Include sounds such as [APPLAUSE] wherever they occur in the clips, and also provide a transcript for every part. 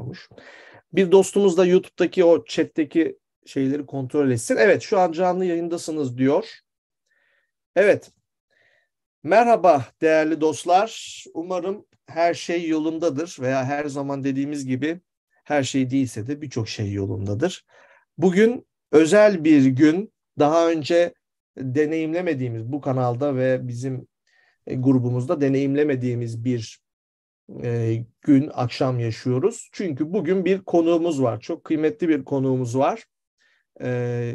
olmuş. Bir dostumuz da YouTube'daki o chat'teki şeyleri kontrol etsin. Evet şu an canlı yayındasınız diyor. Evet. Merhaba değerli dostlar. Umarım her şey yolundadır veya her zaman dediğimiz gibi her şey değilse de birçok şey yolundadır. Bugün özel bir gün. Daha önce deneyimlemediğimiz bu kanalda ve bizim e, grubumuzda deneyimlemediğimiz bir e, gün, akşam yaşıyoruz. Çünkü bugün bir konuğumuz var. Çok kıymetli bir konuğumuz var. E,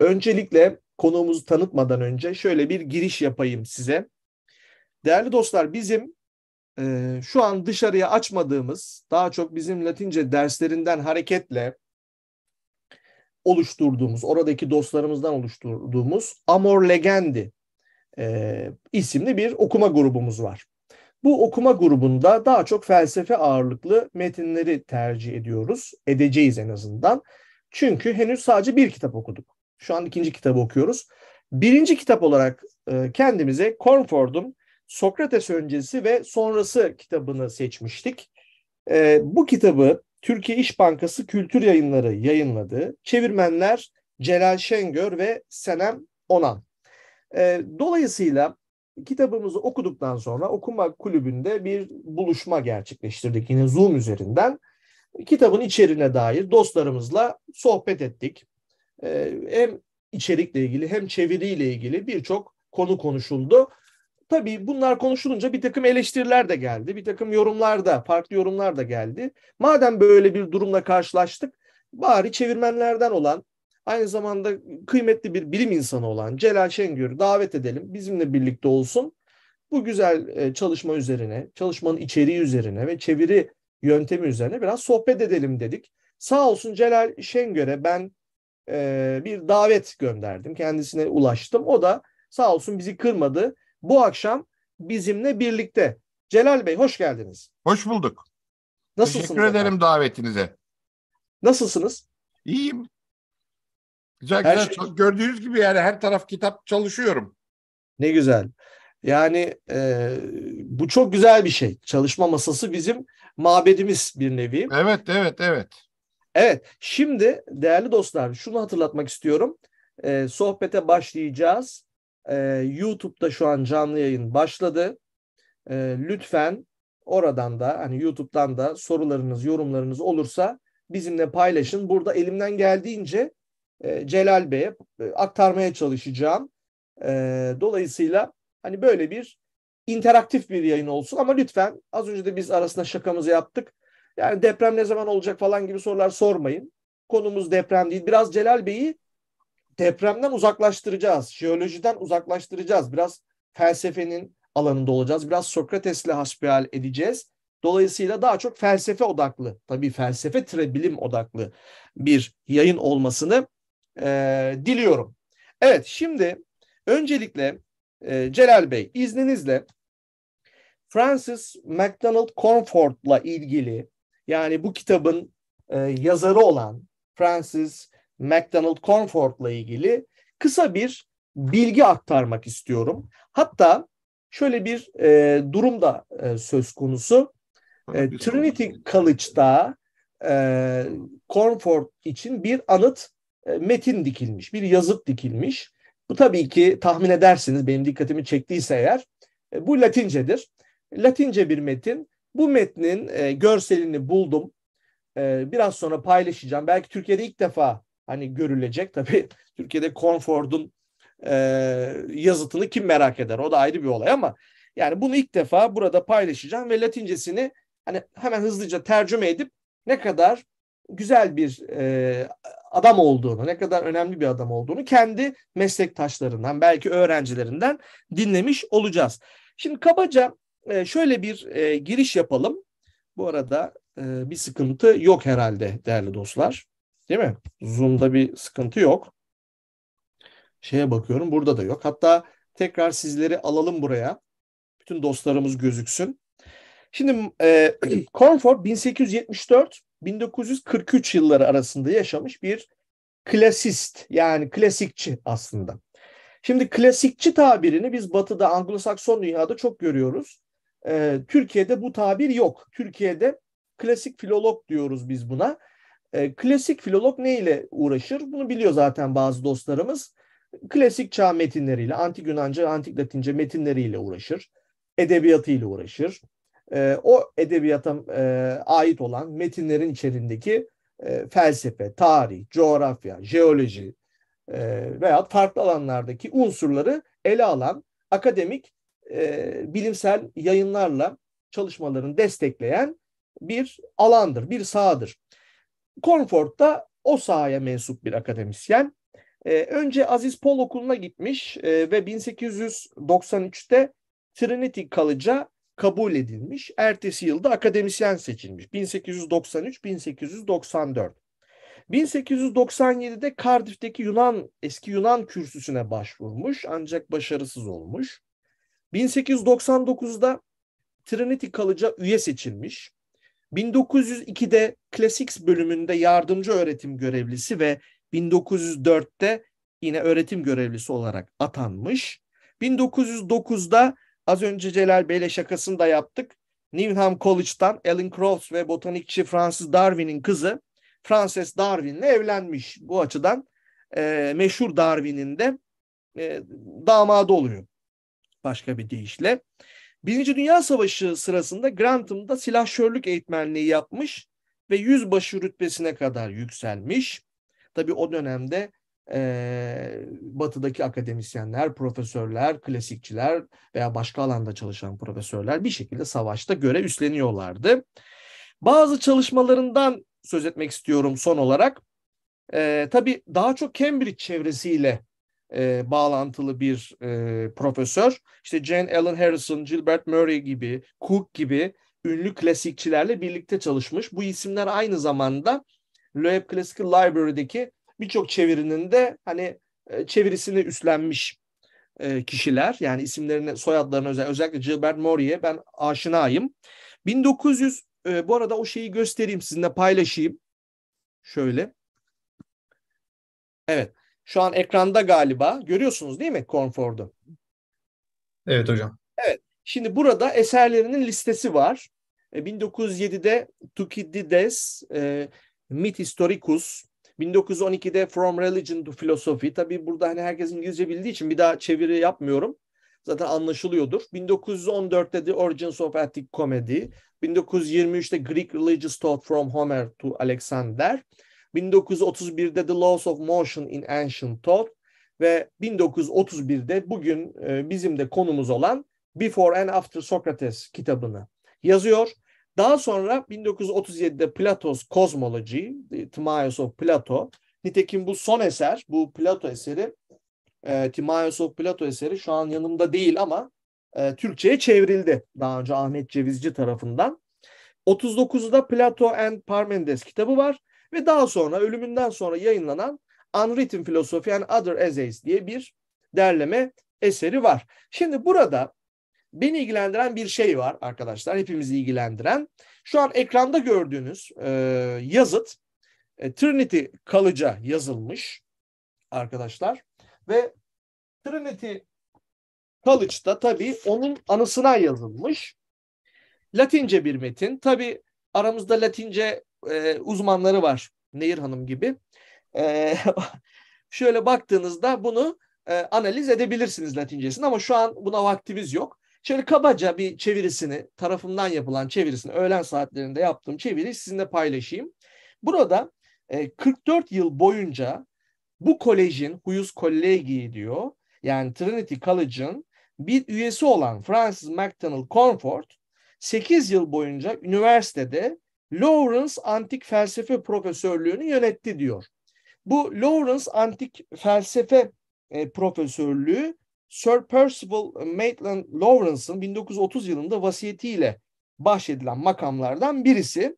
öncelikle konuğumuzu tanıtmadan önce şöyle bir giriş yapayım size. Değerli dostlar bizim e, şu an dışarıya açmadığımız daha çok bizim Latince derslerinden hareketle oluşturduğumuz, oradaki dostlarımızdan oluşturduğumuz Amor Legendi e, isimli bir okuma grubumuz var. Bu okuma grubunda daha çok felsefe ağırlıklı metinleri tercih ediyoruz. Edeceğiz en azından. Çünkü henüz sadece bir kitap okuduk. Şu an ikinci kitabı okuyoruz. Birinci kitap olarak e, kendimize Cornford'un Sokrates öncesi ve sonrası kitabını seçmiştik. E, bu kitabı Türkiye İş Bankası Kültür Yayınları yayınladı. Çevirmenler Celal Şengör ve Senem Onan. E, dolayısıyla kitabımızı okuduktan sonra okuma kulübünde bir buluşma gerçekleştirdik yine Zoom üzerinden. Kitabın içeriğine dair dostlarımızla sohbet ettik. Ee, hem içerikle ilgili hem çeviriyle ilgili birçok konu konuşuldu. Tabii bunlar konuşulunca bir takım eleştiriler de geldi. Bir takım yorumlar da, farklı yorumlar da geldi. Madem böyle bir durumla karşılaştık, bari çevirmenlerden olan Aynı zamanda kıymetli bir bilim insanı olan Celal Şengör'ü davet edelim. Bizimle birlikte olsun. Bu güzel e, çalışma üzerine, çalışmanın içeriği üzerine ve çeviri yöntemi üzerine biraz sohbet edelim dedik. Sağ olsun Celal Şengör'e ben e, bir davet gönderdim. Kendisine ulaştım. O da sağ olsun bizi kırmadı. Bu akşam bizimle birlikte. Celal Bey hoş geldiniz. Hoş bulduk. Nasılsınız? Teşekkür efendim? ederim davetinize. Nasılsınız? İyiyim. Güzel her güzel. Şey... Gördüğünüz gibi yani her taraf kitap çalışıyorum. Ne güzel. Yani e, bu çok güzel bir şey. Çalışma masası bizim mabedimiz bir nevi. Evet, evet, evet. Evet, şimdi değerli dostlar şunu hatırlatmak istiyorum. E, sohbete başlayacağız. E, YouTube'da şu an canlı yayın başladı. E, lütfen oradan da hani YouTube'dan da sorularınız, yorumlarınız olursa bizimle paylaşın. Burada elimden geldiğince e, Celal Bey'e e, aktarmaya çalışacağım. E, dolayısıyla hani böyle bir interaktif bir yayın olsun ama lütfen az önce de biz arasında şakamızı yaptık. Yani deprem ne zaman olacak falan gibi sorular sormayın. Konumuz deprem değil. Biraz Celal Bey'i depremden uzaklaştıracağız. Jeolojiden uzaklaştıracağız. Biraz felsefenin alanında olacağız. Biraz Sokrates'le hasbihal edeceğiz. Dolayısıyla daha çok felsefe odaklı, tabii felsefe tre bilim odaklı bir yayın olmasını e, diliyorum. Evet şimdi öncelikle e, Celal Bey izninizle Francis MacDonald Comfort'la ilgili yani bu kitabın e, yazarı olan Francis MacDonald Comfort'la ilgili kısa bir bilgi aktarmak istiyorum. Hatta şöyle bir e, durum da e, söz konusu. E, Trinity College'da e, Comfort için bir anıt e, metin dikilmiş, bir yazıt dikilmiş. Bu tabii ki tahmin edersiniz benim dikkatimi çektiyse eğer e, bu Latincedir. Latince bir metin. Bu metnin e, görselini buldum. biraz sonra paylaşacağım. Belki Türkiye'de ilk defa hani görülecek. Tabii [LAUGHS] Türkiye'de Confort'un yazıtını kim merak eder? O da ayrı bir olay ama yani bunu ilk defa burada paylaşacağım ve Latincesini hani hemen hızlıca tercüme edip ne kadar güzel bir e, adam olduğunu, ne kadar önemli bir adam olduğunu kendi meslektaşlarından, belki öğrencilerinden dinlemiş olacağız. Şimdi kabaca e, şöyle bir e, giriş yapalım. Bu arada e, bir sıkıntı yok herhalde değerli dostlar. Değil mi? Zoom'da bir sıkıntı yok. Şeye bakıyorum burada da yok. Hatta tekrar sizleri alalım buraya. Bütün dostlarımız gözüksün. Şimdi e, [CLEARS THROAT] Comfort 1874 1943 yılları arasında yaşamış bir klasist yani klasikçi aslında. Şimdi klasikçi tabirini biz batıda Anglo-Sakson dünyada çok görüyoruz. Ee, Türkiye'de bu tabir yok. Türkiye'de klasik filolog diyoruz biz buna. Ee, klasik filolog ne ile uğraşır? Bunu biliyor zaten bazı dostlarımız. Klasik çağ metinleriyle, antik Yunanca, antik Latince metinleriyle uğraşır. Edebiyatıyla uğraşır e, o edebiyata e, ait olan metinlerin içerisindeki e, felsefe, tarih, coğrafya, jeoloji e, veya farklı alanlardaki unsurları ele alan akademik e, bilimsel yayınlarla çalışmalarını destekleyen bir alandır, bir sahadır. Comfort da o sahaya mensup bir akademisyen. E, önce Aziz Pol Okulu'na gitmiş e, ve 1893'te Trinity College'a kabul edilmiş. Ertesi yılda akademisyen seçilmiş. 1893-1894. 1897'de Cardiff'teki Yunan eski Yunan kürsüsüne başvurmuş ancak başarısız olmuş. 1899'da Trinity College'a üye seçilmiş. 1902'de Classics bölümünde yardımcı öğretim görevlisi ve 1904'te yine öğretim görevlisi olarak atanmış. 1909'da Az önce Celal Bey'le şakasını da yaptık. Newham College'dan Ellen Crofts ve botanikçi Francis Darwin'in kızı Frances Darwin'le evlenmiş. Bu açıdan e, meşhur Darwin'in de e, damadı oluyor. Başka bir deyişle. Birinci Dünya Savaşı sırasında Grantham'da silahşörlük eğitmenliği yapmış ve yüzbaşı rütbesine kadar yükselmiş. Tabi o dönemde e, batıdaki akademisyenler, profesörler, klasikçiler veya başka alanda çalışan profesörler bir şekilde savaşta görev üstleniyorlardı. Bazı çalışmalarından söz etmek istiyorum son olarak. E, tabii daha çok Cambridge çevresiyle e, bağlantılı bir e, profesör. İşte Jane Allen Harrison, Gilbert Murray gibi, Cook gibi ünlü klasikçilerle birlikte çalışmış. Bu isimler aynı zamanda Loeb Classical Library'deki birçok çevirinin de hani e, çevirisini üstlenmiş e, kişiler yani isimlerine soyadlarına özel, özellikle Gilbert Morrie'ye ben aşinayım. 1900 e, bu arada o şeyi göstereyim sizinle paylaşayım. Şöyle. Evet. Şu an ekranda galiba görüyorsunuz değil mi Cornford'u? Evet hocam. Evet. Şimdi burada eserlerinin listesi var. 1907'de Thukydides, e, Myth Historicus, 1912'de From Religion to Philosophy. Tabii burada hani herkes İngilizce bildiği için bir daha çeviri yapmıyorum. Zaten anlaşılıyordur. 1914'te The Origins of Ethic Comedy. 1923'te Greek Religious Thought from Homer to Alexander. 1931'de The Laws of Motion in Ancient Thought ve 1931'de bugün e, bizim de konumuz olan Before and After Socrates kitabını yazıyor daha sonra 1937'de Plato's Cosmology, The Timaeus of Plato. Nitekim bu son eser, bu Plato eseri, e, Timaeus of Plato eseri şu an yanımda değil ama e, Türkçe'ye çevrildi daha önce Ahmet Cevizci tarafından. 39'da Plato and Parmenides kitabı var ve daha sonra ölümünden sonra yayınlanan Unwritten Philosophy and Other Essays diye bir derleme eseri var. Şimdi burada Beni ilgilendiren bir şey var arkadaşlar, hepimizi ilgilendiren. Şu an ekranda gördüğünüz e, yazıt e, Trinity College'a yazılmış arkadaşlar. Ve Trinity da tabii onun anısına yazılmış. Latince bir metin. Tabii aramızda Latince e, uzmanları var Nehir Hanım gibi. E, [LAUGHS] şöyle baktığınızda bunu e, analiz edebilirsiniz Latincesini ama şu an buna vaktimiz yok. Şöyle kabaca bir çevirisini, tarafımdan yapılan çevirisini, öğlen saatlerinde yaptığım çeviriyi sizinle paylaşayım. Burada 44 e, yıl boyunca bu kolejin, Huyus Collegi'yi diyor, yani Trinity College'ın bir üyesi olan Francis MacDonald Comfort, 8 yıl boyunca üniversitede Lawrence Antik Felsefe Profesörlüğünü yönetti diyor. Bu Lawrence Antik Felsefe e, Profesörlüğü Sir Percival Maitland Lawrence'ın 1930 yılında vasiyetiyle bahşedilen makamlardan birisi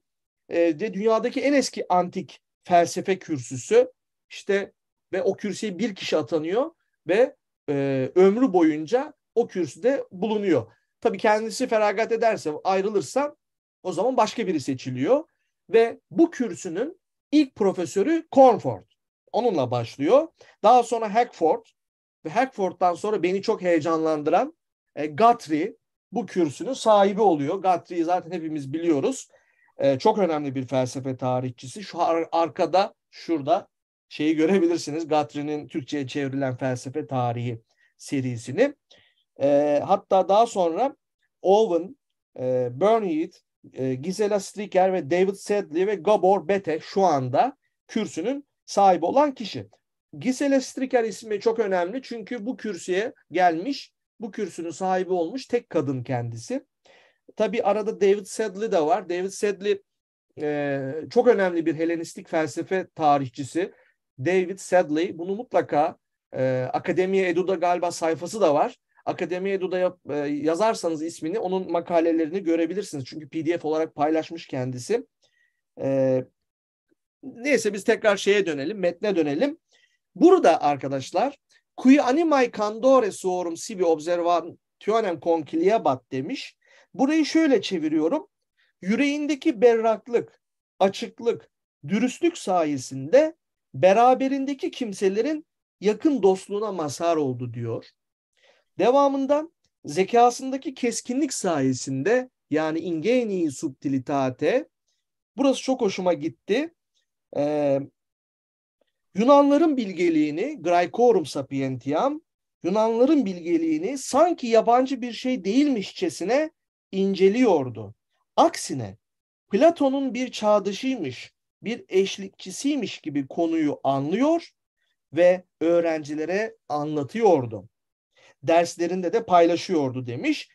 de ee, dünyadaki en eski antik felsefe kürsüsü işte ve o kürsüye bir kişi atanıyor ve e, ömrü boyunca o kürsüde bulunuyor. Tabii kendisi feragat ederse ayrılırsa o zaman başka biri seçiliyor ve bu kürsünün ilk profesörü Cornford. Onunla başlıyor. Daha sonra Hackford, ve Hackford'dan sonra beni çok heyecanlandıran e, Guthrie bu kürsünün sahibi oluyor. Guthrie'yi zaten hepimiz biliyoruz. E, çok önemli bir felsefe tarihçisi. Şu ar- arkada şurada şeyi görebilirsiniz. Guthrie'nin Türkçe'ye çevrilen felsefe tarihi serisini. E, hatta daha sonra Owen, e, Bernard, e, Gisela Stricker ve David Sedley ve Gabor Bete şu anda kürsünün sahibi olan kişi. Gisele Striker ismi çok önemli çünkü bu kürsüye gelmiş, bu kürsünün sahibi olmuş tek kadın kendisi. Tabi arada David Sedley de var. David Sedley e, çok önemli bir Helenistik felsefe tarihçisi. David Sedley bunu mutlaka e, Akademi Edu'da galiba sayfası da var. Akademi Edu'da yap, e, yazarsanız ismini onun makalelerini görebilirsiniz. Çünkü pdf olarak paylaşmış kendisi. E, neyse biz tekrar şeye dönelim, metne dönelim. Burada arkadaşlar qui animae candore suorum sibi observationem conciliabat demiş. Burayı şöyle çeviriyorum. Yüreğindeki berraklık, açıklık, dürüstlük sayesinde beraberindeki kimselerin yakın dostluğuna mazhar oldu diyor. Devamında zekasındaki keskinlik sayesinde yani ingeni subtilitate burası çok hoşuma gitti. Ee, Yunanların bilgeliğini Graecorum sapientiam Yunanların bilgeliğini sanki yabancı bir şey değilmişçesine inceliyordu. Aksine Platon'un bir çağdaşıymış, bir eşlikçisiymiş gibi konuyu anlıyor ve öğrencilere anlatıyordu. Derslerinde de paylaşıyordu demiş.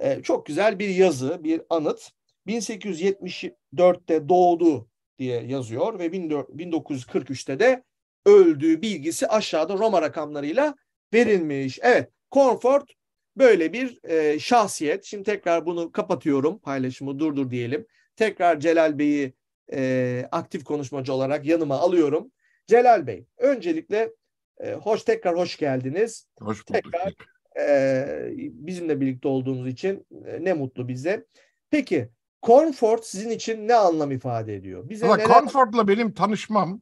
Ee, çok güzel bir yazı, bir anıt. 1874'te doğdu diye yazıyor ve 1943'te de öldüğü bilgisi aşağıda Roma rakamlarıyla verilmiş. Evet, Comfort böyle bir e, şahsiyet. Şimdi tekrar bunu kapatıyorum, paylaşımı durdur diyelim. Tekrar Celal Bey'i e, aktif konuşmacı olarak yanıma alıyorum. Celal Bey, öncelikle e, hoş tekrar hoş geldiniz. Hoş bulduk. Tekrar e, bizimle birlikte olduğunuz için e, ne mutlu bize. Peki, Comfort sizin için ne anlam ifade ediyor? Bize Ama neler... benim tanışmam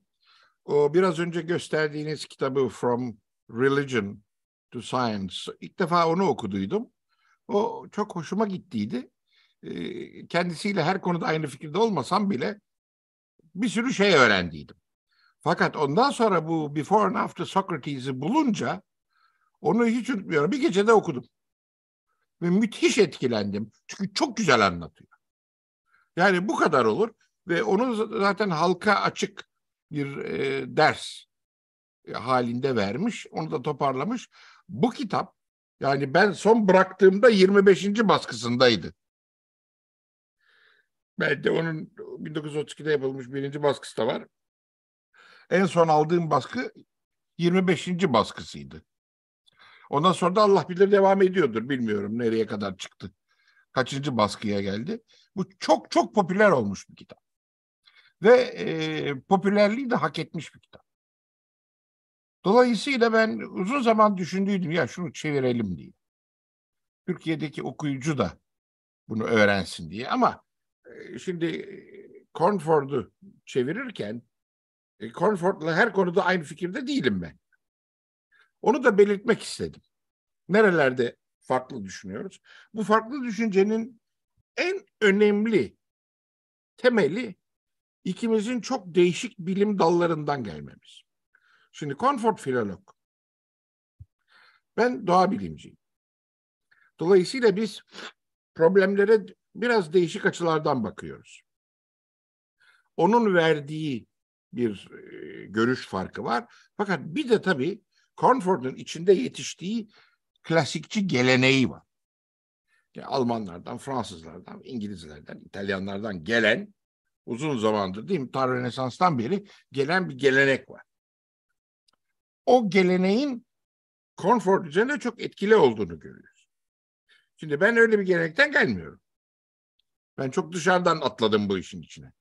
o biraz önce gösterdiğiniz kitabı From Religion to Science. ilk defa onu okuduydum. O çok hoşuma gittiydi. Ee, kendisiyle her konuda aynı fikirde olmasam bile bir sürü şey öğrendiydim. Fakat ondan sonra bu Before and After Socrates'i bulunca onu hiç unutmuyorum. Bir gecede okudum. Ve müthiş etkilendim. Çünkü çok güzel anlatıyor. Yani bu kadar olur ve onu zaten halka açık bir e, ders e, halinde vermiş. Onu da toparlamış. Bu kitap yani ben son bıraktığımda 25. baskısındaydı. Belki de onun 1932'de yapılmış birinci baskısı da var. En son aldığım baskı 25. baskısıydı. Ondan sonra da Allah bilir devam ediyordur. Bilmiyorum nereye kadar çıktı. Kaçıncı baskıya geldi. Bu çok çok popüler olmuş bir kitap ve e, popülerliği de hak etmiş bir kitap. Dolayısıyla ben uzun zaman düşündüydüm ya şunu çevirelim diye. Türkiye'deki okuyucu da bunu öğrensin diye ama e, şimdi Cornford'u çevirirken e, Cornford'la her konuda aynı fikirde değilim ben. Onu da belirtmek istedim. Nerelerde farklı düşünüyoruz? Bu farklı düşüncenin en önemli temeli ikimizin çok değişik bilim dallarından gelmemiz. Şimdi Comfort filolog. Ben doğa bilimciyim. Dolayısıyla biz problemlere biraz değişik açılardan bakıyoruz. Onun verdiği bir görüş farkı var. Fakat bir de tabii Comfort'un içinde yetiştiği klasikçi geleneği var. Yani Almanlardan, Fransızlardan, İngilizlerden, İtalyanlardan gelen uzun zamandır değil mi? Tarih Rönesans'tan beri gelen bir gelenek var. O geleneğin konfor üzerinde çok etkili olduğunu görüyoruz. Şimdi ben öyle bir gelenekten gelmiyorum. Ben çok dışarıdan atladım bu işin içine.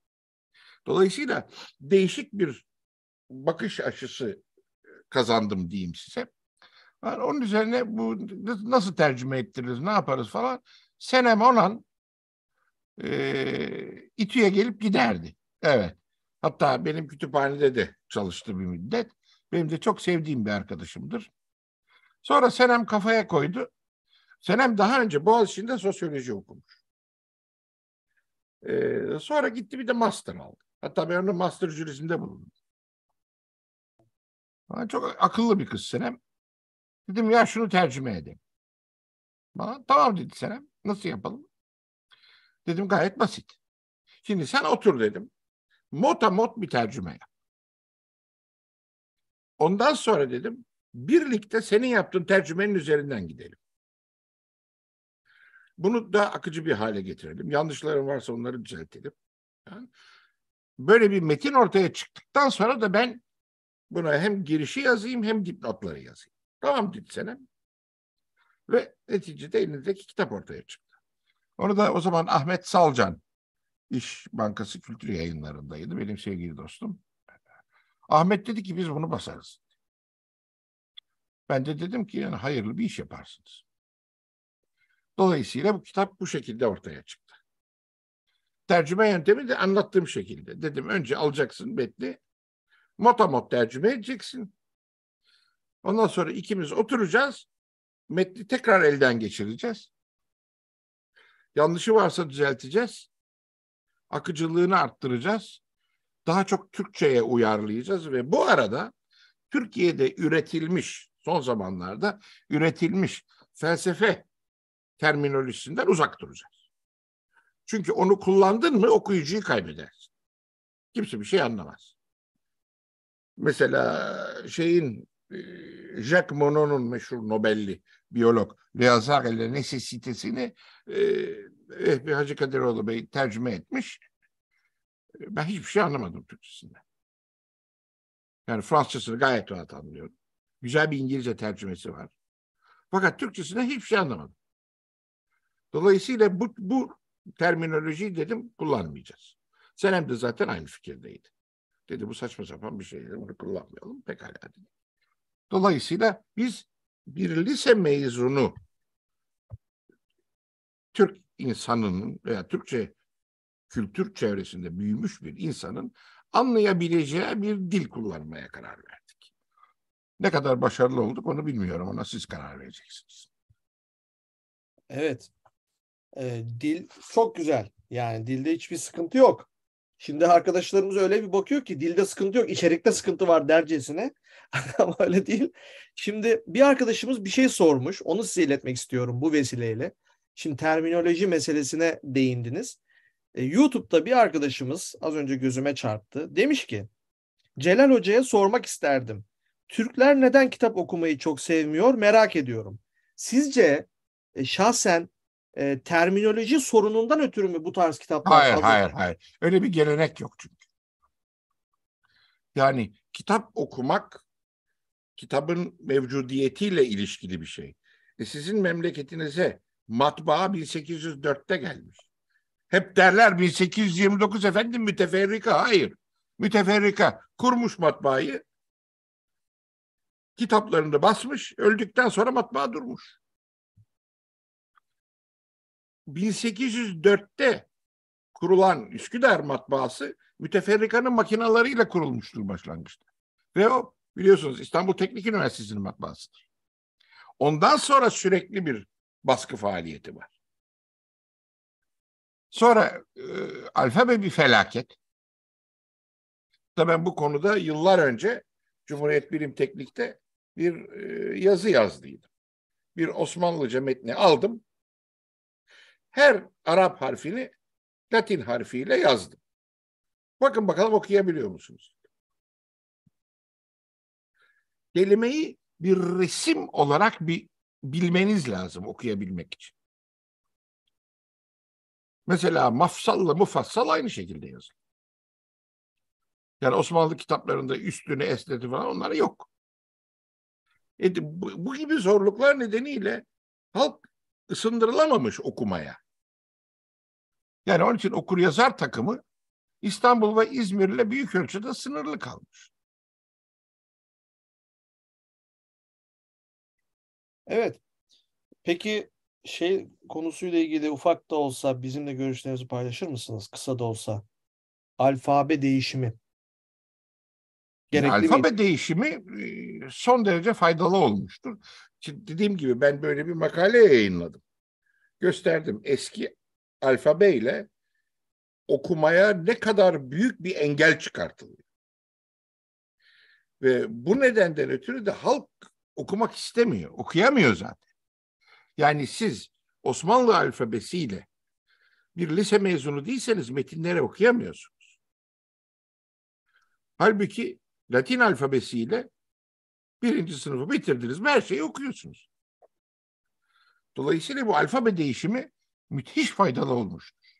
Dolayısıyla değişik bir bakış açısı e, kazandım diyeyim size. onun üzerine bu nasıl tercüme ettiririz, ne yaparız falan. Senem Onan e, İTÜ'ye gelip giderdi. Evet. Hatta benim kütüphanede de çalıştı bir müddet. Benim de çok sevdiğim bir arkadaşımdır. Sonra Senem kafaya koydu. Senem daha önce Boğaziçi'nde sosyoloji okumuş. Ee, sonra gitti bir de master aldı. Hatta ben onu master jürisinde bulundum. çok akıllı bir kız Senem. Dedim ya şunu tercüme edeyim. Bana tamam dedi Senem. Nasıl yapalım? Dedim gayet basit. Şimdi sen otur dedim. Mota mot bir tercüme yap. Ondan sonra dedim birlikte senin yaptığın tercümenin üzerinden gidelim. Bunu da akıcı bir hale getirelim. Yanlışların varsa onları düzeltelim. Yani böyle bir metin ortaya çıktıktan sonra da ben buna hem girişi yazayım hem dipnotları yazayım. Tamam dipsenem. Ve neticede elindeki kitap ortaya çıktı. Onu da o zaman Ahmet Salcan İş Bankası Kültür Yayınları'ndaydı benim sevgili dostum. Ahmet dedi ki biz bunu basarız. Ben de dedim ki yani hayırlı bir iş yaparsınız. Dolayısıyla bu kitap bu şekilde ortaya çıktı. Tercüme yöntemi de anlattığım şekilde. Dedim önce alacaksın metni, motamot tercüme edeceksin. Ondan sonra ikimiz oturacağız, metni tekrar elden geçireceğiz. Yanlışı varsa düzelteceğiz. Akıcılığını arttıracağız. Daha çok Türkçe'ye uyarlayacağız ve bu arada Türkiye'de üretilmiş son zamanlarda üretilmiş felsefe terminolojisinden uzak duracağız. Çünkü onu kullandın mı okuyucuyu kaybedersin. Kimse bir şey anlamaz. Mesela şeyin ee, Jacques Monod'un meşhur Nobelli biyolog Leazar ile Necessitesini Vehbi e, Hacı Kadiroğlu Bey tercüme etmiş. Ee, ben hiçbir şey anlamadım Türkçesinde. Yani Fransızcasını gayet rahat anlıyorum. Güzel bir İngilizce tercümesi var. Fakat Türkçesinde hiçbir şey anlamadım. Dolayısıyla bu, bu terminolojiyi dedim kullanmayacağız. Senem de zaten aynı fikirdeydi. Dedi bu saçma sapan bir şey. Bunu kullanmayalım. Pekala dedi. Dolayısıyla biz bir lise mezunu Türk insanının veya Türkçe kültür çevresinde büyümüş bir insanın anlayabileceği bir dil kullanmaya karar verdik. Ne kadar başarılı olduk onu bilmiyorum ona siz karar vereceksiniz. Evet. E, dil çok güzel. Yani dilde hiçbir sıkıntı yok. Şimdi arkadaşlarımız öyle bir bakıyor ki dilde sıkıntı yok, içerikte sıkıntı var dercesine. [LAUGHS] Ama öyle değil. Şimdi bir arkadaşımız bir şey sormuş. Onu size iletmek istiyorum bu vesileyle. Şimdi terminoloji meselesine değindiniz. E, YouTube'da bir arkadaşımız az önce gözüme çarptı. Demiş ki Celal Hoca'ya sormak isterdim. Türkler neden kitap okumayı çok sevmiyor merak ediyorum. Sizce e, şahsen e, terminoloji sorunundan ötürü mü bu tarz kitaplar? Hayır, hazır? hayır, hayır. Öyle bir gelenek yok çünkü. Yani kitap okumak kitabın mevcudiyetiyle ilişkili bir şey. E sizin memleketinize matbaa 1804'te gelmiş. Hep derler 1829 efendim müteferrika. Hayır. Müteferrika kurmuş matbaayı. Kitaplarını basmış. Öldükten sonra matbaa durmuş. 1804'te kurulan Üsküdar matbaası müteferrikanın makinalarıyla kurulmuştur başlangıçta. Ve o biliyorsunuz İstanbul Teknik Üniversitesi'nin matbaasıdır. Ondan sonra sürekli bir baskı faaliyeti var. Sonra e, alfabe bir felaket. Da ben bu konuda yıllar önce Cumhuriyet Bilim Teknik'te bir e, yazı yazdıydım. Bir Osmanlıca metni aldım her Arap harfini Latin harfiyle yazdım. Bakın bakalım okuyabiliyor musunuz? Kelimeyi bir resim olarak bir bilmeniz lazım okuyabilmek için. Mesela mafsalla mufassal aynı şekilde yazılır. Yani Osmanlı kitaplarında üstünü esneti falan onlara yok. E, bu, bu gibi zorluklar nedeniyle halk ısındırılamamış okumaya. Yani onun için okur yazar takımı İstanbul ve İzmir'le büyük ölçüde sınırlı kalmış. Evet. Peki şey konusuyla ilgili ufak da olsa bizimle görüşlerinizi paylaşır mısınız? Kısa da olsa. Alfabe değişimi. Gerekli yani alfabe miydi? değişimi e, son derece faydalı olmuştur. Şimdi dediğim gibi ben böyle bir makale yayınladım. Gösterdim eski alfabeyle okumaya ne kadar büyük bir engel çıkartılıyor. Ve bu nedenden ötürü de halk okumak istemiyor, okuyamıyor zaten. Yani siz Osmanlı alfabesiyle bir lise mezunu değilseniz metinlere okuyamıyorsunuz. Halbuki Latin alfabesiyle Birinci sınıfı bitirdiniz mi her şeyi okuyorsunuz. Dolayısıyla bu alfabe değişimi müthiş faydalı olmuştur.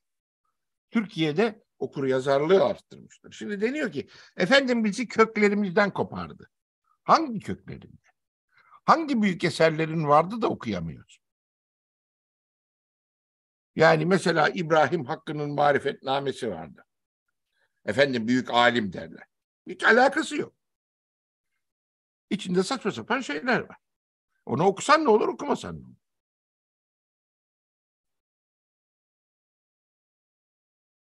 Türkiye'de okur yazarlığı arttırmıştır. Şimdi deniyor ki efendim bizi köklerimizden kopardı. Hangi köklerinde? Hangi büyük eserlerin vardı da okuyamıyoruz? Yani mesela İbrahim Hakkı'nın marifetnamesi vardı. Efendim büyük alim derler. Hiç alakası yok. İçinde saçma sapan şeyler var. Onu okusan ne olur, okumasan ne olur?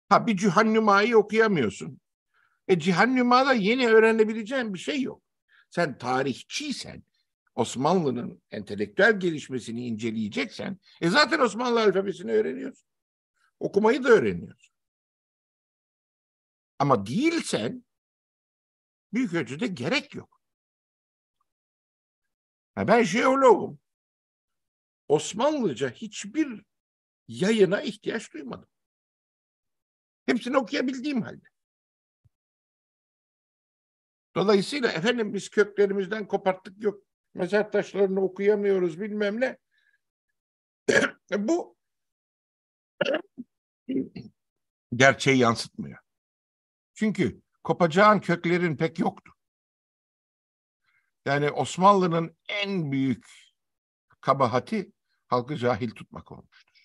Ha bir Cihannümayı okuyamıyorsun. E Cihannüma'da yeni öğrenebileceğin bir şey yok. Sen tarihçiysen, Osmanlı'nın entelektüel gelişmesini inceleyeceksen, e zaten Osmanlı alfabesini öğreniyorsun. Okumayı da öğreniyorsun. Ama değilsen, büyük ölçüde gerek yok. Ha ben jeologum. Şey Osmanlıca hiçbir yayına ihtiyaç duymadım. Hepsini okuyabildiğim halde. Dolayısıyla efendim biz köklerimizden koparttık yok. Mezar taşlarını okuyamıyoruz bilmem ne. [CLEARS THROAT] Bu [CLEARS THROAT] gerçeği yansıtmıyor. Çünkü kopacağın köklerin pek yoktu. Yani Osmanlı'nın en büyük kabahati halkı cahil tutmak olmuştur.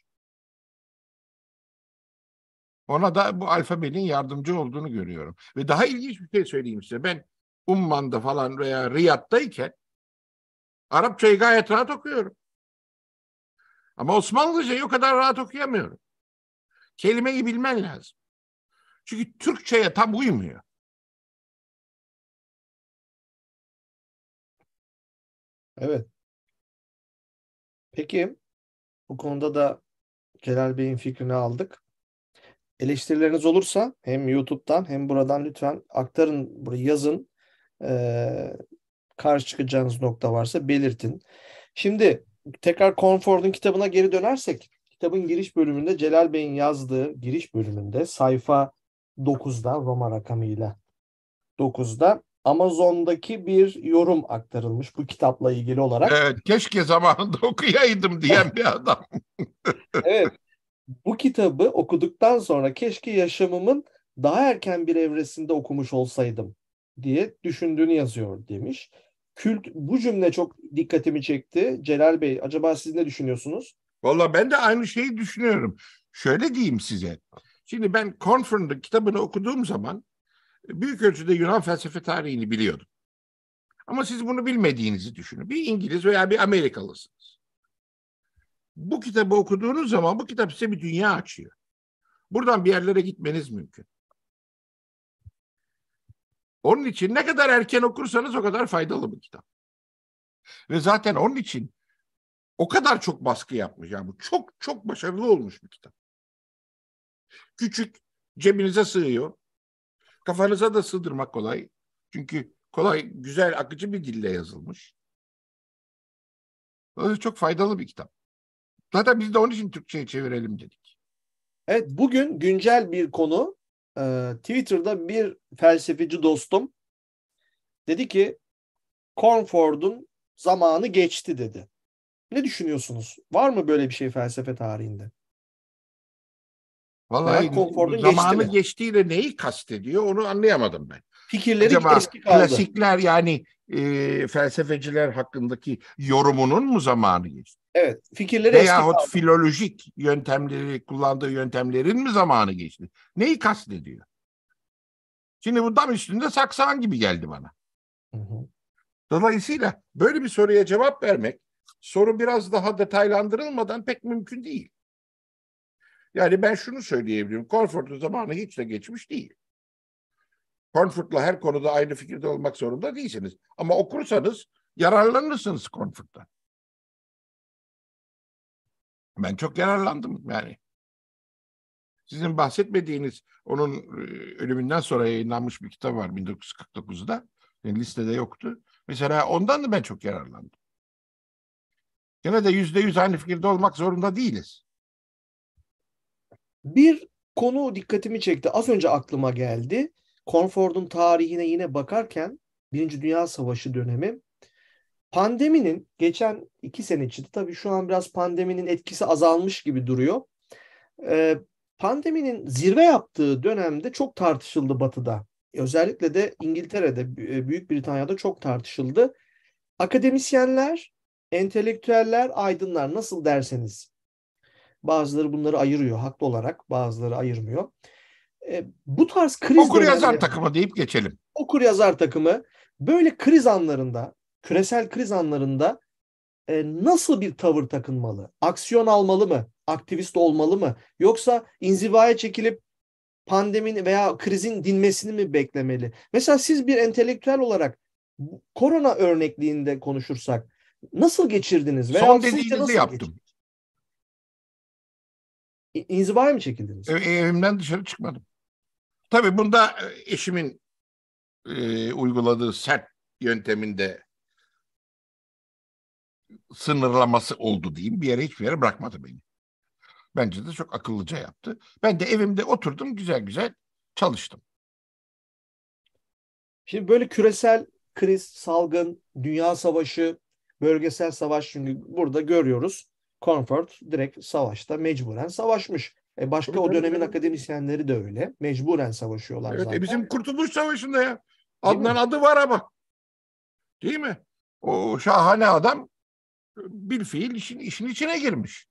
Ona da bu alfabenin yardımcı olduğunu görüyorum. Ve daha ilginç bir şey söyleyeyim size. Ben Umman'da falan veya Riyad'dayken Arapçayı gayet rahat okuyorum. Ama Osmanlıcayı o kadar rahat okuyamıyorum. Kelimeyi bilmen lazım. Çünkü Türkçe'ye tam uymuyor. Evet. Peki bu konuda da Celal Bey'in fikrini aldık. Eleştirileriniz olursa hem YouTube'dan hem buradan lütfen aktarın, burayı yazın. Ee, karşı çıkacağınız nokta varsa belirtin. Şimdi tekrar Confort'un kitabına geri dönersek, kitabın giriş bölümünde Celal Bey'in yazdığı giriş bölümünde sayfa 9'da Roma rakamıyla 9'da Amazon'daki bir yorum aktarılmış bu kitapla ilgili olarak. Evet, keşke zamanında [LAUGHS] okuyaydım diyen bir adam. [LAUGHS] evet, bu kitabı okuduktan sonra keşke yaşamımın daha erken bir evresinde okumuş olsaydım diye düşündüğünü yazıyor demiş. Kült bu cümle çok dikkatimi çekti. Celal Bey acaba siz ne düşünüyorsunuz? Valla ben de aynı şeyi düşünüyorum. Şöyle diyeyim size. Şimdi ben Confront'ın kitabını okuduğum zaman büyük ölçüde Yunan felsefe tarihini biliyordum. Ama siz bunu bilmediğinizi düşünün. Bir İngiliz veya bir Amerikalısınız. Bu kitabı okuduğunuz zaman bu kitap size bir dünya açıyor. Buradan bir yerlere gitmeniz mümkün. Onun için ne kadar erken okursanız o kadar faydalı bu kitap. Ve zaten onun için o kadar çok baskı yapmış. Yani bu çok çok başarılı olmuş bir kitap. Küçük, cebinize sığıyor. Kafanıza da sığdırmak kolay. Çünkü kolay, güzel, akıcı bir dille yazılmış. Dolayısıyla çok faydalı bir kitap. Zaten biz de onun için Türkçe'ye çevirelim dedik. Evet, bugün güncel bir konu. Ee, Twitter'da bir felsefeci dostum dedi ki Cornford'un zamanı geçti dedi. Ne düşünüyorsunuz? Var mı böyle bir şey felsefe tarihinde? Vallahi konforda zamanı geçti geçtiğiyle neyi kastediyor onu anlayamadım ben. Fikirleri Acaba eski kaldı. klasikler yani e, felsefeciler hakkındaki yorumunun mu zamanı geçti? Evet, fikirleri Veyahut eski kaldı. filolojik yöntemleri, kullandığı yöntemlerin mi zamanı geçti? Neyi kastediyor? Şimdi bu dam üstünde saksan gibi geldi bana. Dolayısıyla böyle bir soruya cevap vermek soru biraz daha detaylandırılmadan pek mümkün değil. Yani ben şunu söyleyebilirim. Corford'un zamanı hiç de geçmiş değil. Corford'la her konuda aynı fikirde olmak zorunda değilsiniz. Ama okursanız yararlanırsınız Corford'dan. Ben çok yararlandım yani. Sizin bahsetmediğiniz onun e, ölümünden sonra yayınlanmış bir kitap var 1949'da. Yani listede yoktu. Mesela ondan da ben çok yararlandım. Yine de yüzde yüz aynı fikirde olmak zorunda değiliz. Bir konu dikkatimi çekti. Az önce aklıma geldi. Konford'un tarihine yine bakarken Birinci Dünya Savaşı dönemi pandeminin geçen iki sene içinde tabii şu an biraz pandeminin etkisi azalmış gibi duruyor. Ee, pandeminin zirve yaptığı dönemde çok tartışıldı Batı'da. Özellikle de İngiltere'de, e, Büyük Britanya'da çok tartışıldı. Akademisyenler, entelektüeller, aydınlar nasıl derseniz Bazıları bunları ayırıyor haklı olarak, bazıları ayırmıyor. E, bu tarz kriz okur dönemleri, yazar takımı deyip geçelim. Okur yazar takımı böyle kriz anlarında, küresel kriz anlarında e, nasıl bir tavır takınmalı? Aksiyon almalı mı? Aktivist olmalı mı? Yoksa inzivaya çekilip pandemin veya krizin dinmesini mi beklemeli? Mesela siz bir entelektüel olarak korona örnekliğinde konuşursak nasıl geçirdiniz? Veya Son dediğinizi nasıl yaptım. Geçirdiniz? inzivaya mı çekildiniz? Ev, evimden dışarı çıkmadım. Tabii bunda e, eşimin e, uyguladığı sert yönteminde sınırlaması oldu diyeyim. Bir yere hiçbir yere bırakmadı beni. Bence de çok akıllıca yaptı. Ben de evimde oturdum güzel güzel çalıştım. Şimdi böyle küresel kriz, salgın, dünya savaşı, bölgesel savaş çünkü burada görüyoruz. Comfort direkt savaşta mecburen savaşmış. E başka Tabii, o dönemin evet. akademisyenleri de öyle. Mecburen savaşıyorlar evet, e, zaten. E bizim Kurtuluş Savaşı'nda ya. Adnan adı var ama. Değil mi? O şahane adam bir fiil işin, işin içine girmiş.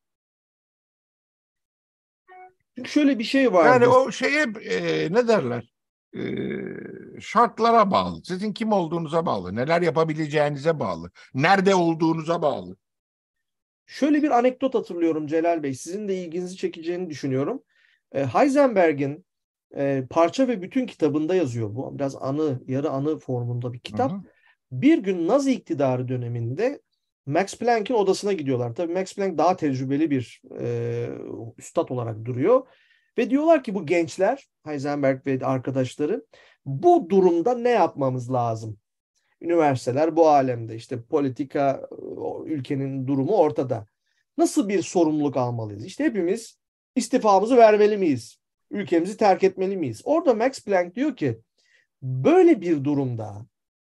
Çünkü şöyle bir şey var. Yani o şeye e, ne derler? E, şartlara bağlı. Sizin kim olduğunuza bağlı. Neler yapabileceğinize bağlı. Nerede olduğunuza bağlı. Şöyle bir anekdot hatırlıyorum Celal Bey. Sizin de ilginizi çekeceğini düşünüyorum. E, Heisenberg'in e, parça ve bütün kitabında yazıyor bu. Biraz anı, yarı anı formunda bir kitap. Hı hı. Bir gün Nazi iktidarı döneminde Max Planck'in odasına gidiyorlar. Tabii Max Planck daha tecrübeli bir e, üstad olarak duruyor. Ve diyorlar ki bu gençler, Heisenberg ve arkadaşları bu durumda ne yapmamız lazım? Üniversiteler bu alemde işte politika ülkenin durumu ortada. Nasıl bir sorumluluk almalıyız? İşte hepimiz istifamızı vermeli miyiz? Ülkemizi terk etmeli miyiz? Orada Max Planck diyor ki böyle bir durumda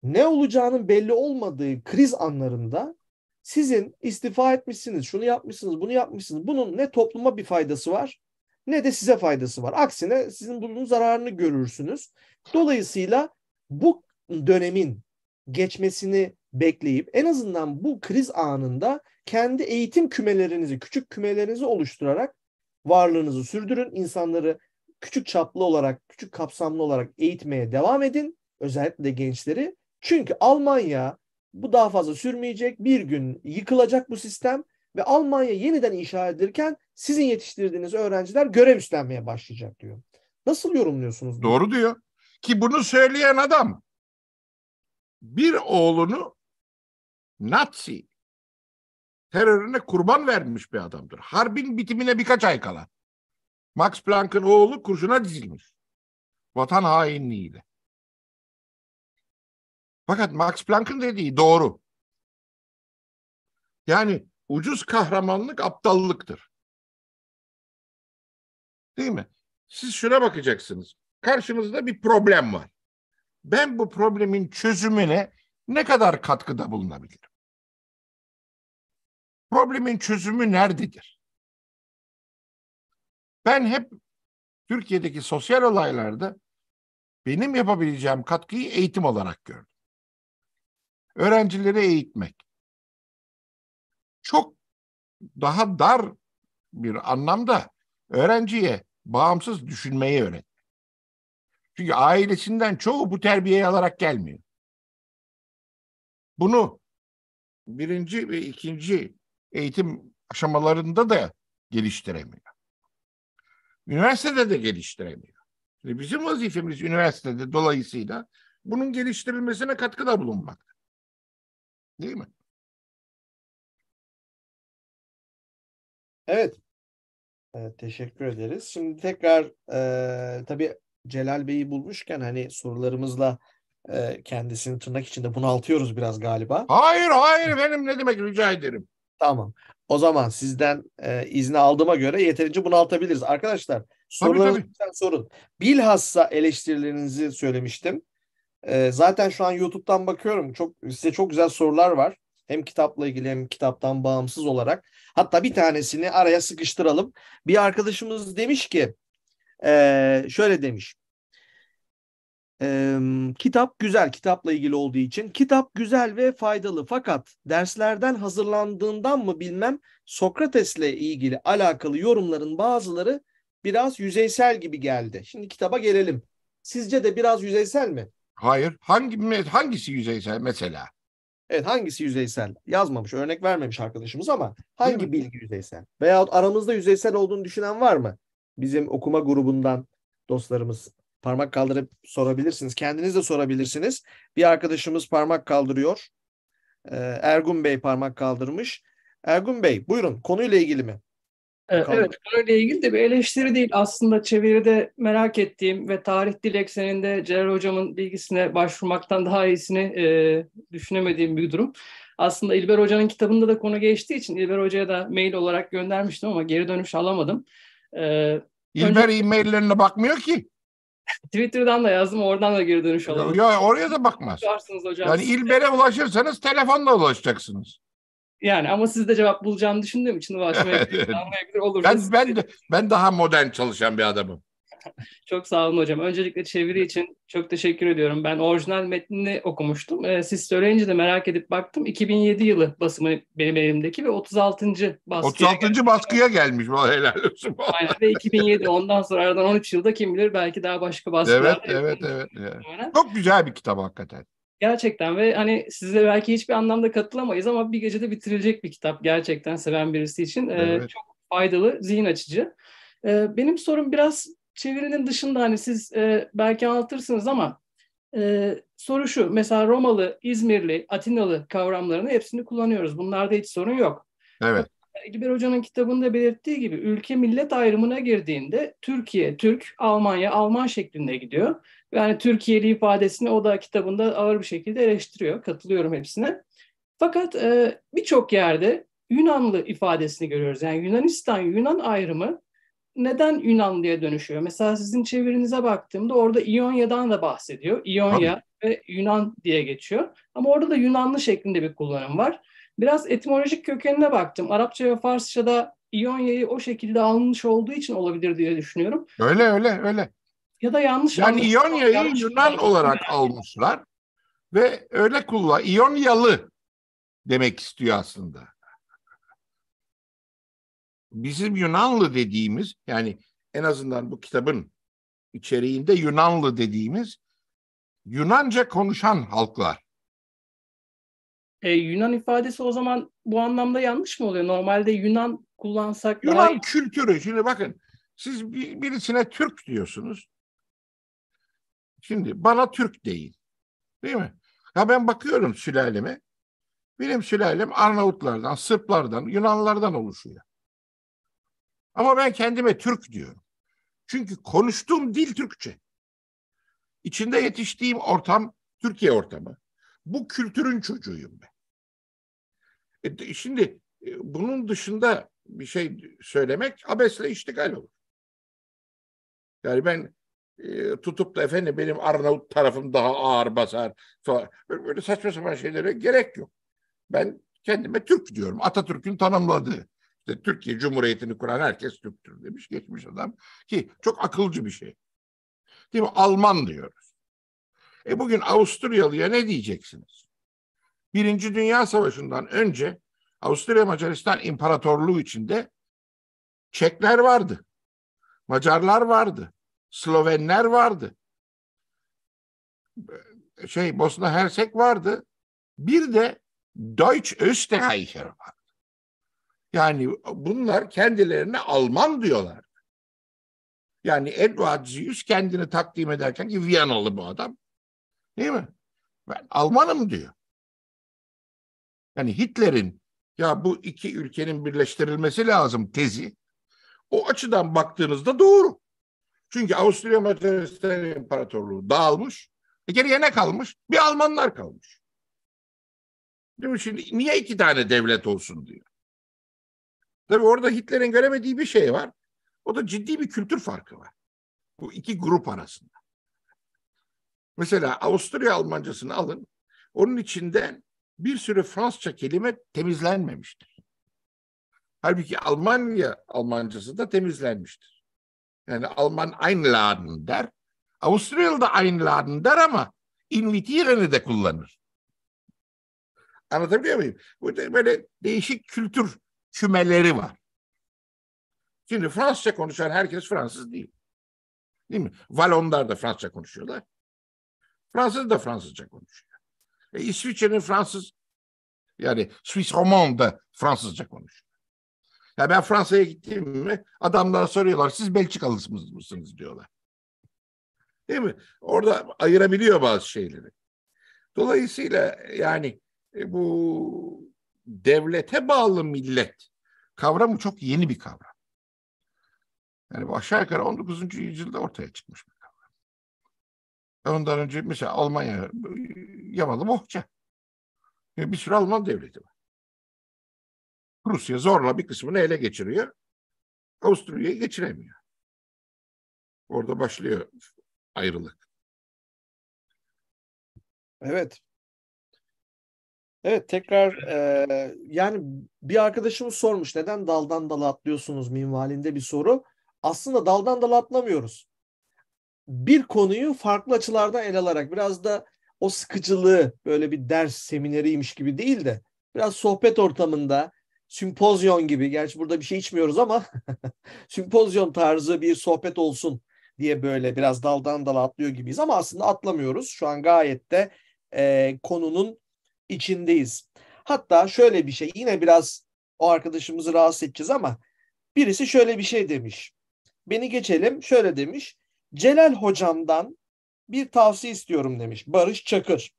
ne olacağının belli olmadığı kriz anlarında sizin istifa etmişsiniz, şunu yapmışsınız, bunu yapmışsınız. Bunun ne topluma bir faydası var ne de size faydası var. Aksine sizin bunun zararını görürsünüz. Dolayısıyla bu dönemin geçmesini bekleyip en azından bu kriz anında kendi eğitim kümelerinizi, küçük kümelerinizi oluşturarak varlığınızı sürdürün. İnsanları küçük çaplı olarak, küçük kapsamlı olarak eğitmeye devam edin. Özellikle de gençleri. Çünkü Almanya bu daha fazla sürmeyecek. Bir gün yıkılacak bu sistem ve Almanya yeniden inşa edilirken sizin yetiştirdiğiniz öğrenciler görev üstlenmeye başlayacak diyor. Nasıl yorumluyorsunuz? Bunu? Doğru diyor. Ki bunu söyleyen adam bir oğlunu Nazi terörüne kurban vermiş bir adamdır. Harbin bitimine birkaç ay kala. Max Planck'ın oğlu kurşuna dizilmiş. Vatan hainliğiyle. Fakat Max Planck'ın dediği doğru. Yani ucuz kahramanlık aptallıktır. Değil mi? Siz şuna bakacaksınız. Karşınızda bir problem var ben bu problemin çözümüne ne kadar katkıda bulunabilirim? Problemin çözümü nerededir? Ben hep Türkiye'deki sosyal olaylarda benim yapabileceğim katkıyı eğitim olarak gördüm. Öğrencileri eğitmek. Çok daha dar bir anlamda öğrenciye bağımsız düşünmeyi öğret. Çünkü ailesinden çoğu bu terbiyeyi alarak gelmiyor. Bunu birinci ve ikinci eğitim aşamalarında da geliştiremiyor. Üniversitede de geliştiremiyor. Şimdi bizim vazifemiz üniversitede dolayısıyla bunun geliştirilmesine katkıda bulunmak. Değil mi? Evet. evet teşekkür ederiz. Şimdi tekrar e, tabii Celal Bey'i bulmuşken hani sorularımızla e, kendisini tırnak içinde bunaltıyoruz biraz galiba. Hayır hayır benim ne demek rica ederim. Tamam. O zaman sizden e, izni aldığıma göre yeterince bunaltabiliriz. Arkadaşlar sorularınızı sorun. Bilhassa eleştirilerinizi söylemiştim. E, zaten şu an YouTube'dan bakıyorum. Çok size çok güzel sorular var. Hem kitapla ilgili hem kitaptan bağımsız olarak. Hatta bir tanesini araya sıkıştıralım. Bir arkadaşımız demiş ki ee, şöyle demiş. E, kitap güzel kitapla ilgili olduğu için kitap güzel ve faydalı fakat derslerden hazırlandığından mı bilmem Sokrates'le ilgili alakalı yorumların bazıları biraz yüzeysel gibi geldi. Şimdi kitaba gelelim. Sizce de biraz yüzeysel mi? Hayır. Hangi hangisi yüzeysel mesela? Evet hangisi yüzeysel? Yazmamış, örnek vermemiş arkadaşımız ama hangi bilgi yüzeysel? Veyahut aramızda yüzeysel olduğunu düşünen var mı? bizim okuma grubundan dostlarımız parmak kaldırıp sorabilirsiniz. Kendiniz de sorabilirsiniz. Bir arkadaşımız parmak kaldırıyor. Ee, Ergun Bey parmak kaldırmış. Ergun Bey buyurun konuyla ilgili mi? Evet, evet konuyla ilgili de bir eleştiri değil. Aslında çeviride merak ettiğim ve tarih dil ekseninde Celal Hocam'ın bilgisine başvurmaktan daha iyisini e, düşünemediğim bir durum. Aslında İlber Hoca'nın kitabında da konu geçtiği için İlber Hoca'ya da mail olarak göndermiştim ama geri dönüş alamadım. Ee, İlber önce... e-maillerine bakmıyor ki. [LAUGHS] Twitter'dan da yazdım. Oradan da geri dönüş alalım. Ya oraya da bakmaz. Ulaşarsınız hocam. Yani İlber'e ulaşırsanız telefonla ulaşacaksınız. Yani ama siz de cevap bulacağımı düşündüğüm için [LAUGHS] ulaşmayabilir. evet. olur. Ben, ben, ben daha modern çalışan bir adamım. [LAUGHS] çok sağ olun hocam. Öncelikle çeviri için çok teşekkür ediyorum. Ben orijinal metnini okumuştum. E, siz söyleyince de merak edip baktım. 2007 yılı basımı benim elimdeki ve 36. baskıya 36. Gelmiş. baskıya gelmiş. Vallahi helal olsun. Aynen ve 2007 ondan sonra aradan 13 yılda kim bilir belki daha başka baskılar. Evet, evet, evet. evet. Çok güzel bir kitap hakikaten. Gerçekten ve hani size belki hiçbir anlamda katılamayız ama bir gecede bitirilecek bir kitap gerçekten seven birisi için. Ee, evet. Ee, çok faydalı, zihin açıcı. Ee, benim sorum biraz çevirinin dışında hani siz e, belki anlatırsınız ama e, soru şu. Mesela Romalı, İzmirli, Atinalı kavramlarını hepsini kullanıyoruz. Bunlarda hiç sorun yok. Evet. Egiber Hoca'nın kitabında belirttiği gibi ülke millet ayrımına girdiğinde Türkiye, Türk, Almanya, Alman şeklinde gidiyor. Yani Türkiye'li ifadesini o da kitabında ağır bir şekilde eleştiriyor. Katılıyorum hepsine. Fakat e, birçok yerde Yunanlı ifadesini görüyoruz. Yani Yunanistan, Yunan ayrımı neden Yunanlı'ya dönüşüyor? Mesela sizin çevirinize baktığımda orada İonya'dan da bahsediyor. İonya Tabii. ve Yunan diye geçiyor. Ama orada da Yunanlı şeklinde bir kullanım var. Biraz etimolojik kökenine baktım. Arapça ve Farsça'da İonya'yı o şekilde almış olduğu için olabilir diye düşünüyorum. Öyle öyle öyle. Ya da yanlış. Yani İonya'yı Yunan var. olarak almışlar ve öyle kullan İonyalı demek istiyor aslında bizim Yunanlı dediğimiz yani en azından bu kitabın içeriğinde Yunanlı dediğimiz Yunanca konuşan halklar. E, Yunan ifadesi o zaman bu anlamda yanlış mı oluyor? Normalde Yunan kullansak Yunan daha... kültürü. Şimdi bakın siz birisine Türk diyorsunuz. Şimdi bana Türk değil. Değil mi? Ya ben bakıyorum sülaleme. Benim sülalem Arnavutlardan, Sırplardan, Yunanlardan oluşuyor. Ama ben kendime Türk diyorum. Çünkü konuştuğum dil Türkçe. İçinde yetiştiğim ortam Türkiye ortamı. Bu kültürün çocuğuyum ben. E, şimdi e, bunun dışında bir şey söylemek abesle iştigal olur. Yani ben e, tutup da efendim benim Arnavut tarafım daha ağır basar falan. böyle saçma sapan şeylere gerek yok. Ben kendime Türk diyorum. Atatürk'ün tanımladığı. İşte Türkiye Cumhuriyeti'ni kuran herkes Türktür demiş geçmiş adam ki çok akılcı bir şey. Değil mi? Alman diyoruz. E bugün Avusturyalıya ne diyeceksiniz? Birinci Dünya Savaşı'ndan önce Avusturya Macaristan İmparatorluğu içinde Çekler vardı. Macarlar vardı. Slovenler vardı. Şey Bosna Hersek vardı. Bir de Deutsch Österreicher var. Yani bunlar kendilerine Alman diyorlar. Yani Edward Ziyus kendini takdim ederken ki Viyanalı bu adam. Değil mi? Ben Almanım diyor. Yani Hitler'in ya bu iki ülkenin birleştirilmesi lazım tezi. O açıdan baktığınızda doğru. Çünkü Avusturya Macaristan İmparatorluğu dağılmış. E geriye ne kalmış? Bir Almanlar kalmış. Değil mi? Şimdi niye iki tane devlet olsun diyor. Tabii orada Hitler'in göremediği bir şey var. O da ciddi bir kültür farkı var. Bu iki grup arasında. Mesela Avusturya Almancasını alın. Onun içinden bir sürü Fransızca kelime temizlenmemiştir. Halbuki Almanya Almancası da temizlenmiştir. Yani Alman Einladen der. Avusturyalı da Einladen der ama invitieren'i de kullanır. Anlatabiliyor muyum? Bu böyle değişik kültür kümeleri var. Şimdi Fransızca konuşan herkes Fransız değil. Değil mi? Valonlar da Fransızca konuşuyorlar. Fransız da Fransızca konuşuyor. E, İsviçre'nin Fransız yani Swiss Roman da Fransızca konuşuyor. Ya ben Fransa'ya gittim mi adamlar soruyorlar siz Belçikalı mısınız diyorlar. Değil mi? Orada ayırabiliyor bazı şeyleri. Dolayısıyla yani e, bu devlete bağlı millet kavramı çok yeni bir kavram. Yani bu aşağı yukarı 19. yüzyılda ortaya çıkmış bir kavram. Ondan önce mesela Almanya Yamalı Bohça. Bir sürü Alman devleti var. Rusya zorla bir kısmını ele geçiriyor. Avusturya'yı geçiremiyor. Orada başlıyor ayrılık. Evet. Evet tekrar e, yani bir arkadaşımız sormuş neden daldan dala atlıyorsunuz minvalinde bir soru. Aslında daldan dala atlamıyoruz. Bir konuyu farklı açılardan ele alarak biraz da o sıkıcılığı böyle bir ders semineriymiş gibi değil de biraz sohbet ortamında simpozyon gibi gerçi burada bir şey içmiyoruz ama [LAUGHS] simpozyon tarzı bir sohbet olsun diye böyle biraz daldan dala atlıyor gibiyiz ama aslında atlamıyoruz. Şu an gayet de e, konunun içindeyiz. Hatta şöyle bir şey yine biraz o arkadaşımızı rahatsız edeceğiz ama birisi şöyle bir şey demiş. Beni geçelim şöyle demiş. Celal hocamdan bir tavsiye istiyorum demiş Barış Çakır.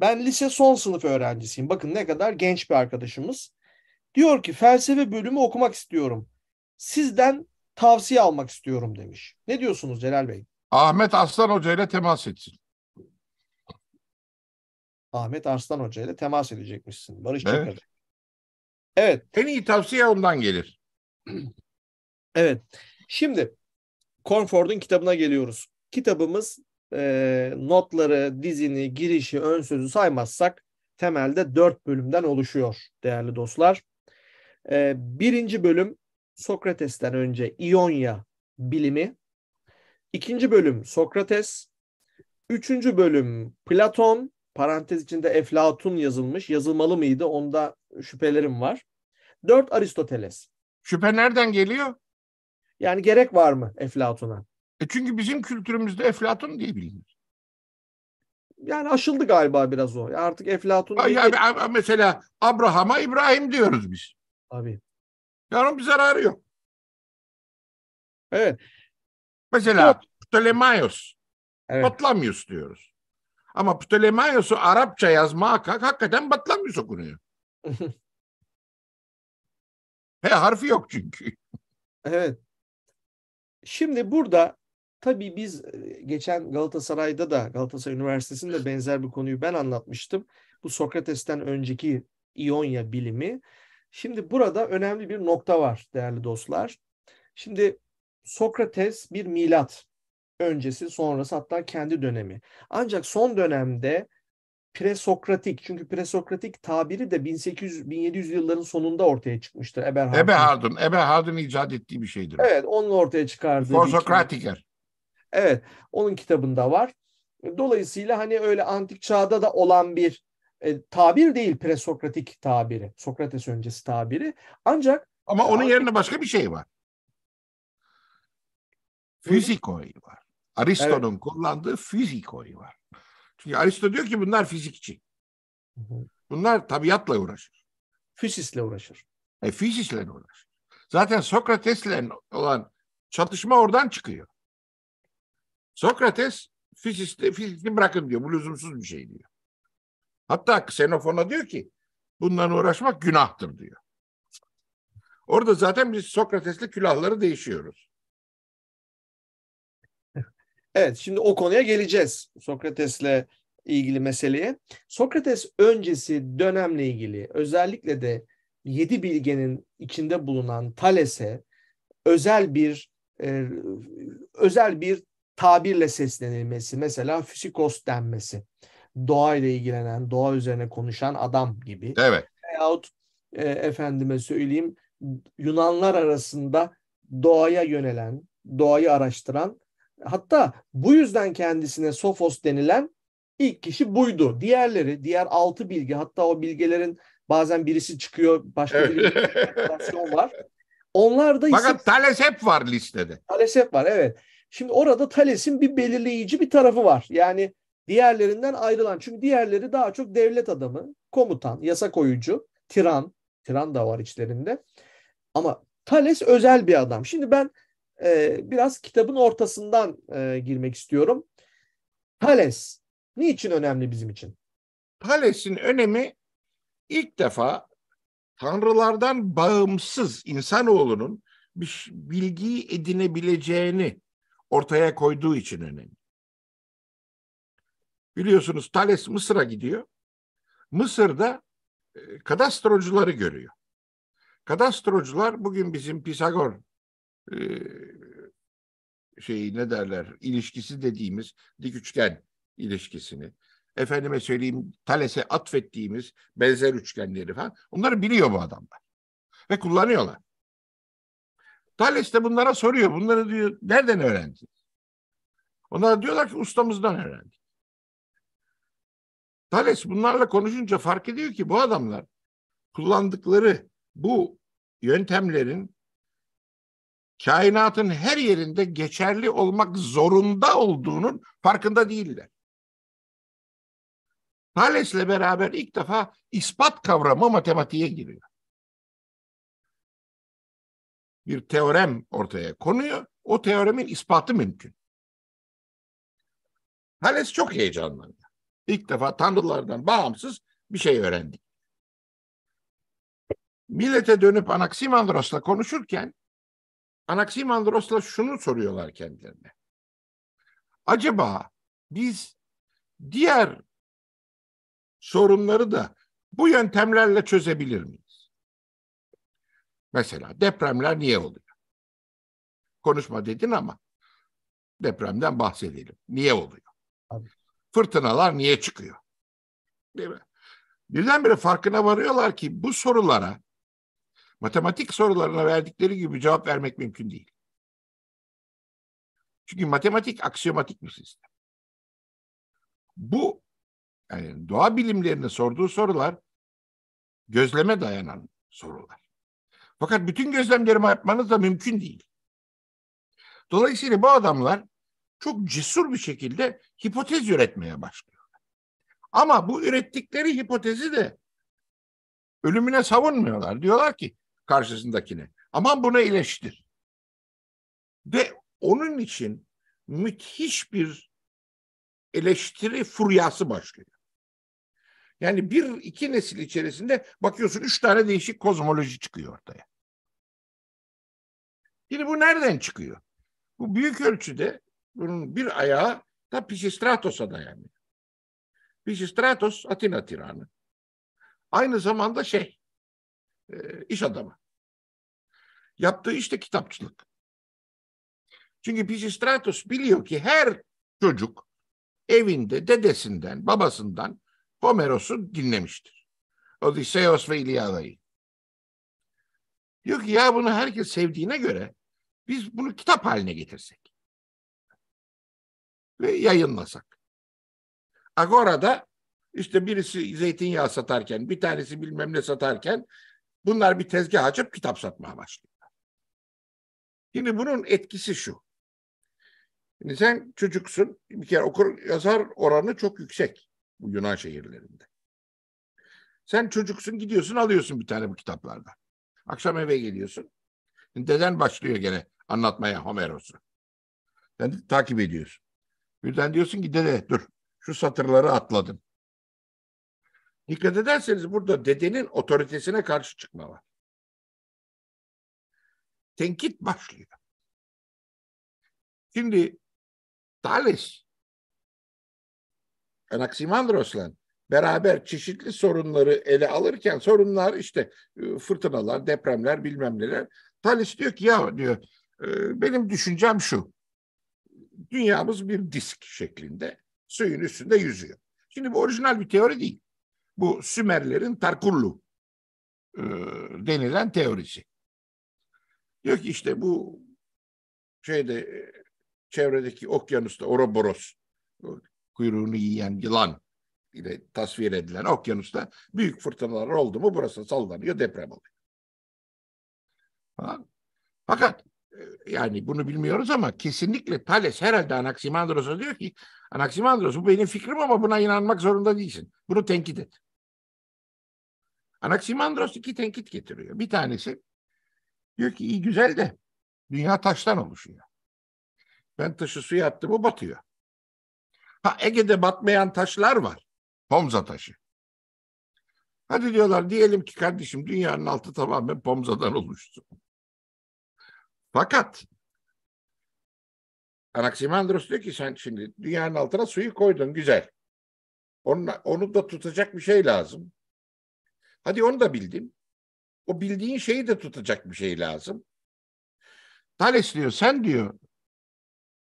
Ben lise son sınıf öğrencisiyim. Bakın ne kadar genç bir arkadaşımız. Diyor ki felsefe bölümü okumak istiyorum. Sizden tavsiye almak istiyorum demiş. Ne diyorsunuz Celal Bey? Ahmet Aslan Hoca ile temas etsin. Ahmet Arslan Hoca ile temas edecekmişsin. Barış evet. Çakır. Evet. En iyi tavsiye ondan gelir. [CLEARS THROAT] evet. Şimdi Cornford'un kitabına geliyoruz. Kitabımız e, notları, dizini, girişi, ön sözü saymazsak temelde dört bölümden oluşuyor değerli dostlar. E, birinci bölüm Sokrates'ten önce İonya bilimi. İkinci bölüm Sokrates. Üçüncü bölüm Platon. Parantez içinde Eflatun yazılmış. Yazılmalı mıydı? Onda şüphelerim var. Dört Aristoteles. Şüphe nereden geliyor? Yani gerek var mı Eflatun'a? E çünkü bizim kültürümüzde Eflatun diye bilinir. Yani aşıldı galiba biraz o. Artık Eflatun... Ay, ay, ay, mesela Abraham'a İbrahim diyoruz biz. Abi. Yani bir zararı yok. Evet. Mesela Ptolemaios, evet. Ptolemaios diyoruz. Ama Ptolemaios'u Arapça yazma hak, hakikaten batlamıyor okunuyor. [LAUGHS] He harfi yok çünkü. Evet. Şimdi burada tabii biz e, geçen Galatasaray'da da Galatasaray Üniversitesi'nde benzer bir konuyu ben anlatmıştım. Bu Sokrates'ten önceki İonya bilimi. Şimdi burada önemli bir nokta var değerli dostlar. Şimdi Sokrates bir milat öncesi, sonrası hatta kendi dönemi. Ancak son dönemde presokratik çünkü presokratik tabiri de 1800 1700 yılların sonunda ortaya çıkmıştır Eberhard'ın. Eberhard'ın Eberhard'ın icat ettiği bir şeydir. Evet, onun ortaya çıkardığı. Prosokratiker. Evet, onun kitabında var. Dolayısıyla hani öyle antik çağda da olan bir e, tabir değil presokratik tabiri. Sokrates öncesi tabiri. Ancak ama onun e, yerine başka bir şey var. Fizikoy var. Aristo'nun evet. kullandığı fizikori var. Çünkü Aristo diyor ki bunlar fizikçi. Bunlar tabiatla uğraşır. Fizisle uğraşır. E, fizisle uğraşır. Zaten Sokrates'le olan çatışma oradan çıkıyor. Sokrates fizikli, fizikli bırakın diyor. Bu lüzumsuz bir şey diyor. Hatta Xenofon'a diyor ki bundan uğraşmak günahtır diyor. Orada zaten biz Sokrates'le külahları değişiyoruz. Evet şimdi o konuya geleceğiz Sokrates'le ilgili meseleye. Sokrates öncesi dönemle ilgili özellikle de yedi bilgenin içinde bulunan Thales'e özel bir e, özel bir tabirle seslenilmesi mesela füsikos denmesi. Doğayla ilgilenen, doğa üzerine konuşan adam gibi. Evet. Veyahut e, efendime söyleyeyim Yunanlar arasında doğaya yönelen, doğayı araştıran Hatta bu yüzden kendisine Sofos denilen ilk kişi buydu. Diğerleri, diğer altı bilgi hatta o bilgelerin bazen birisi çıkıyor, başka bir bir var. Onlar da Fakat ise, Thales hep var listede. Thales hep var evet. Şimdi orada Thales'in bir belirleyici bir tarafı var. Yani diğerlerinden ayrılan. Çünkü diğerleri daha çok devlet adamı, komutan, yasa koyucu, tiran. Tiran da var içlerinde. Ama Thales özel bir adam. Şimdi ben e, biraz kitabın ortasından e, girmek istiyorum. Thales niçin önemli bizim için? Thales'in önemi ilk defa tanrılardan bağımsız insanoğlunun bir bilgiyi edinebileceğini ortaya koyduğu için önemli. Biliyorsunuz Thales Mısır'a gidiyor. Mısır'da e, kadastrocuları görüyor. Kadastrocular bugün bizim Pisagor şey ne derler ilişkisi dediğimiz dik üçgen ilişkisini efendime söyleyeyim Thales'e atfettiğimiz benzer üçgenleri falan onları biliyor bu adamlar ve kullanıyorlar. Thales de bunlara soruyor. Bunları diyor nereden öğrendin? Onlar diyorlar ki ustamızdan öğrendik. Thales bunlarla konuşunca fark ediyor ki bu adamlar kullandıkları bu yöntemlerin kainatın her yerinde geçerli olmak zorunda olduğunun farkında değiller. Thales'le beraber ilk defa ispat kavramı matematiğe giriyor. Bir teorem ortaya konuyor. O teoremin ispatı mümkün. Thales çok heyecanlandı. İlk defa tanrılardan bağımsız bir şey öğrendi. Millete dönüp Anaximandros'la konuşurken Anaximandros'la şunu soruyorlar kendilerine. Acaba biz diğer sorunları da bu yöntemlerle çözebilir miyiz? Mesela depremler niye oluyor? Konuşma dedin ama depremden bahsedelim. Niye oluyor? Abi. Fırtınalar niye çıkıyor? Değil mi? Birdenbire farkına varıyorlar ki bu sorulara matematik sorularına verdikleri gibi cevap vermek mümkün değil. Çünkü matematik aksiyomatik bir sistem. Bu yani doğa bilimlerine sorduğu sorular gözleme dayanan sorular. Fakat bütün gözlemlerimi yapmanız da mümkün değil. Dolayısıyla bu adamlar çok cesur bir şekilde hipotez üretmeye başlıyorlar. Ama bu ürettikleri hipotezi de ölümüne savunmuyorlar. Diyorlar ki karşısındakini. Ama buna eleştir. Ve onun için müthiş bir eleştiri furyası başlıyor. Yani bir iki nesil içerisinde bakıyorsun üç tane değişik kozmoloji çıkıyor ortaya. Şimdi bu nereden çıkıyor? Bu büyük ölçüde bunun bir ayağı da Pisistratos'a dayanıyor. Pisistratos Atina tiranı. Aynı zamanda şey e, iş adamı. Yaptığı işte kitapçılık. Çünkü Pisistratos biliyor ki her çocuk evinde dedesinden, babasından Homeros'u dinlemiştir. Odysseus ve İlyada'yı. Diyor ki ya bunu herkes sevdiğine göre biz bunu kitap haline getirsek ve yayınlasak. Agora'da işte birisi zeytinyağı satarken, bir tanesi bilmem ne satarken Bunlar bir tezgah açıp kitap satmaya başlıyorlar. Şimdi bunun etkisi şu. Şimdi sen çocuksun. Bir kere okur yazar oranı çok yüksek bu Yunan şehirlerinde. Sen çocuksun gidiyorsun alıyorsun bir tane bu kitaplardan. Akşam eve geliyorsun. Deden başlıyor gene anlatmaya Homeros'u. Sen takip ediyorsun. Birden diyorsun ki dede dur şu satırları atladım. Dikkat ederseniz burada dedenin otoritesine karşı çıkma var. Tenkit başlıyor. Şimdi Thales, Anaximandros'la beraber çeşitli sorunları ele alırken sorunlar işte e, fırtınalar, depremler bilmem neler. Thales diyor ki ya diyor e, benim düşüncem şu. Dünyamız bir disk şeklinde suyun üstünde yüzüyor. Şimdi bu orijinal bir teori değil. Bu Sümerlerin Tarkullu e, denilen teorisi. Diyor ki işte bu şeyde e, çevredeki okyanusta Ouroboros kuyruğunu yiyen yılan ile tasvir edilen okyanusta büyük fırtınalar oldu mu burası sallanıyor deprem oluyor. Ha? Fakat yani bunu bilmiyoruz ama kesinlikle Thales herhalde Anaximandros'a diyor ki Anaximandros bu benim fikrim ama buna inanmak zorunda değilsin. Bunu tenkit et. Anaximandros iki tenkit getiriyor. Bir tanesi diyor ki iyi güzel de dünya taştan oluşuyor. Ben taşı suya attım o batıyor. Ha Ege'de batmayan taşlar var. Pomza taşı. Hadi diyorlar diyelim ki kardeşim dünyanın altı tamamen Pomza'dan oluştu. Fakat Anaximandros diyor ki sen şimdi dünyanın altına suyu koydun güzel. onu onu da tutacak bir şey lazım. Hadi onu da bildin. O bildiğin şeyi de tutacak bir şey lazım. Thales diyor sen diyor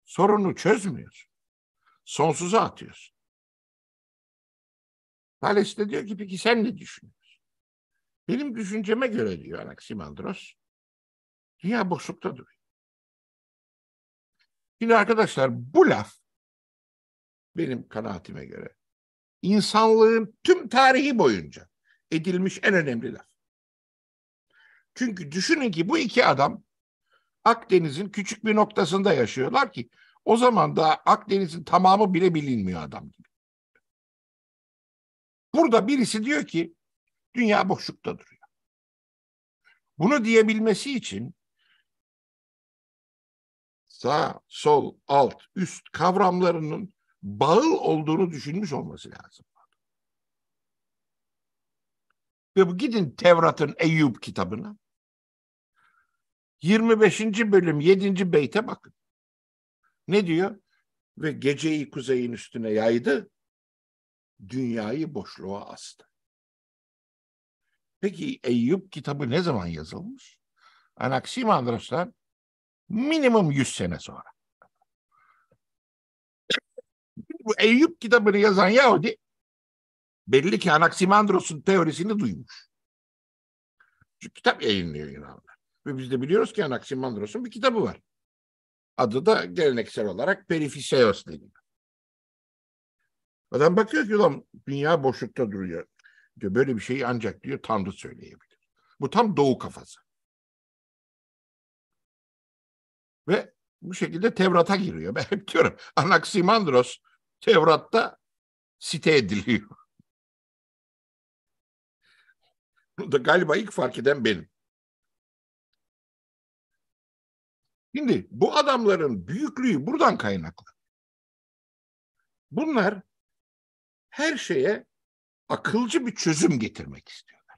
sorunu çözmüyorsun. Sonsuza atıyorsun. Thales de diyor ki peki sen ne düşünüyorsun? Benim düşünceme göre diyor Anaximandros. Dünya boşlukta duruyor. Şimdi arkadaşlar bu laf benim kanaatime göre insanlığın tüm tarihi boyunca edilmiş en önemli laf. Çünkü düşünün ki bu iki adam Akdeniz'in küçük bir noktasında yaşıyorlar ki o zaman da Akdeniz'in tamamı bile bilinmiyor adam gibi. Burada birisi diyor ki dünya boşlukta duruyor. Bunu diyebilmesi için sağ, sol, alt, üst kavramlarının bağıl olduğunu düşünmüş olması lazım. Ve bu gidin Tevrat'ın Eyüp kitabına. 25. bölüm 7. beyte bakın. Ne diyor? Ve geceyi kuzeyin üstüne yaydı, dünyayı boşluğa astı. Peki Eyüp kitabı ne zaman yazılmış? Anaksimandros'tan Minimum 100 sene sonra. Bu Eyüp kitabını yazan Yahudi belli ki Anaksimandros'un teorisini duymuş. Çünkü kitap yayınlıyor Yunanlar. Ve biz de biliyoruz ki Anaksimandros'un bir kitabı var. Adı da geleneksel olarak Perifiseos deniyor. Adam bakıyor ki ulan dünya boşlukta duruyor. Diyor, böyle bir şeyi ancak diyor Tanrı söyleyebilir. Bu tam doğu kafası. Ve bu şekilde Tevrat'a giriyor. Ben hep diyorum Anaximandros Tevrat'ta site ediliyor. Bunu da galiba ilk fark eden benim. Şimdi bu adamların büyüklüğü buradan kaynaklı. Bunlar her şeye akılcı bir çözüm getirmek istiyorlar.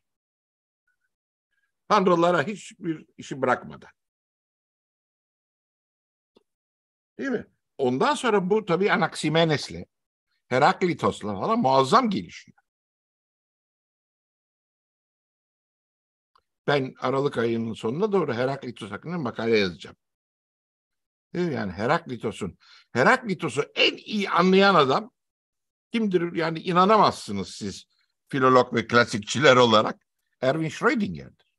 Tanrılara hiçbir işi bırakmadan. Değil mi? Ondan sonra bu tabii Anaximenes'le, Heraklitos'la falan muazzam gelişiyor. Ben Aralık ayının sonuna doğru Heraklitos hakkında makale yazacağım. Değil mi? Yani Heraklitos'un, Heraklitos'u en iyi anlayan adam kimdir? Yani inanamazsınız siz filolog ve klasikçiler olarak. Erwin Schrödinger'dir.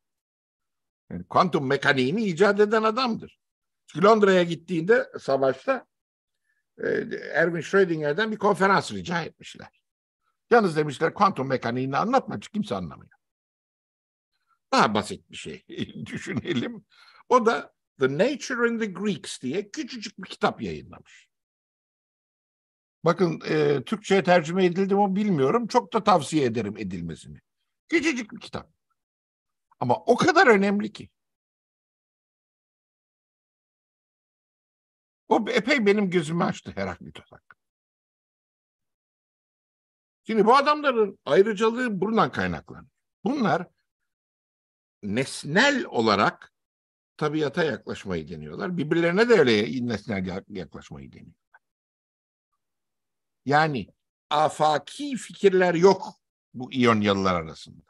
Yani kuantum mekaniğini icat eden adamdır. Londra'ya gittiğinde savaşta e, Erwin Schrödinger'den bir konferans rica etmişler. Yalnız demişler kuantum mekaniğini anlatma çünkü kimse anlamıyor. Daha basit bir şey [LAUGHS] düşünelim. O da The Nature and the Greeks diye küçücük bir kitap yayınlamış. Bakın e, Türkçe'ye tercüme edildi mi bilmiyorum. Çok da tavsiye ederim edilmesini. Küçücük bir kitap. Ama o kadar önemli ki. O epey benim gözümü açtı Heraklitos hakkında. Şimdi bu adamların ayrıcalığı buradan kaynaklanıyor. Bunlar nesnel olarak tabiata yaklaşmayı deniyorlar. Birbirlerine de öyle nesnel yaklaşmayı deniyorlar. Yani afaki fikirler yok bu İyonyalılar arasında.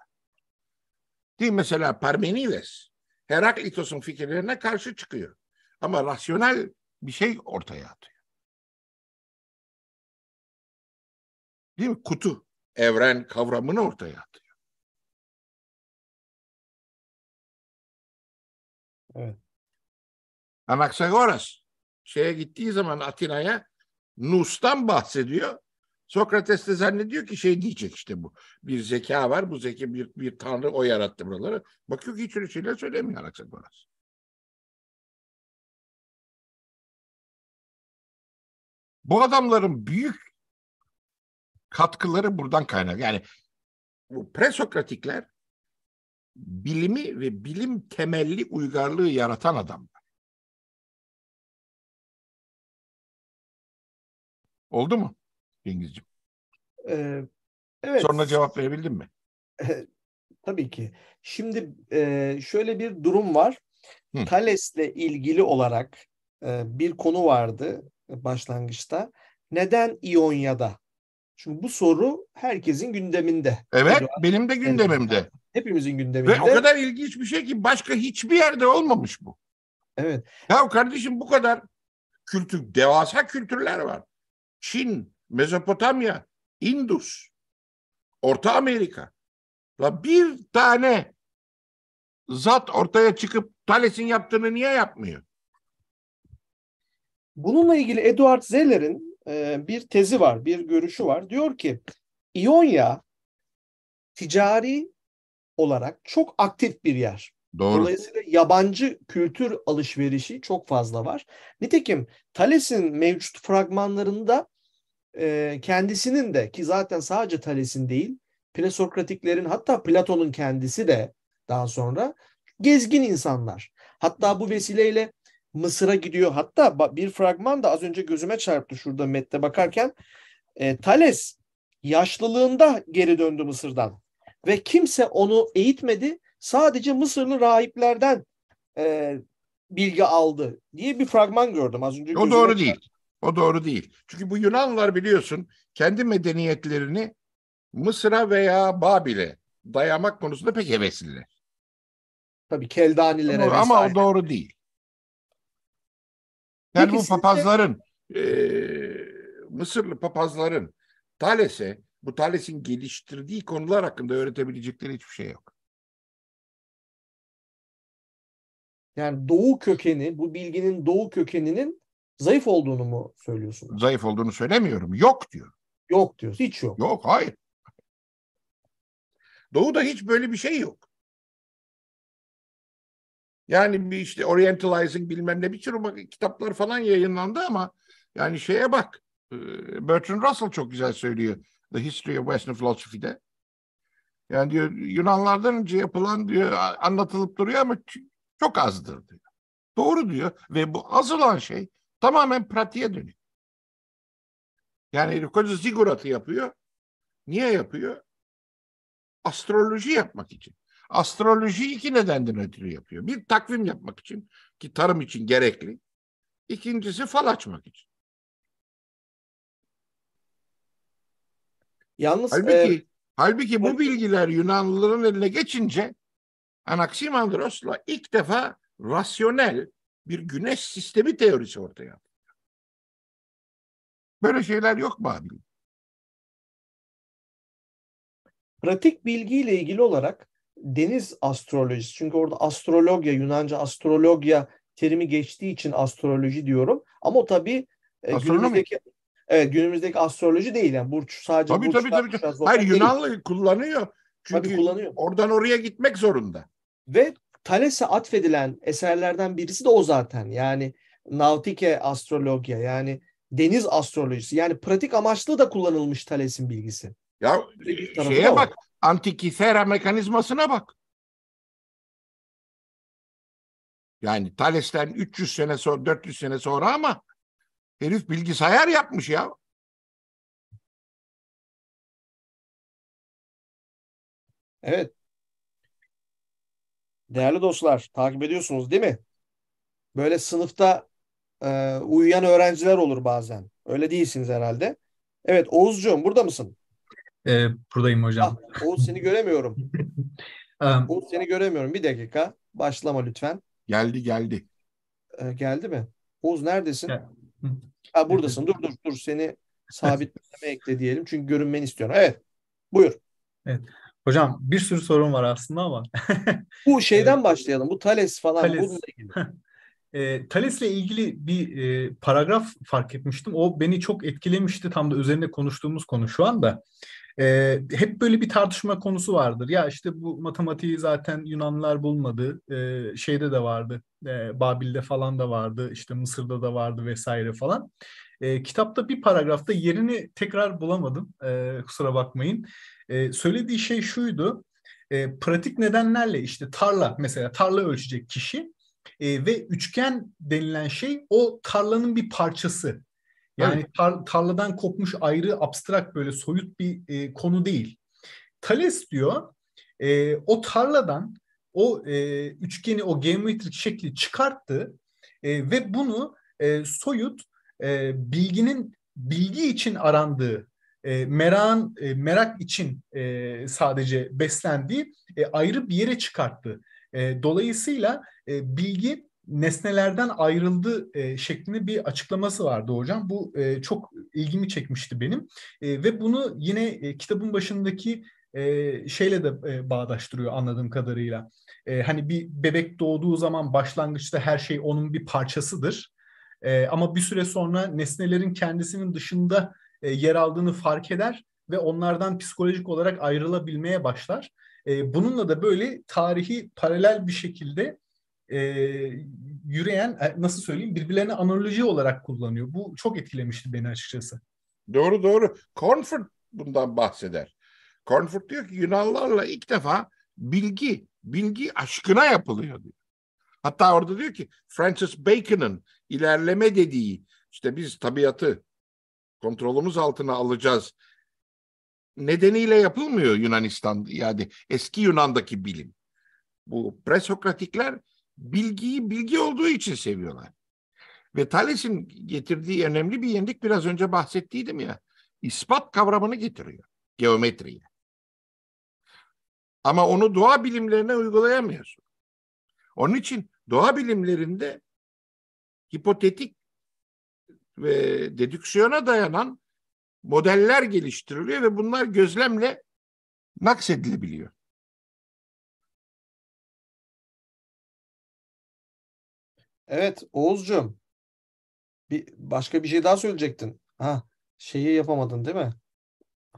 Değil mesela Parmenides Heraklitos'un fikirlerine karşı çıkıyor. Ama rasyonel bir şey ortaya atıyor. Değil mi? Kutu. Evren kavramını ortaya atıyor. Evet. Anaksagoras şeye gittiği zaman Atina'ya Nus'tan bahsediyor. Sokrates de zannediyor ki şey diyecek işte bu. Bir zeka var. Bu zeki bir, bir tanrı o yarattı buraları. Bakıyor ki hiç öyle şeyler söylemiyor Anaksagoras. Bu adamların büyük katkıları buradan kaynak. Yani bu presokratikler bilimi ve bilim temelli uygarlığı yaratan adamlar. Oldu mu Cengiz'ciğim? Ee, evet. Sonra cevap verebildin mi? [LAUGHS] Tabii ki. Şimdi e, şöyle bir durum var. Hı. Thales'le ilgili olarak e, bir konu vardı başlangıçta. Neden İonya'da? Çünkü bu soru herkesin gündeminde. Evet, benim de gündemimde. Hepimizin gündeminde. Ve o kadar ilginç bir şey ki başka hiçbir yerde olmamış bu. Evet. Ya kardeşim bu kadar kültür, devasa kültürler var. Çin, Mezopotamya, Indus, Orta Amerika. La bir tane zat ortaya çıkıp Thales'in yaptığını niye yapmıyor? Bununla ilgili Eduard Zeller'in e, bir tezi var, bir görüşü var. Diyor ki İonya ticari olarak çok aktif bir yer. Doğru. Dolayısıyla yabancı kültür alışverişi çok fazla var. Nitekim Thales'in mevcut fragmanlarında e, kendisinin de ki zaten sadece Thales'in değil, presokratiklerin hatta Platon'un kendisi de daha sonra gezgin insanlar. Hatta bu vesileyle Mısır'a gidiyor. Hatta bir fragman da az önce gözüme çarptı şurada mette bakarken. E, Thales yaşlılığında geri döndü Mısır'dan. Ve kimse onu eğitmedi. Sadece Mısırlı rahiplerden e, bilgi aldı diye bir fragman gördüm az önce. O doğru çarptı. değil. O doğru değil. Çünkü bu Yunanlar biliyorsun kendi medeniyetlerini Mısır'a veya Babil'e dayamak konusunda pek hevesliler. Tabii Keldaniler'e Ama, ama o doğru değil. Yani Peki, bu papazların de... e, Mısırlı papazların talese, bu talesin geliştirdiği konular hakkında öğretebilecekleri hiçbir şey yok. Yani doğu kökeni, bu bilginin doğu kökeninin zayıf olduğunu mu söylüyorsunuz? Zayıf olduğunu söylemiyorum. Yok diyor. Yok diyor. Hiç yok. Yok hayır. Doğu'da hiç böyle bir şey yok. Yani bir işte Orientalizing bilmem ne bir sürü kitaplar falan yayınlandı ama yani şeye bak e, Bertrand Russell çok güzel söylüyor The History of Western Philosophy'de. Yani diyor Yunanlardan önce yapılan diyor anlatılıp duruyor ama çok azdır diyor. Doğru diyor ve bu az olan şey tamamen pratiğe dönüyor. Yani koca ziguratı yapıyor. Niye yapıyor? Astroloji yapmak için. Astroloji iki nedenden ötürü yapıyor. Bir takvim yapmak için ki tarım için gerekli. İkincisi fal açmak için. Yalnız halbuki e, halbuki bu bilgiler Yunanlıların eline geçince Anaximandros'la ilk defa rasyonel bir güneş sistemi teorisi ortaya atıyor. Böyle şeyler yok mu abi? Pratik bilgiyle ilgili olarak deniz astrolojisi. Çünkü orada astrologya, Yunanca astrologya terimi geçtiği için astroloji diyorum. Ama o tabii e, Astronomi. günümüzdeki evet, günümüzdeki astroloji değil yani burç sadece tabii, burçlar, tabii, tabii. Burçlar, Hayır Yunanlı değil. kullanıyor. Çünkü tabii kullanıyor. oradan oraya gitmek zorunda. Ve Thales'e atfedilen eserlerden birisi de o zaten. Yani Nautike astrologya yani deniz astrolojisi. Yani pratik amaçlı da kullanılmış Thales'in bilgisi. Ya e, şeye bak antikisera mekanizmasına bak. Yani Thales'ten 300 sene sonra 400 sene sonra ama herif bilgisayar yapmış ya. Evet. Değerli dostlar takip ediyorsunuz değil mi? Böyle sınıfta e, uyuyan öğrenciler olur bazen. Öyle değilsiniz herhalde. Evet Oğuzcuğum burada mısın? Ee, buradayım hocam. Ah, Oğuz seni göremiyorum. [LAUGHS] Ee, Oğuz seni göremiyorum. Bir dakika. Başlama lütfen. Geldi geldi. Ee, geldi mi? Oğuz neredesin? Gel. Ha, buradasın. Dur dur dur. Seni sabitleme ekle diyelim. Çünkü görünmeni istiyorum. Evet. Buyur. Evet. Hocam bir sürü sorun var aslında ama. [LAUGHS] bu şeyden başlayalım. Bu Thales falan. Thales. Bununla ilgili. [LAUGHS] E, Thales'le ilgili bir e, paragraf fark etmiştim. O beni çok etkilemişti. Tam da üzerinde konuştuğumuz konu şu anda. E, hep böyle bir tartışma konusu vardır. Ya işte bu matematiği zaten Yunanlılar bulmadı. E, şeyde de vardı. E, Babil'de falan da vardı. İşte Mısır'da da vardı vesaire falan. E, kitapta bir paragrafta yerini tekrar bulamadım. E, kusura bakmayın. E, söylediği şey şuydu. E, pratik nedenlerle işte tarla mesela tarla ölçecek kişi e, ve üçgen denilen şey o tarlanın bir parçası. Yani tar- tarladan kopmuş ayrı, abstrak böyle soyut bir e, konu değil. Thales diyor, e, o tarladan o e, üçgeni, o geometrik şekli çıkarttı e, ve bunu e, soyut e, bilginin bilgi için arandığı, e, meran e, merak için e, sadece beslendiği e, ayrı bir yere çıkarttı. E, dolayısıyla e, bilgi nesnelerden ayrıldı e, şeklinde bir açıklaması vardı hocam. Bu e, çok ilgimi çekmişti benim e, ve bunu yine e, kitabın başındaki e, şeyle de e, bağdaştırıyor anladığım kadarıyla. E, hani bir bebek doğduğu zaman başlangıçta her şey onun bir parçasıdır. E, ama bir süre sonra nesnelerin kendisinin dışında e, yer aldığını fark eder ve onlardan psikolojik olarak ayrılabilmeye başlar. E, bununla da böyle tarihi paralel bir şekilde e, yürüyen e, nasıl söyleyeyim birbirlerine analoji olarak kullanıyor. Bu çok etkilemişti beni açıkçası. Doğru doğru. Cornford bundan bahseder. Cornford diyor ki Yunanlarla ilk defa bilgi, bilgi aşkına yapılıyor diyor. Hatta orada diyor ki Francis Bacon'ın ilerleme dediği işte biz tabiatı kontrolümüz altına alacağız nedeniyle yapılmıyor Yunanistan yani eski Yunan'daki bilim. Bu presokratikler bilgiyi bilgi olduğu için seviyorlar. Ve Thales'in getirdiği önemli bir yenilik biraz önce bahsettiydim ya. İspat kavramını getiriyor geometriye. Ama onu doğa bilimlerine uygulayamıyorsun. Onun için doğa bilimlerinde hipotetik ve dedüksiyona dayanan modeller geliştiriliyor ve bunlar gözlemle naksedilebiliyor. Evet Oğuzcuğum. Bir, başka bir şey daha söyleyecektin. Ha, şeyi yapamadın değil mi?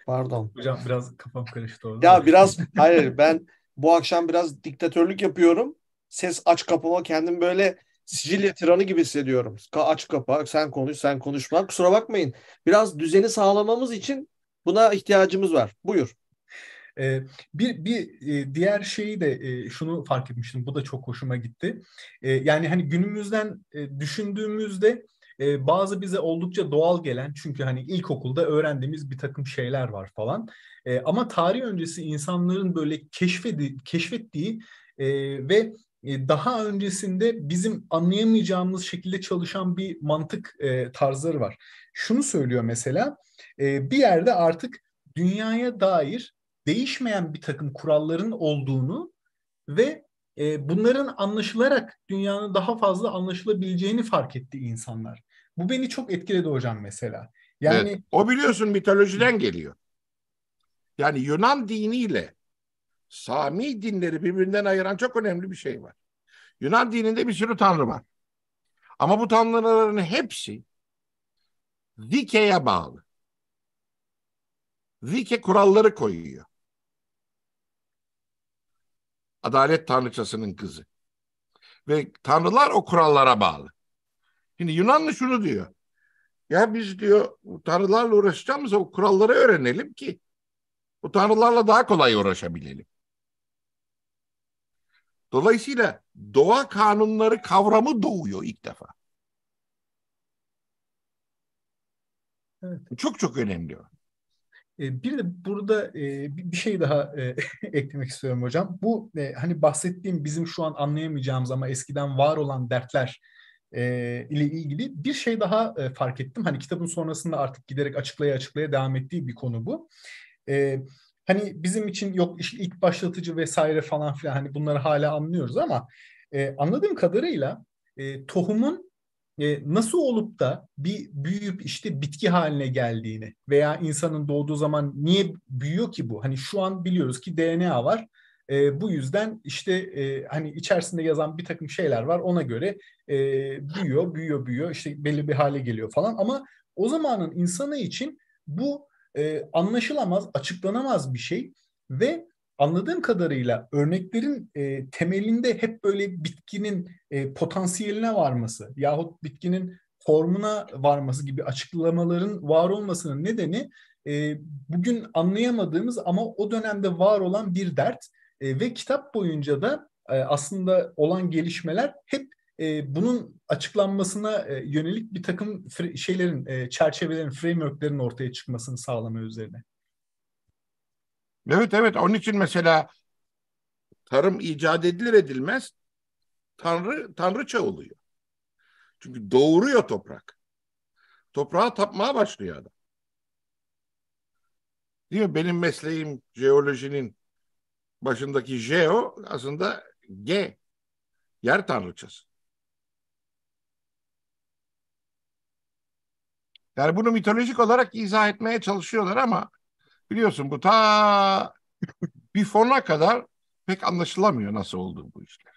Pardon. Hocam biraz kafam karıştı orada. Ya biraz hayır ben bu akşam biraz diktatörlük yapıyorum. Ses aç kapama kendim böyle Sicilya tiranı gibi hissediyorum. Ka aç kapa sen konuş sen konuşma. Kusura bakmayın. Biraz düzeni sağlamamız için buna ihtiyacımız var. Buyur bir bir diğer şeyi de şunu fark etmiştim. Bu da çok hoşuma gitti. yani hani günümüzden düşündüğümüzde bazı bize oldukça doğal gelen çünkü hani ilkokulda öğrendiğimiz bir takım şeyler var falan. ama tarih öncesi insanların böyle keşfedi, keşfettiği ve daha öncesinde bizim anlayamayacağımız şekilde çalışan bir mantık tarzları var. Şunu söylüyor mesela, bir yerde artık dünyaya dair değişmeyen bir takım kuralların olduğunu ve e, bunların anlaşılarak dünyanın daha fazla anlaşılabileceğini fark etti insanlar. Bu beni çok etkiledi hocam mesela. Yani evet, o biliyorsun mitolojiden geliyor. Yani Yunan diniyle Sami dinleri birbirinden ayıran çok önemli bir şey var. Yunan dininde bir sürü tanrı var. Ama bu tanrıların hepsi dikeye bağlı. Dike kuralları koyuyor. Adalet tanrıçasının kızı. Ve tanrılar o kurallara bağlı. Şimdi Yunanlı şunu diyor. Ya biz diyor tanrılarla uğraşacağımız o kuralları öğrenelim ki bu tanrılarla daha kolay uğraşabilelim. Dolayısıyla doğa kanunları kavramı doğuyor ilk defa. Evet. Çok çok önemli o. Ee, bir de burada e, bir şey daha e, [LAUGHS] eklemek istiyorum hocam. Bu e, hani bahsettiğim bizim şu an anlayamayacağımız ama eskiden var olan dertler ile ilgili bir şey daha fark ettim. Hani kitabın sonrasında artık giderek açıklaya açıklaya devam ettiği bir konu bu. Hani bizim için yok işte ilk başlatıcı vesaire falan filan hani bunları hala anlıyoruz ama anladığım kadarıyla tohumun e, nasıl olup da bir büyüyüp işte bitki haline geldiğini veya insanın doğduğu zaman niye büyüyor ki bu? Hani şu an biliyoruz ki DNA var. E, bu yüzden işte e, hani içerisinde yazan bir takım şeyler var. Ona göre e, büyüyor, büyüyor, büyüyor. İşte belli bir hale geliyor falan. Ama o zamanın insanı için bu e, anlaşılamaz, açıklanamaz bir şey ve anladığım kadarıyla örneklerin e, temelinde hep böyle bitkinin e, potansiyeline varması yahut bitkinin formuna varması gibi açıklamaların var olmasının nedeni e, bugün anlayamadığımız ama o dönemde var olan bir dert e, ve kitap boyunca da e, aslında olan gelişmeler hep e, bunun açıklanmasına e, yönelik bir takım şeylerin, e, çerçevelerin, frameworklerin ortaya çıkmasını sağlama üzerine. Evet evet onun için mesela tarım icat edilir edilmez tanrı tanrıça oluyor. Çünkü doğuruyor toprak. Toprağa tapmaya başlıyor adam. Değil mi? Benim mesleğim jeolojinin başındaki jeo aslında G. Yer tanrıçası. Yani bunu mitolojik olarak izah etmeye çalışıyorlar ama Biliyorsun bu ta bir bifore'una kadar pek anlaşılamıyor nasıl oldu bu işler.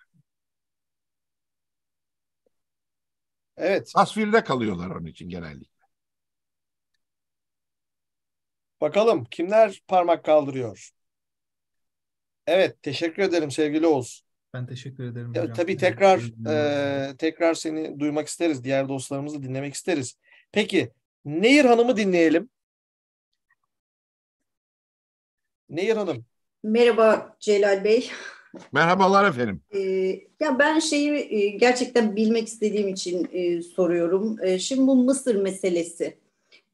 Evet. Tasvirde kalıyorlar onun için genellikle. Bakalım kimler parmak kaldırıyor? Evet, teşekkür ederim sevgili Oğuz. Ben teşekkür ederim. Hocam. Tabii tekrar e, tekrar seni duymak isteriz. Diğer dostlarımızı dinlemek isteriz. Peki Nehir Hanım'ı dinleyelim. Nehir Hanım. Merhaba Celal Bey. Merhabalar efendim. Ee, ya ben şeyi e, gerçekten bilmek istediğim için e, soruyorum. E, şimdi bu Mısır meselesi.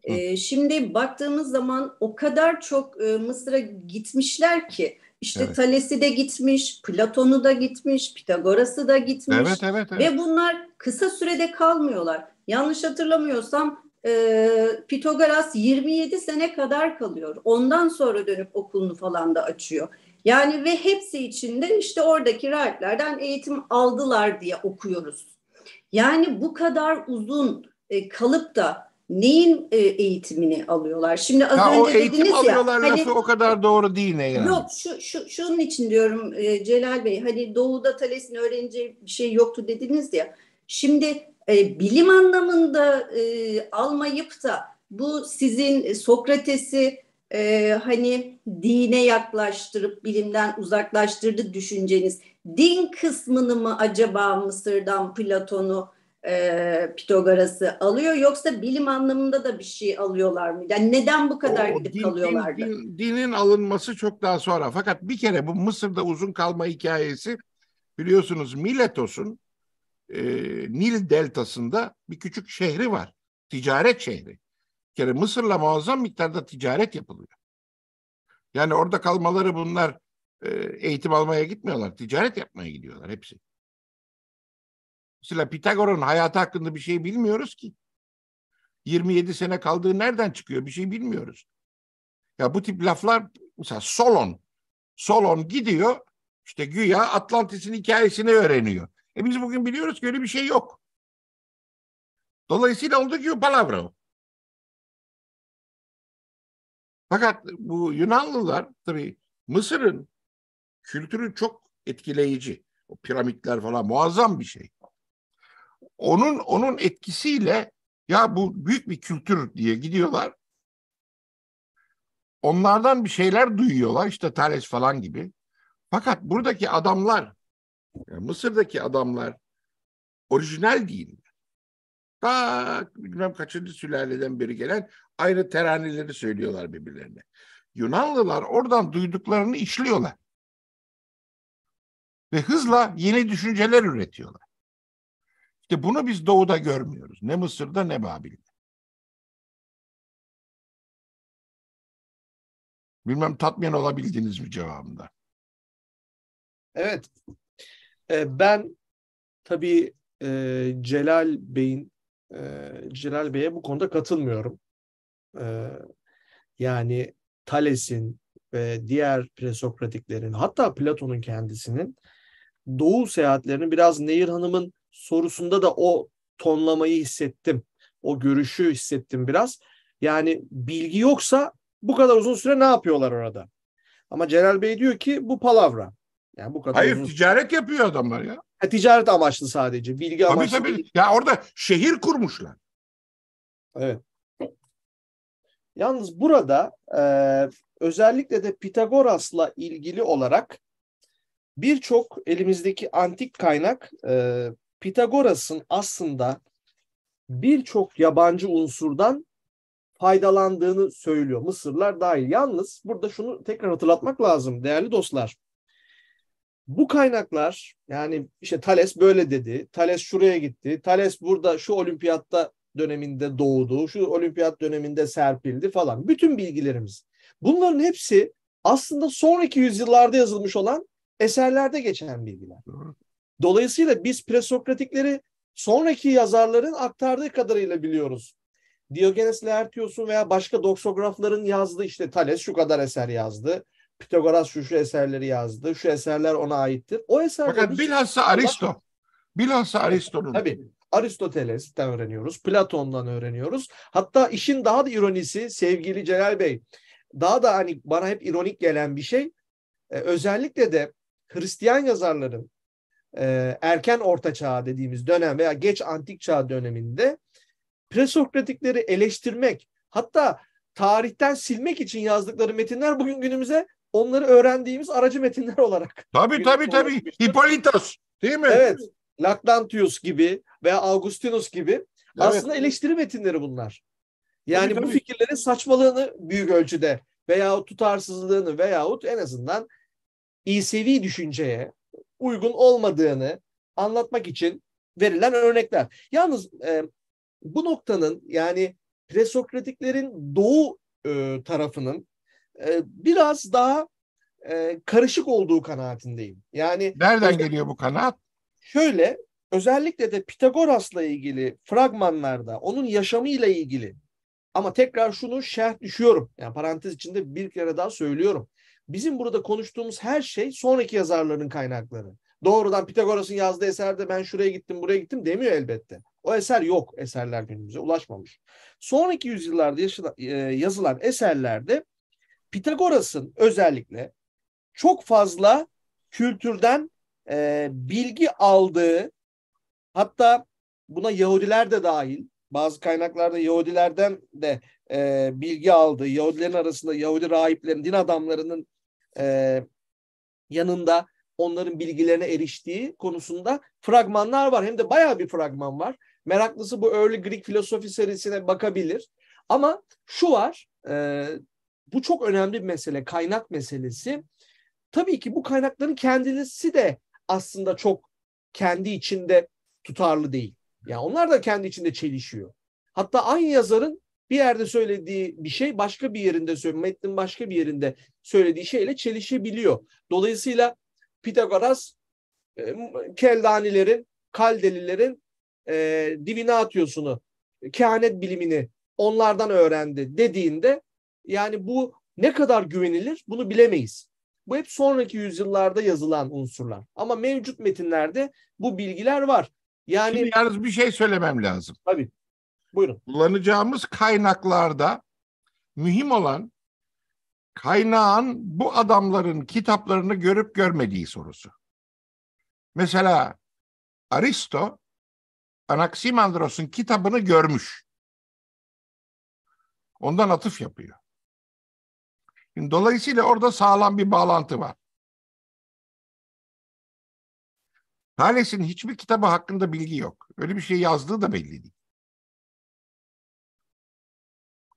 E, şimdi baktığımız zaman o kadar çok e, Mısır'a gitmişler ki işte evet. Thales'i de gitmiş, Platon'u da gitmiş, Pitagoras'ı da gitmiş. Evet, evet, evet. Ve bunlar kısa sürede kalmıyorlar. Yanlış hatırlamıyorsam e, ee, Pitogoras 27 sene kadar kalıyor. Ondan sonra dönüp okulunu falan da açıyor. Yani ve hepsi içinde işte oradaki rahiplerden eğitim aldılar diye okuyoruz. Yani bu kadar uzun e, kalıp da neyin e, eğitimini alıyorlar? Şimdi az ya önce o eğitim dediniz alıyorlar ya, hani lafı hani, o kadar doğru değil ne yani? Yok şu, şu şunun için diyorum e, Celal Bey hani doğuda Thales'in öğreneceği bir şey yoktu dediniz ya. Şimdi e, bilim anlamında e, almayıp da bu sizin Sokrates'i e, hani dine yaklaştırıp bilimden uzaklaştırdı düşünceniz din kısmını mı acaba Mısır'dan Platon'u e, Pitagoras'ı alıyor yoksa bilim anlamında da bir şey alıyorlar mı? Yani neden bu kadar o, gidip din, kalıyorlardı? Din, din, dinin alınması çok daha sonra. Fakat bir kere bu Mısır'da uzun kalma hikayesi biliyorsunuz Miletos'un e, Nil deltasında bir küçük şehri var. Ticaret şehri. Bir kere Mısır'la muazzam miktarda ticaret yapılıyor. Yani orada kalmaları bunlar e, eğitim almaya gitmiyorlar. Ticaret yapmaya gidiyorlar hepsi. Mesela Pitagor'un hayatı hakkında bir şey bilmiyoruz ki. 27 sene kaldığı nereden çıkıyor bir şey bilmiyoruz. Ya bu tip laflar mesela Solon. Solon gidiyor işte güya Atlantis'in hikayesini öğreniyor. E biz bugün biliyoruz ki öyle bir şey yok. Dolayısıyla oldu ki palavra Fakat bu Yunanlılar tabii Mısır'ın kültürü çok etkileyici. O piramitler falan muazzam bir şey. Onun onun etkisiyle ya bu büyük bir kültür diye gidiyorlar. Onlardan bir şeyler duyuyorlar işte Tales falan gibi. Fakat buradaki adamlar yani Mısır'daki adamlar orijinal değiller. Bak bilmem kaçıncı sülaleden biri gelen ayrı teraneleri söylüyorlar birbirlerine. Yunanlılar oradan duyduklarını işliyorlar. Ve hızla yeni düşünceler üretiyorlar. İşte bunu biz doğuda görmüyoruz. Ne Mısır'da ne Babil'de. Bilmem tatmin olabildiniz mi cevabımda? Evet. Ee, ben tabii e, Celal Bey'in e, Celal Bey'e bu konuda katılmıyorum. E, yani Thales'in ve diğer presokratiklerin hatta Platon'un kendisinin doğu seyahatlerini biraz Nehir Hanım'ın sorusunda da o tonlamayı hissettim. O görüşü hissettim biraz. Yani bilgi yoksa bu kadar uzun süre ne yapıyorlar orada? Ama Celal Bey diyor ki bu palavra. Yani bu kadar Hayır uzun... ticaret yapıyor adamlar ya. Ha, ticaret amaçlı sadece. Bilgi tabii, amaçlı. Tabii tabii. Ya orada şehir kurmuşlar. Evet. Yalnız burada e, özellikle de Pitagoras'la ilgili olarak birçok elimizdeki antik kaynak e, Pitagoras'ın aslında birçok yabancı unsurdan faydalandığını söylüyor. Mısırlar dahil. Yalnız burada şunu tekrar hatırlatmak lazım değerli dostlar. Bu kaynaklar yani işte Thales böyle dedi, Thales şuraya gitti, Thales burada şu olimpiyatta döneminde doğdu, şu olimpiyat döneminde serpildi falan. Bütün bilgilerimiz. Bunların hepsi aslında sonraki yüzyıllarda yazılmış olan eserlerde geçen bilgiler. Dolayısıyla biz presokratikleri sonraki yazarların aktardığı kadarıyla biliyoruz. Diogenes Laertios'un veya başka doksografların yazdığı işte Thales şu kadar eser yazdı. Pitagoras şu şu eserleri yazdı. Şu eserler ona aittir. O eserler Fakat bilhassa Aristo. Bilhassa Aristo'nun. Tabii. Aristoteles'ten öğreniyoruz. Platon'dan öğreniyoruz. Hatta işin daha da ironisi sevgili Celal Bey. Daha da hani bana hep ironik gelen bir şey. Ee, özellikle de Hristiyan yazarların e, erken orta çağ dediğimiz dönem veya geç antik çağ döneminde presokratikleri eleştirmek hatta tarihten silmek için yazdıkları metinler bugün günümüze onları öğrendiğimiz aracı metinler [LAUGHS] olarak. Tabii tabii tabii. Hippolytos değil mi? Evet. Lactantius gibi veya Augustinus gibi evet. aslında eleştiri metinleri bunlar. Yani tabii, tabii. bu fikirlerin saçmalığını büyük ölçüde veyahut tutarsızlığını veyahut en azından İsevi düşünceye uygun olmadığını anlatmak için verilen örnekler. Yalnız e, bu noktanın yani presokratiklerin doğu e, tarafının e, biraz daha e, karışık olduğu kanaatindeyim. Yani nereden geliyor bu kanaat? Şöyle özellikle de Pitagoras'la ilgili fragmanlarda onun yaşamıyla ilgili ama tekrar şunu şerh düşüyorum. Yani parantez içinde bir kere daha söylüyorum. Bizim burada konuştuğumuz her şey sonraki yazarların kaynakları. Doğrudan Pitagoras'ın yazdığı eserde ben şuraya gittim buraya gittim demiyor elbette. O eser yok. Eserler günümüze ulaşmamış. Sonraki yüzyıllarda e, yazılan eserlerde Pitagoras'ın özellikle çok fazla kültürden e, bilgi aldığı hatta buna Yahudiler de dahil bazı kaynaklarda Yahudilerden de e, bilgi aldığı Yahudilerin arasında Yahudi rahiplerin din adamlarının e, yanında onların bilgilerine eriştiği konusunda fragmanlar var. Hem de bayağı bir fragman var. Meraklısı bu Early Greek filosofi serisine bakabilir. Ama şu var, e, bu çok önemli bir mesele, kaynak meselesi. Tabii ki bu kaynakların kendisi de aslında çok kendi içinde tutarlı değil. Yani onlar da kendi içinde çelişiyor. Hatta aynı yazarın bir yerde söylediği bir şey başka bir yerinde söylüyor. Metnin başka bir yerinde söylediği şeyle çelişebiliyor. Dolayısıyla Pitagoras e, keldanilerin, kaldelilerin e, divinatiyosunu, e, kehanet bilimini onlardan öğrendi dediğinde yani bu ne kadar güvenilir bunu bilemeyiz. Bu hep sonraki yüzyıllarda yazılan unsurlar. Ama mevcut metinlerde bu bilgiler var. Yani Şimdi yalnız bir şey söylemem lazım. Tabii. Buyurun. Kullanacağımız kaynaklarda mühim olan kaynağın bu adamların kitaplarını görüp görmediği sorusu. Mesela Aristo Anaximandros'un kitabını görmüş. Ondan atıf yapıyor. Şimdi dolayısıyla orada sağlam bir bağlantı var. Thales'in hiçbir kitabı hakkında bilgi yok. Öyle bir şey yazdığı da belli değil.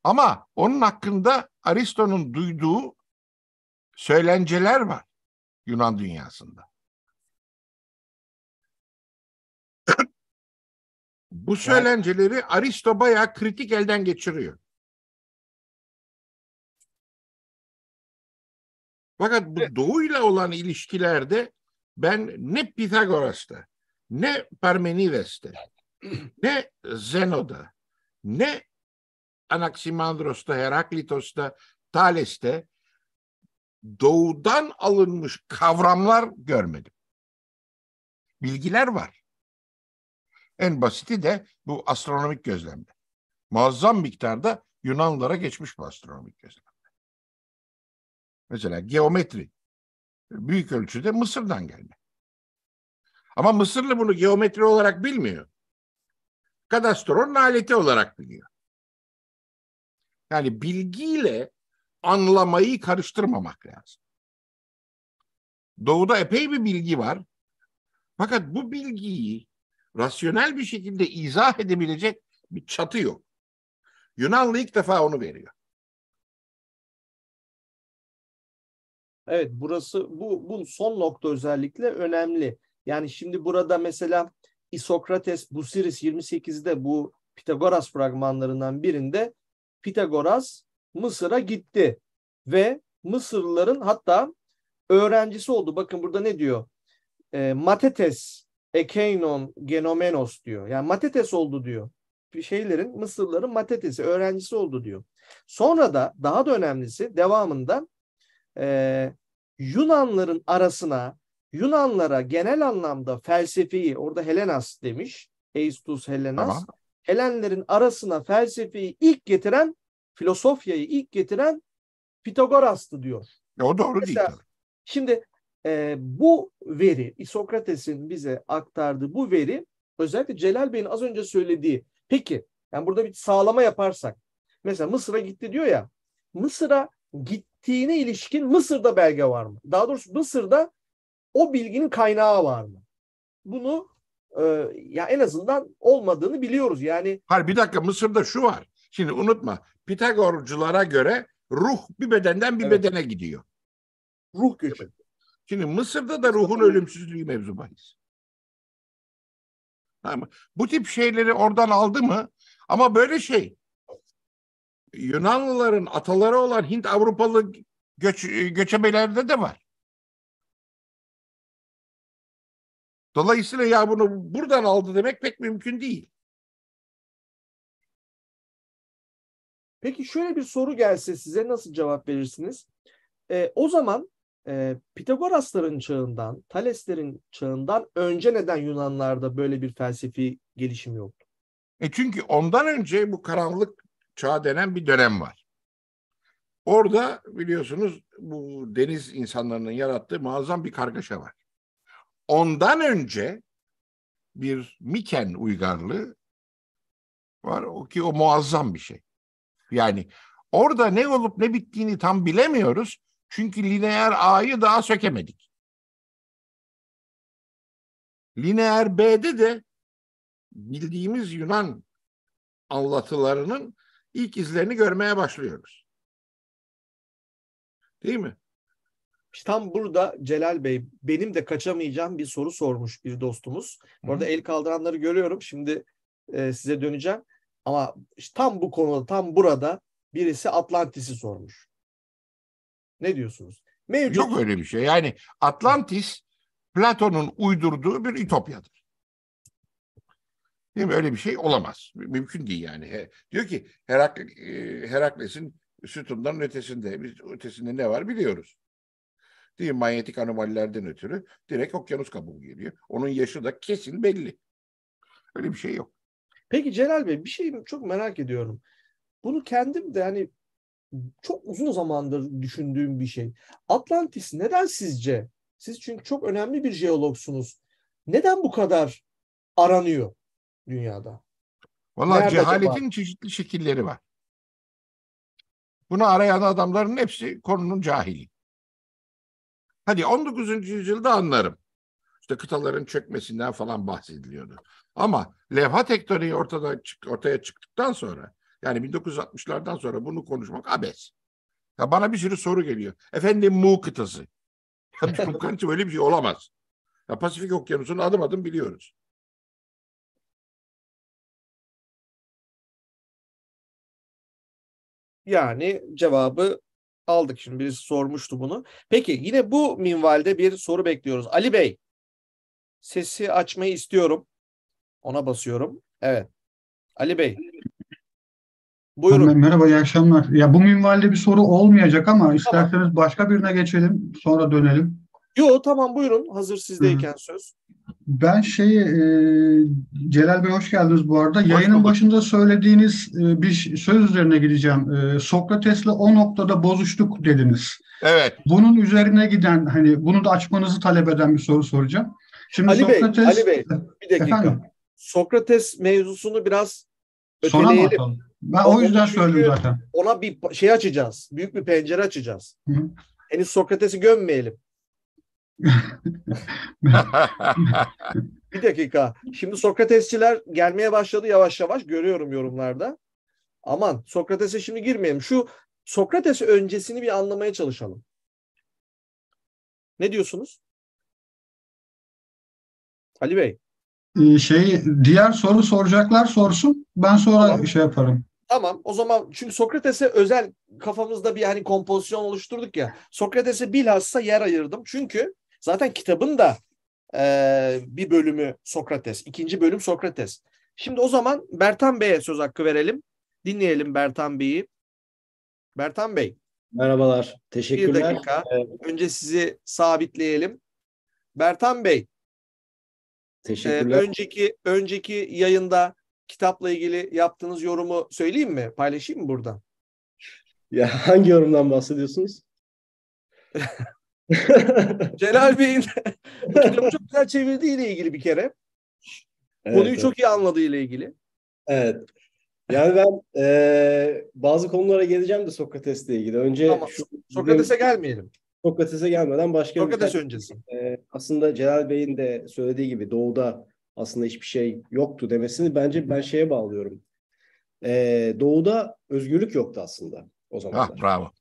Ama onun hakkında Aristo'nun duyduğu söylenceler var Yunan dünyasında. Bu söylenceleri Aristo bayağı kritik elden geçiriyor. Fakat bu doğuyla olan ilişkilerde ben ne Pitagoras'ta, ne Parmenides'te, ne Zeno'da, ne Anaximandros'ta, Heraklitos'ta, Thales'te doğudan alınmış kavramlar görmedim. Bilgiler var. En basiti de bu astronomik gözlemde. Muazzam miktarda Yunanlara geçmiş bu astronomik gözlem. Mesela geometri büyük ölçüde Mısır'dan gelme. Ama Mısırlı bunu geometri olarak bilmiyor. Kadastronun aleti olarak biliyor. Yani bilgiyle anlamayı karıştırmamak lazım. Doğuda epey bir bilgi var. Fakat bu bilgiyi rasyonel bir şekilde izah edebilecek bir çatı yok. Yunanlı ilk defa onu veriyor. Evet burası bu, bu son nokta özellikle önemli. Yani şimdi burada mesela İsokrates Busiris 28'de bu Pitagoras fragmanlarından birinde Pitagoras Mısır'a gitti ve Mısırlıların hatta öğrencisi oldu. Bakın burada ne diyor? E, Matetes Ekeinon Genomenos diyor. Yani Matetes oldu diyor. Bir şeylerin Mısırlıların Matetesi öğrencisi oldu diyor. Sonra da daha da önemlisi devamında e, Yunanların arasına Yunanlara genel anlamda felsefeyi orada Helenas demiş. Eistus Helenas. Tamam. Helenlerin arasına felsefeyi ilk getiren filosofyayı ilk getiren Pitagoras'tı diyor. E, o doğru Mesela, değil. Şimdi e, bu veri Sokrates'in bize aktardığı bu veri özellikle Celal Bey'in az önce söylediği peki yani burada bir sağlama yaparsak mesela Mısır'a gitti diyor ya Mısır'a git ettiğine ilişkin Mısır'da belge var mı? Daha doğrusu Mısır'da o bilginin kaynağı var mı? Bunu e, ya en azından olmadığını biliyoruz. Yani Hayır bir dakika Mısır'da şu var. Şimdi unutma. Pitagorculara göre ruh bir bedenden bir evet. bedene gidiyor. Ruh göçü. Şimdi Mısır'da da ruhun ölümsüzlüğü mevzu bahis. Bu tip şeyleri oradan aldı mı? Ama böyle şey Yunanlıların ataları olan Hint Avrupalı göç, göçebelerde de var. Dolayısıyla ya bunu buradan aldı demek pek mümkün değil. Peki şöyle bir soru gelse size nasıl cevap verirsiniz? E, o zaman e, Pitagorasların çağından, Taleslerin çağından önce neden Yunanlarda böyle bir felsefi gelişim yoktu? E çünkü ondan önce bu karanlık çağı denen bir dönem var. Orada biliyorsunuz bu deniz insanlarının yarattığı muazzam bir kargaşa var. Ondan önce bir Miken uygarlığı var o ki o muazzam bir şey. Yani orada ne olup ne bittiğini tam bilemiyoruz. Çünkü lineer A'yı daha sökemedik. Lineer B'de de bildiğimiz Yunan anlatılarının ilk izlerini görmeye başlıyoruz. Değil mi? Tam burada Celal Bey benim de kaçamayacağım bir soru sormuş bir dostumuz. Bu arada el kaldıranları görüyorum. Şimdi e, size döneceğim. Ama işte tam bu konuda tam burada birisi Atlantis'i sormuş. Ne diyorsunuz? Mevcut... Yok öyle bir şey. Yani Atlantis Platon'un uydurduğu bir ütopyadır. Değil mi? Öyle bir şey olamaz. Mümkün değil yani. He, diyor ki Herak, e, Herakles'in sütunların ötesinde, biz ötesinde ne var biliyoruz. Değil mi? Manyetik anomalilerden ötürü direkt okyanus kabuğu geliyor. Onun yaşı da kesin belli. Öyle bir şey yok. Peki Celal Bey bir şey çok merak ediyorum. Bunu kendim de hani çok uzun zamandır düşündüğüm bir şey. Atlantis neden sizce? Siz çünkü çok önemli bir jeologsunuz. Neden bu kadar aranıyor? dünyada? Valla Nerede cehaletin acaba? çeşitli şekilleri var. Bunu arayan adamların hepsi konunun cahili. Hadi 19. yüzyılda anlarım. İşte kıtaların çökmesinden falan bahsediliyordu. Ama levha teknoloji ortada, ortaya çıktıktan sonra yani 1960'lardan sonra bunu konuşmak abes. Ya bana bir sürü soru geliyor. Efendim Mu kıtası. Ya [LAUGHS] Türk böyle bir şey olamaz. Ya Pasifik Okyanusu'nu adım adım biliyoruz. Yani cevabı aldık. Şimdi birisi sormuştu bunu. Peki yine bu minvalde bir soru bekliyoruz. Ali Bey sesi açmayı istiyorum. Ona basıyorum. Evet. Ali Bey. Buyurun. Merhaba, iyi akşamlar. Ya bu minvalde bir soru olmayacak ama tamam. isterseniz başka birine geçelim, sonra dönelim. Yo tamam buyurun. Hazır sizdeyken Hı. söz. Ben şey e, Celal Bey hoş geldiniz bu arada. Yayının başında söylediğiniz e, bir söz üzerine gideceğim. E, Sokrates'le o noktada bozuştuk dediniz. Evet. Bunun üzerine giden hani bunu da açmanızı talep eden bir soru soracağım. Şimdi Ali Sokrates Bey, Ali Bey bir dakika. Efendim? Sokrates mevzusunu biraz öteleyelim. Sona mı ben o, o yüzden söyledim zaten. Ona bir şey açacağız. Büyük bir pencere açacağız. Hı-hı. Henüz Sokrates'i gömmeyelim bir dakika. Şimdi Sokratesçiler gelmeye başladı yavaş yavaş görüyorum yorumlarda. Aman Sokrates'e şimdi girmeyelim. Şu Sokrates öncesini bir anlamaya çalışalım. Ne diyorsunuz? Ali Bey. Ee, şey diğer soru soracaklar sorsun. Ben sonra tamam. şey yaparım. Tamam o zaman çünkü Sokrates'e özel kafamızda bir hani kompozisyon oluşturduk ya. Sokrates'e bilhassa yer ayırdım. Çünkü Zaten kitabın da e, bir bölümü Sokrates, ikinci bölüm Sokrates. Şimdi o zaman Bertan Bey'e söz hakkı verelim. Dinleyelim Bertan Bey'i. Bertan Bey. Merhabalar, teşekkürler. Bir dakika. Evet. Önce sizi sabitleyelim. Bertan Bey. Teşekkürler. E, önceki önceki yayında kitapla ilgili yaptığınız yorumu söyleyeyim mi? Paylaşayım mı buradan? Ya hangi yorumdan bahsediyorsunuz? [LAUGHS] Celal Bey'in [LAUGHS] çok güzel çevirdiği ile ilgili bir kere. Evet, Konuyu evet. çok iyi anladığı ile ilgili. Evet. Yani ben e, bazı konulara geleceğim de Sokrates'le ilgili. Önce tamam. şu, Sokrates'e gelmeyelim. Sokrates'e gelmeden başka Sokrates bir öncesi. E, aslında Celal Bey'in de söylediği gibi doğuda aslında hiçbir şey yoktu demesini bence ben şeye bağlıyorum. E, doğuda özgürlük yoktu aslında o zaman. Ah bravo.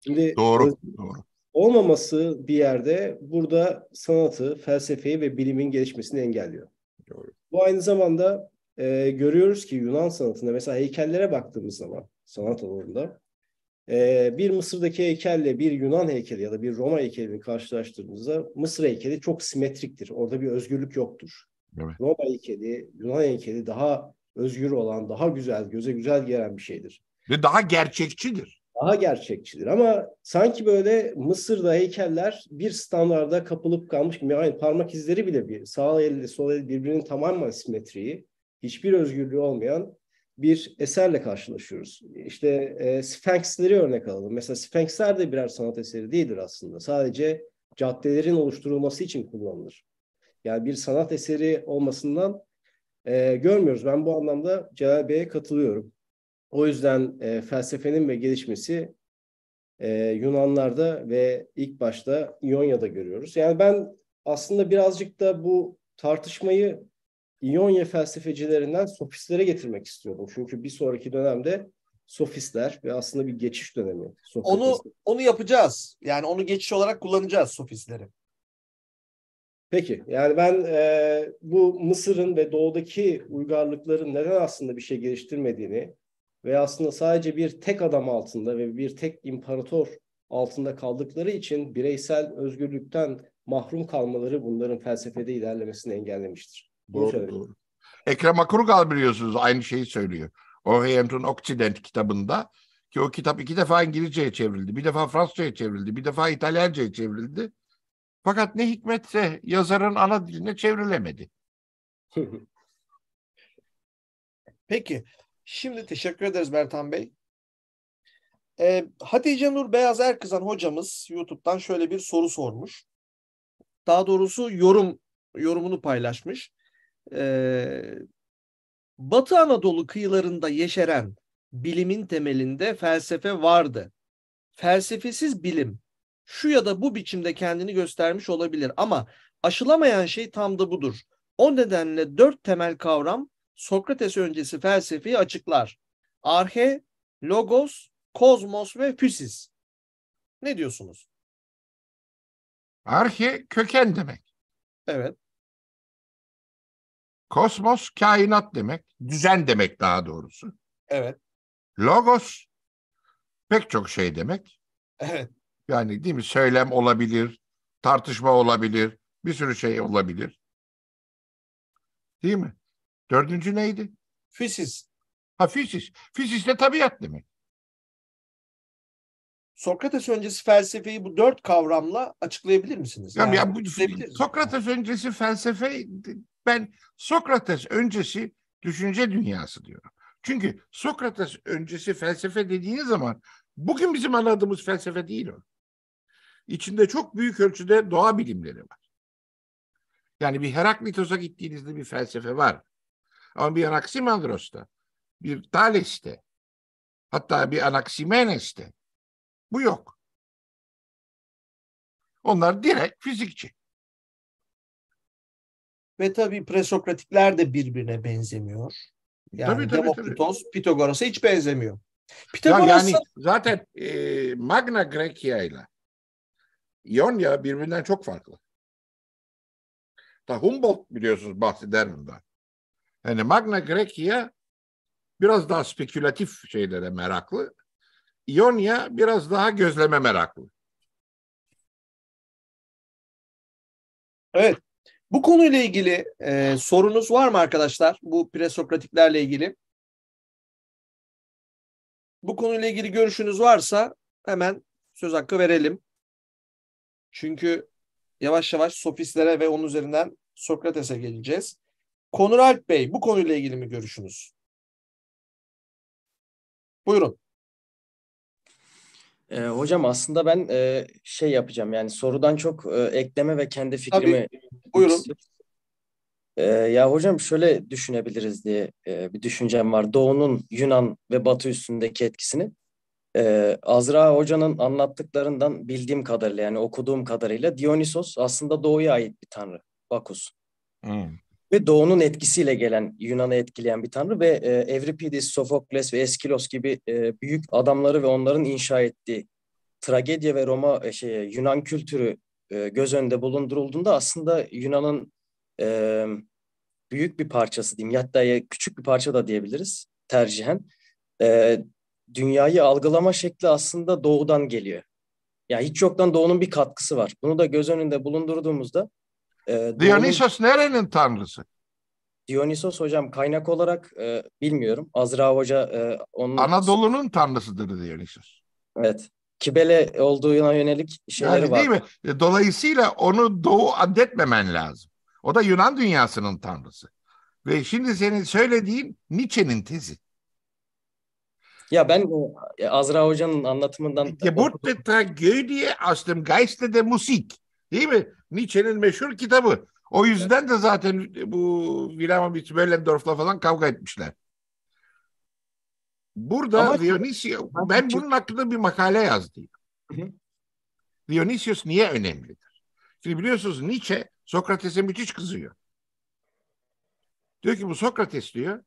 Şimdi Doğru. Özgürlük, doğru olmaması bir yerde burada sanatı, felsefeyi ve bilimin gelişmesini engelliyor. Doğru. Bu aynı zamanda e, görüyoruz ki Yunan sanatında mesela heykellere baktığımız zaman sanat alanında e, bir Mısır'daki heykelle bir Yunan heykeli ya da bir Roma heykelini karşılaştırdığımızda Mısır heykeli çok simetriktir. Orada bir özgürlük yoktur. Evet. Roma heykeli, Yunan heykeli daha özgür olan, daha güzel, göze güzel gelen bir şeydir. Ve daha gerçekçidir daha gerçekçidir. Ama sanki böyle Mısır'da heykeller bir standarda kapılıp kalmış gibi. aynı parmak izleri bile bir sağ elle sol el birbirinin tamamen simetriği, hiçbir özgürlüğü olmayan bir eserle karşılaşıyoruz. İşte e, Sphinx'leri örnek alalım. Mesela Sphinx'ler de birer sanat eseri değildir aslında. Sadece caddelerin oluşturulması için kullanılır. Yani bir sanat eseri olmasından e, görmüyoruz. Ben bu anlamda Celal Bey'e katılıyorum. O yüzden e, felsefenin ve gelişmesi e, Yunanlarda ve ilk başta İonya'da görüyoruz. Yani ben aslında birazcık da bu tartışmayı İonya felsefecilerinden sofistlere getirmek istiyordum. Çünkü bir sonraki dönemde sofistler ve aslında bir geçiş dönemi. Sofistler. Onu onu yapacağız. Yani onu geçiş olarak kullanacağız sofistleri. Peki yani ben e, bu Mısır'ın ve doğudaki uygarlıkların neden aslında bir şey geliştirmediğini ve aslında sadece bir tek adam altında ve bir tek imparator altında kaldıkları için bireysel özgürlükten mahrum kalmaları bunların felsefede ilerlemesini engellemiştir. Bunu doğru, doğru. Ekrem Akurgal biliyorsunuz aynı şeyi söylüyor. Orientun Occident kitabında ki o kitap iki defa İngilizceye çevrildi, bir defa Fransızcaya çevrildi, bir defa İtalyanca'ya çevrildi. Fakat ne hikmetse yazarın ana diline çevrilemedi. Peki Şimdi teşekkür ederiz Bertan Bey. Ee, Hatice Nur Beyaz Erkızan hocamız YouTube'dan şöyle bir soru sormuş. Daha doğrusu yorum yorumunu paylaşmış. Ee, Batı Anadolu kıyılarında yeşeren bilimin temelinde felsefe vardı. Felsefesiz bilim şu ya da bu biçimde kendini göstermiş olabilir ama aşılamayan şey tam da budur. O nedenle dört temel kavram Sokrates öncesi felsefeyi açıklar. Arhe, logos, kozmos ve füsis. Ne diyorsunuz? Arhe köken demek. Evet. Kosmos kainat demek, düzen demek daha doğrusu. Evet. Logos pek çok şey demek. Evet. Yani değil mi? Söylem olabilir, tartışma olabilir, bir sürü şey olabilir. Değil mi? Dördüncü neydi? Fisis. Ha fisis. Fisis de tabiat demek. Sokrates öncesi felsefeyi bu dört kavramla açıklayabilir misiniz? Yani, yani bu, Sokrates öncesi felsefe ben Sokrates öncesi düşünce dünyası diyorum. Çünkü Sokrates öncesi felsefe dediğiniz zaman bugün bizim anladığımız felsefe değil o. İçinde çok büyük ölçüde doğa bilimleri var. Yani bir Heraklitos'a gittiğinizde bir felsefe var. Ama bir Anaksimandros da, bir Thales de, hatta bir Anaximenes de. Bu yok. Onlar direkt fizikçi. Ve tabii presokratikler de birbirine benzemiyor. Yani tabii, tabii, Demokritos Pitagoras'a hiç benzemiyor. Pitagoras'a... Yani zaten e, Magna Graecia ile İonya birbirinden çok farklı. Ta Humboldt biliyorsunuz bahseder bundan. Yani Magna Graecia biraz daha spekülatif şeylere meraklı. İonya biraz daha gözleme meraklı. Evet. Bu konuyla ilgili e, sorunuz var mı arkadaşlar? Bu presokratiklerle ilgili. Bu konuyla ilgili görüşünüz varsa hemen söz hakkı verelim. Çünkü yavaş yavaş sofistlere ve onun üzerinden Sokrates'e geleceğiz. Konur Alp Bey bu konuyla ilgili mi görüşünüz? Buyurun. E, hocam aslında ben e, şey yapacağım yani sorudan çok e, ekleme ve kendi fikrimi. Tabii. Buyurun. E, ya hocam şöyle düşünebiliriz diye e, bir düşüncem var. Doğu'nun Yunan ve Batı üstündeki etkisini. E, Azra hocanın anlattıklarından bildiğim kadarıyla yani okuduğum kadarıyla Dionysos aslında Doğu'ya ait bir tanrı. Bakus. Hmm ve doğunun etkisiyle gelen Yunan'ı etkileyen bir tanrı ve e, Euripides, Sofokles ve Eskilos gibi e, büyük adamları ve onların inşa ettiği tragedya ve Roma e, şey, Yunan kültürü e, göz önünde bulundurulduğunda aslında Yunan'ın e, büyük bir parçası diyeyim hatta ya küçük bir parça da diyebiliriz tercihen e, dünyayı algılama şekli aslında doğudan geliyor. Yani hiç yoktan doğunun bir katkısı var. Bunu da göz önünde bulundurduğumuzda e, Dionysos doğum... nerenin tanrısı? Dionysos hocam kaynak olarak e, bilmiyorum. Azra Hoca e, onun... Anadolu'nun tanrısıdır Dionysos. Evet. Kibele olduğuna yönelik şeyleri yani, var. Değil mi? E, dolayısıyla onu doğu adetmemen lazım. O da Yunan dünyasının tanrısı. Ve şimdi senin söylediğin Nietzsche'nin tezi. Ya ben e, Azra Hoca'nın anlatımından... Die Geburt betrag Gödie aus dem Geiste der Musik. Değil mi? Nietzsche'nin meşhur kitabı. O yüzden de zaten bu Wilhelm Böllendorf'la falan kavga etmişler. Burada Ama Dionysio, ben bunun hakkında bir makale yazdım. Dionysios niye önemlidir? Şimdi biliyorsunuz Nietzsche Sokrates'e müthiş kızıyor. Diyor ki bu Sokrates diyor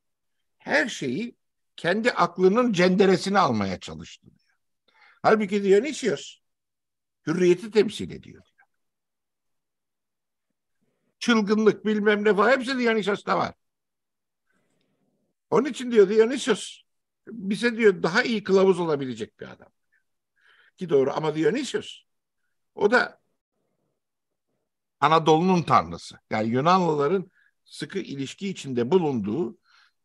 her şeyi kendi aklının cenderesini almaya çalıştı diyor. Halbuki Dionysios hürriyeti temsil ediyor çılgınlık bilmem ne falan hepsi Dionysos'ta var. Onun için diyor Dionysos bize diyor daha iyi kılavuz olabilecek bir adam. Ki doğru ama Dionysos o da Anadolu'nun tanrısı. Yani Yunanlıların sıkı ilişki içinde bulunduğu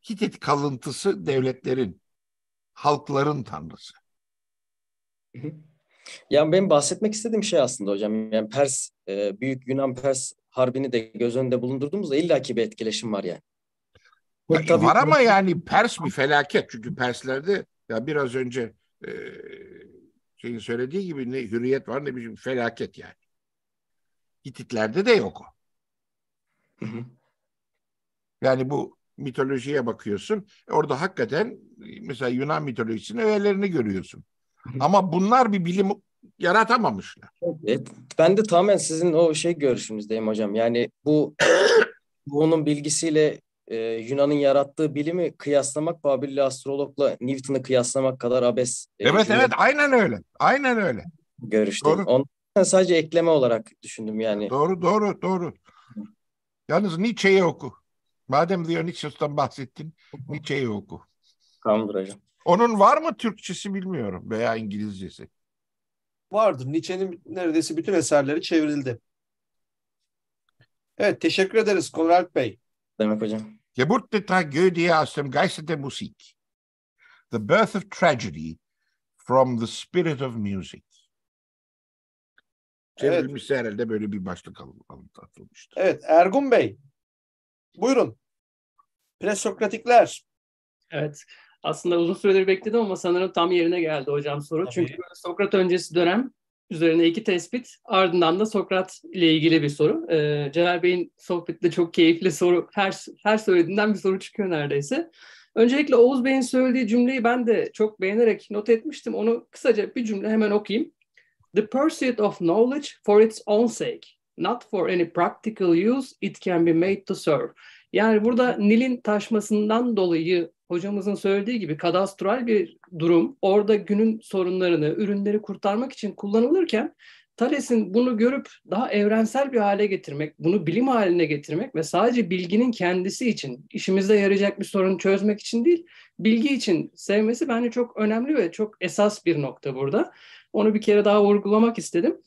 Hitit kalıntısı devletlerin, halkların tanrısı. Yani benim bahsetmek istediğim şey aslında hocam. Yani Pers, e, büyük Yunan Pers harbini de göz önünde bulundurduğumuzda illaki bir etkileşim var yani. Bu, ya, tabii var ama bu... yani Pers bir felaket. Çünkü Perslerde ya biraz önce e, şeyin söylediği gibi ne hürriyet var ne bir şey, felaket yani. Hititlerde de yok o. Hı hı. Yani bu mitolojiye bakıyorsun. Orada hakikaten e, mesela Yunan mitolojisinin öğelerini görüyorsun. Ama bunlar bir bilim yaratamamışlar. Evet. Ben de tamamen sizin o şey görüşünüzdeyim hocam. Yani bu [COUGHS] bunun bilgisiyle e, Yunan'ın yarattığı bilimi kıyaslamak Babil'li astrologla Newton'ı kıyaslamak kadar abes. E, evet cümle. evet aynen öyle. Aynen öyle. Görüşteyim. Onu sadece ekleme olarak düşündüm yani. Doğru doğru doğru. Yalnız Nietzsche'yi oku. Madem Dionysios'tan bahsettin Nietzsche'yi oku. Tamamdır hocam. Onun var mı Türkçesi bilmiyorum veya İngilizcesi vardır. Nietzsche'nin neredeyse bütün eserleri çevrildi. Evet teşekkür ederiz Konrad Bey. Demek hocam. Geburt der Tragödie aus dem Geiste der Musik. The Birth of Tragedy from the Spirit of Music. Çevrilmişse evet. herhalde böyle bir başlık atılmıştı. Evet Ergun Bey. Buyurun. Presokratikler. Evet. Aslında uzun süredir bekledim ama sanırım tam yerine geldi hocam soru. Tabii. Çünkü Sokrat öncesi dönem üzerine iki tespit ardından da Sokrat ile ilgili bir soru. Ee, Celal Bey'in sohbetinde çok keyifli soru her, her söylediğinden bir soru çıkıyor neredeyse. Öncelikle Oğuz Bey'in söylediği cümleyi ben de çok beğenerek not etmiştim. Onu kısaca bir cümle hemen okuyayım. The pursuit of knowledge for its own sake, not for any practical use it can be made to serve. Yani burada Nil'in taşmasından dolayı hocamızın söylediği gibi kadastral bir durum. Orada günün sorunlarını, ürünleri kurtarmak için kullanılırken Thales'in bunu görüp daha evrensel bir hale getirmek, bunu bilim haline getirmek ve sadece bilginin kendisi için, işimizde yarayacak bir sorunu çözmek için değil, bilgi için sevmesi bence çok önemli ve çok esas bir nokta burada. Onu bir kere daha vurgulamak istedim.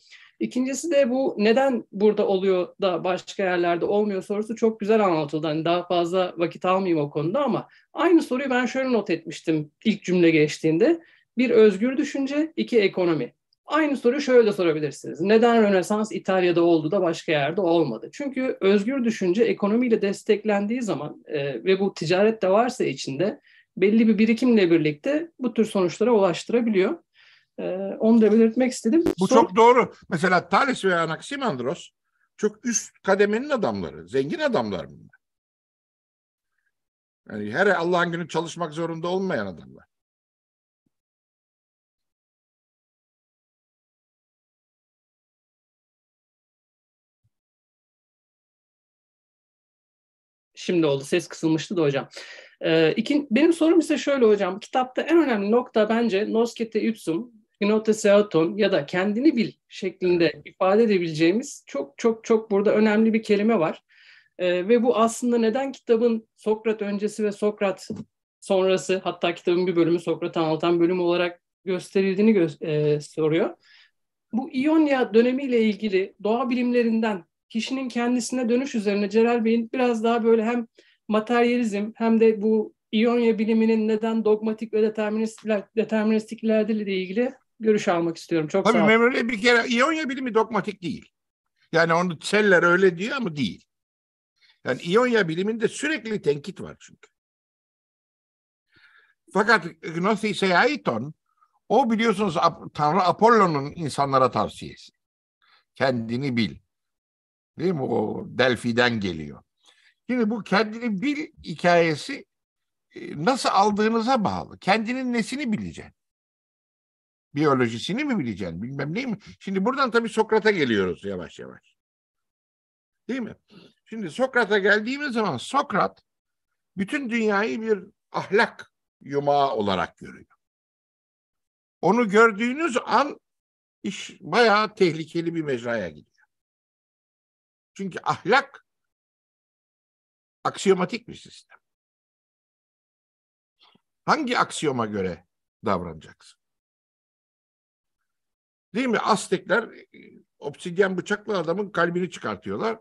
İkincisi de bu neden burada oluyor da başka yerlerde olmuyor sorusu çok güzel anlatıldı. Hani daha fazla vakit almayayım o konuda ama aynı soruyu ben şöyle not etmiştim ilk cümle geçtiğinde. Bir özgür düşünce, iki ekonomi. Aynı soruyu şöyle de sorabilirsiniz. Neden Rönesans İtalya'da oldu da başka yerde olmadı? Çünkü özgür düşünce ekonomiyle desteklendiği zaman e, ve bu ticaret de varsa içinde belli bir birikimle birlikte bu tür sonuçlara ulaştırabiliyor. E, onu da belirtmek istedim. Bu Son... çok doğru. Mesela Thales veya Anaximandros çok üst kademenin adamları, zengin adamlar bunlar. Yani her Allah'ın günü çalışmak zorunda olmayan adamlar. Şimdi oldu. Ses kısılmıştı da hocam. Ee, iki, benim sorum ise şöyle hocam. Kitapta en önemli nokta bence Noskete Ipsum Gnote Seaton ya da kendini bil şeklinde ifade edebileceğimiz çok çok çok burada önemli bir kelime var. E, ve bu aslında neden kitabın Sokrat öncesi ve Sokrat sonrası hatta kitabın bir bölümü Sokrat'ı anlatan bölüm olarak gösterildiğini gö- e, soruyor. Bu İonya dönemiyle ilgili doğa bilimlerinden kişinin kendisine dönüş üzerine Celal Bey'in biraz daha böyle hem materyalizm hem de bu İonya biliminin neden dogmatik ve deterministler, deterministiklerle ilgili görüş almak istiyorum. Çok Tabii sağ memnun e, bir kere İonya bilimi dogmatik değil. Yani onu Seller öyle diyor ama değil. Yani İonya biliminde sürekli tenkit var çünkü. Fakat Gnostis'e Aiton o biliyorsunuz Tanrı Apollo'nun insanlara tavsiyesi. Kendini bil. Değil mi? O Delphi'den geliyor. Şimdi bu kendini bil hikayesi e, nasıl aldığınıza bağlı. Kendinin nesini bileceksin? biyolojisini mi bileceksin bilmem ne mi? Şimdi buradan tabii Sokrat'a geliyoruz yavaş yavaş. Değil mi? Şimdi Sokrat'a geldiğimiz zaman Sokrat bütün dünyayı bir ahlak yumağı olarak görüyor. Onu gördüğünüz an iş bayağı tehlikeli bir mecraya gidiyor. Çünkü ahlak aksiyomatik bir sistem. Hangi aksiyoma göre davranacaksın? Değil mi? Aztekler e, obsidyen bıçakla adamın kalbini çıkartıyorlar.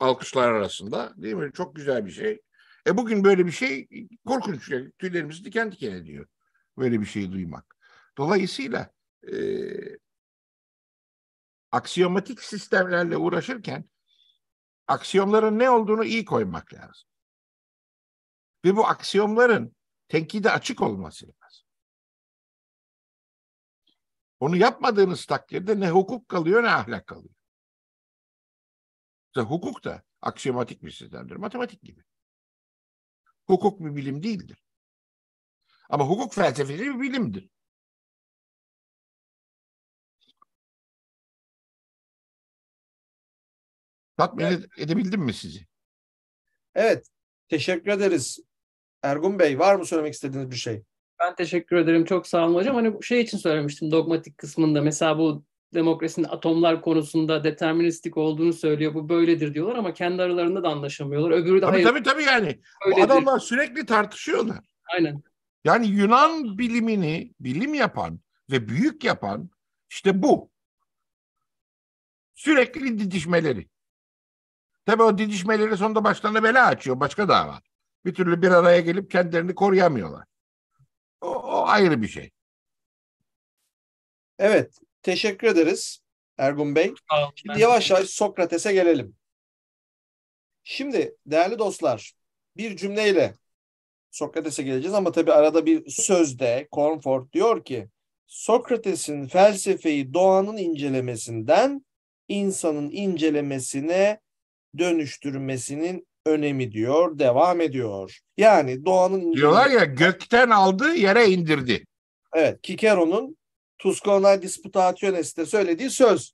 Alkışlar arasında. Değil mi? Çok güzel bir şey. E bugün böyle bir şey korkunç. Şey. Tüylerimizi diken diken ediyor. Böyle bir şey duymak. Dolayısıyla e, aksiyomatik sistemlerle uğraşırken aksiyonların ne olduğunu iyi koymak lazım. Ve bu aksiyonların tenkide açık olması lazım. Onu yapmadığınız takdirde ne hukuk kalıyor ne ahlak kalıyor. İşte hukuk da aksiyomatik bir sistemdir. Matematik gibi. Hukuk bir bilim değildir. Ama hukuk felsefesi bir bilimdir. Tatmin evet. edebildim mi sizi? Evet. Teşekkür ederiz. Ergun Bey var mı söylemek istediğiniz bir şey? Ben teşekkür ederim. Çok sağ olun hocam. Hani bu şey için söylemiştim dogmatik kısmında. Mesela bu demokrasinin atomlar konusunda deterministik olduğunu söylüyor. Bu böyledir diyorlar ama kendi aralarında da anlaşamıyorlar. Öbürü de tabii, hayır. Tabii tabii yani. Böyledir. Bu adamlar sürekli tartışıyorlar. Aynen. Yani Yunan bilimini bilim yapan ve büyük yapan işte bu. Sürekli didişmeleri. Tabii o didişmeleri sonunda başlarına bela açıyor. Başka dava. Bir türlü bir araya gelip kendilerini koruyamıyorlar. O, o ayrı bir şey. Evet. Teşekkür ederiz Ergun Bey. Şimdi yavaş yavaş Sokrates'e gelelim. Şimdi değerli dostlar bir cümleyle Sokrates'e geleceğiz ama tabii arada bir sözde Cornford diyor ki Sokrates'in felsefeyi doğanın incelemesinden insanın incelemesine dönüştürmesinin önemi diyor, devam ediyor. Yani doğanın... Diyorlar ya gökten aldı, yere indirdi. Evet, Kikero'nun Tuscona Disputationes'te söylediği söz.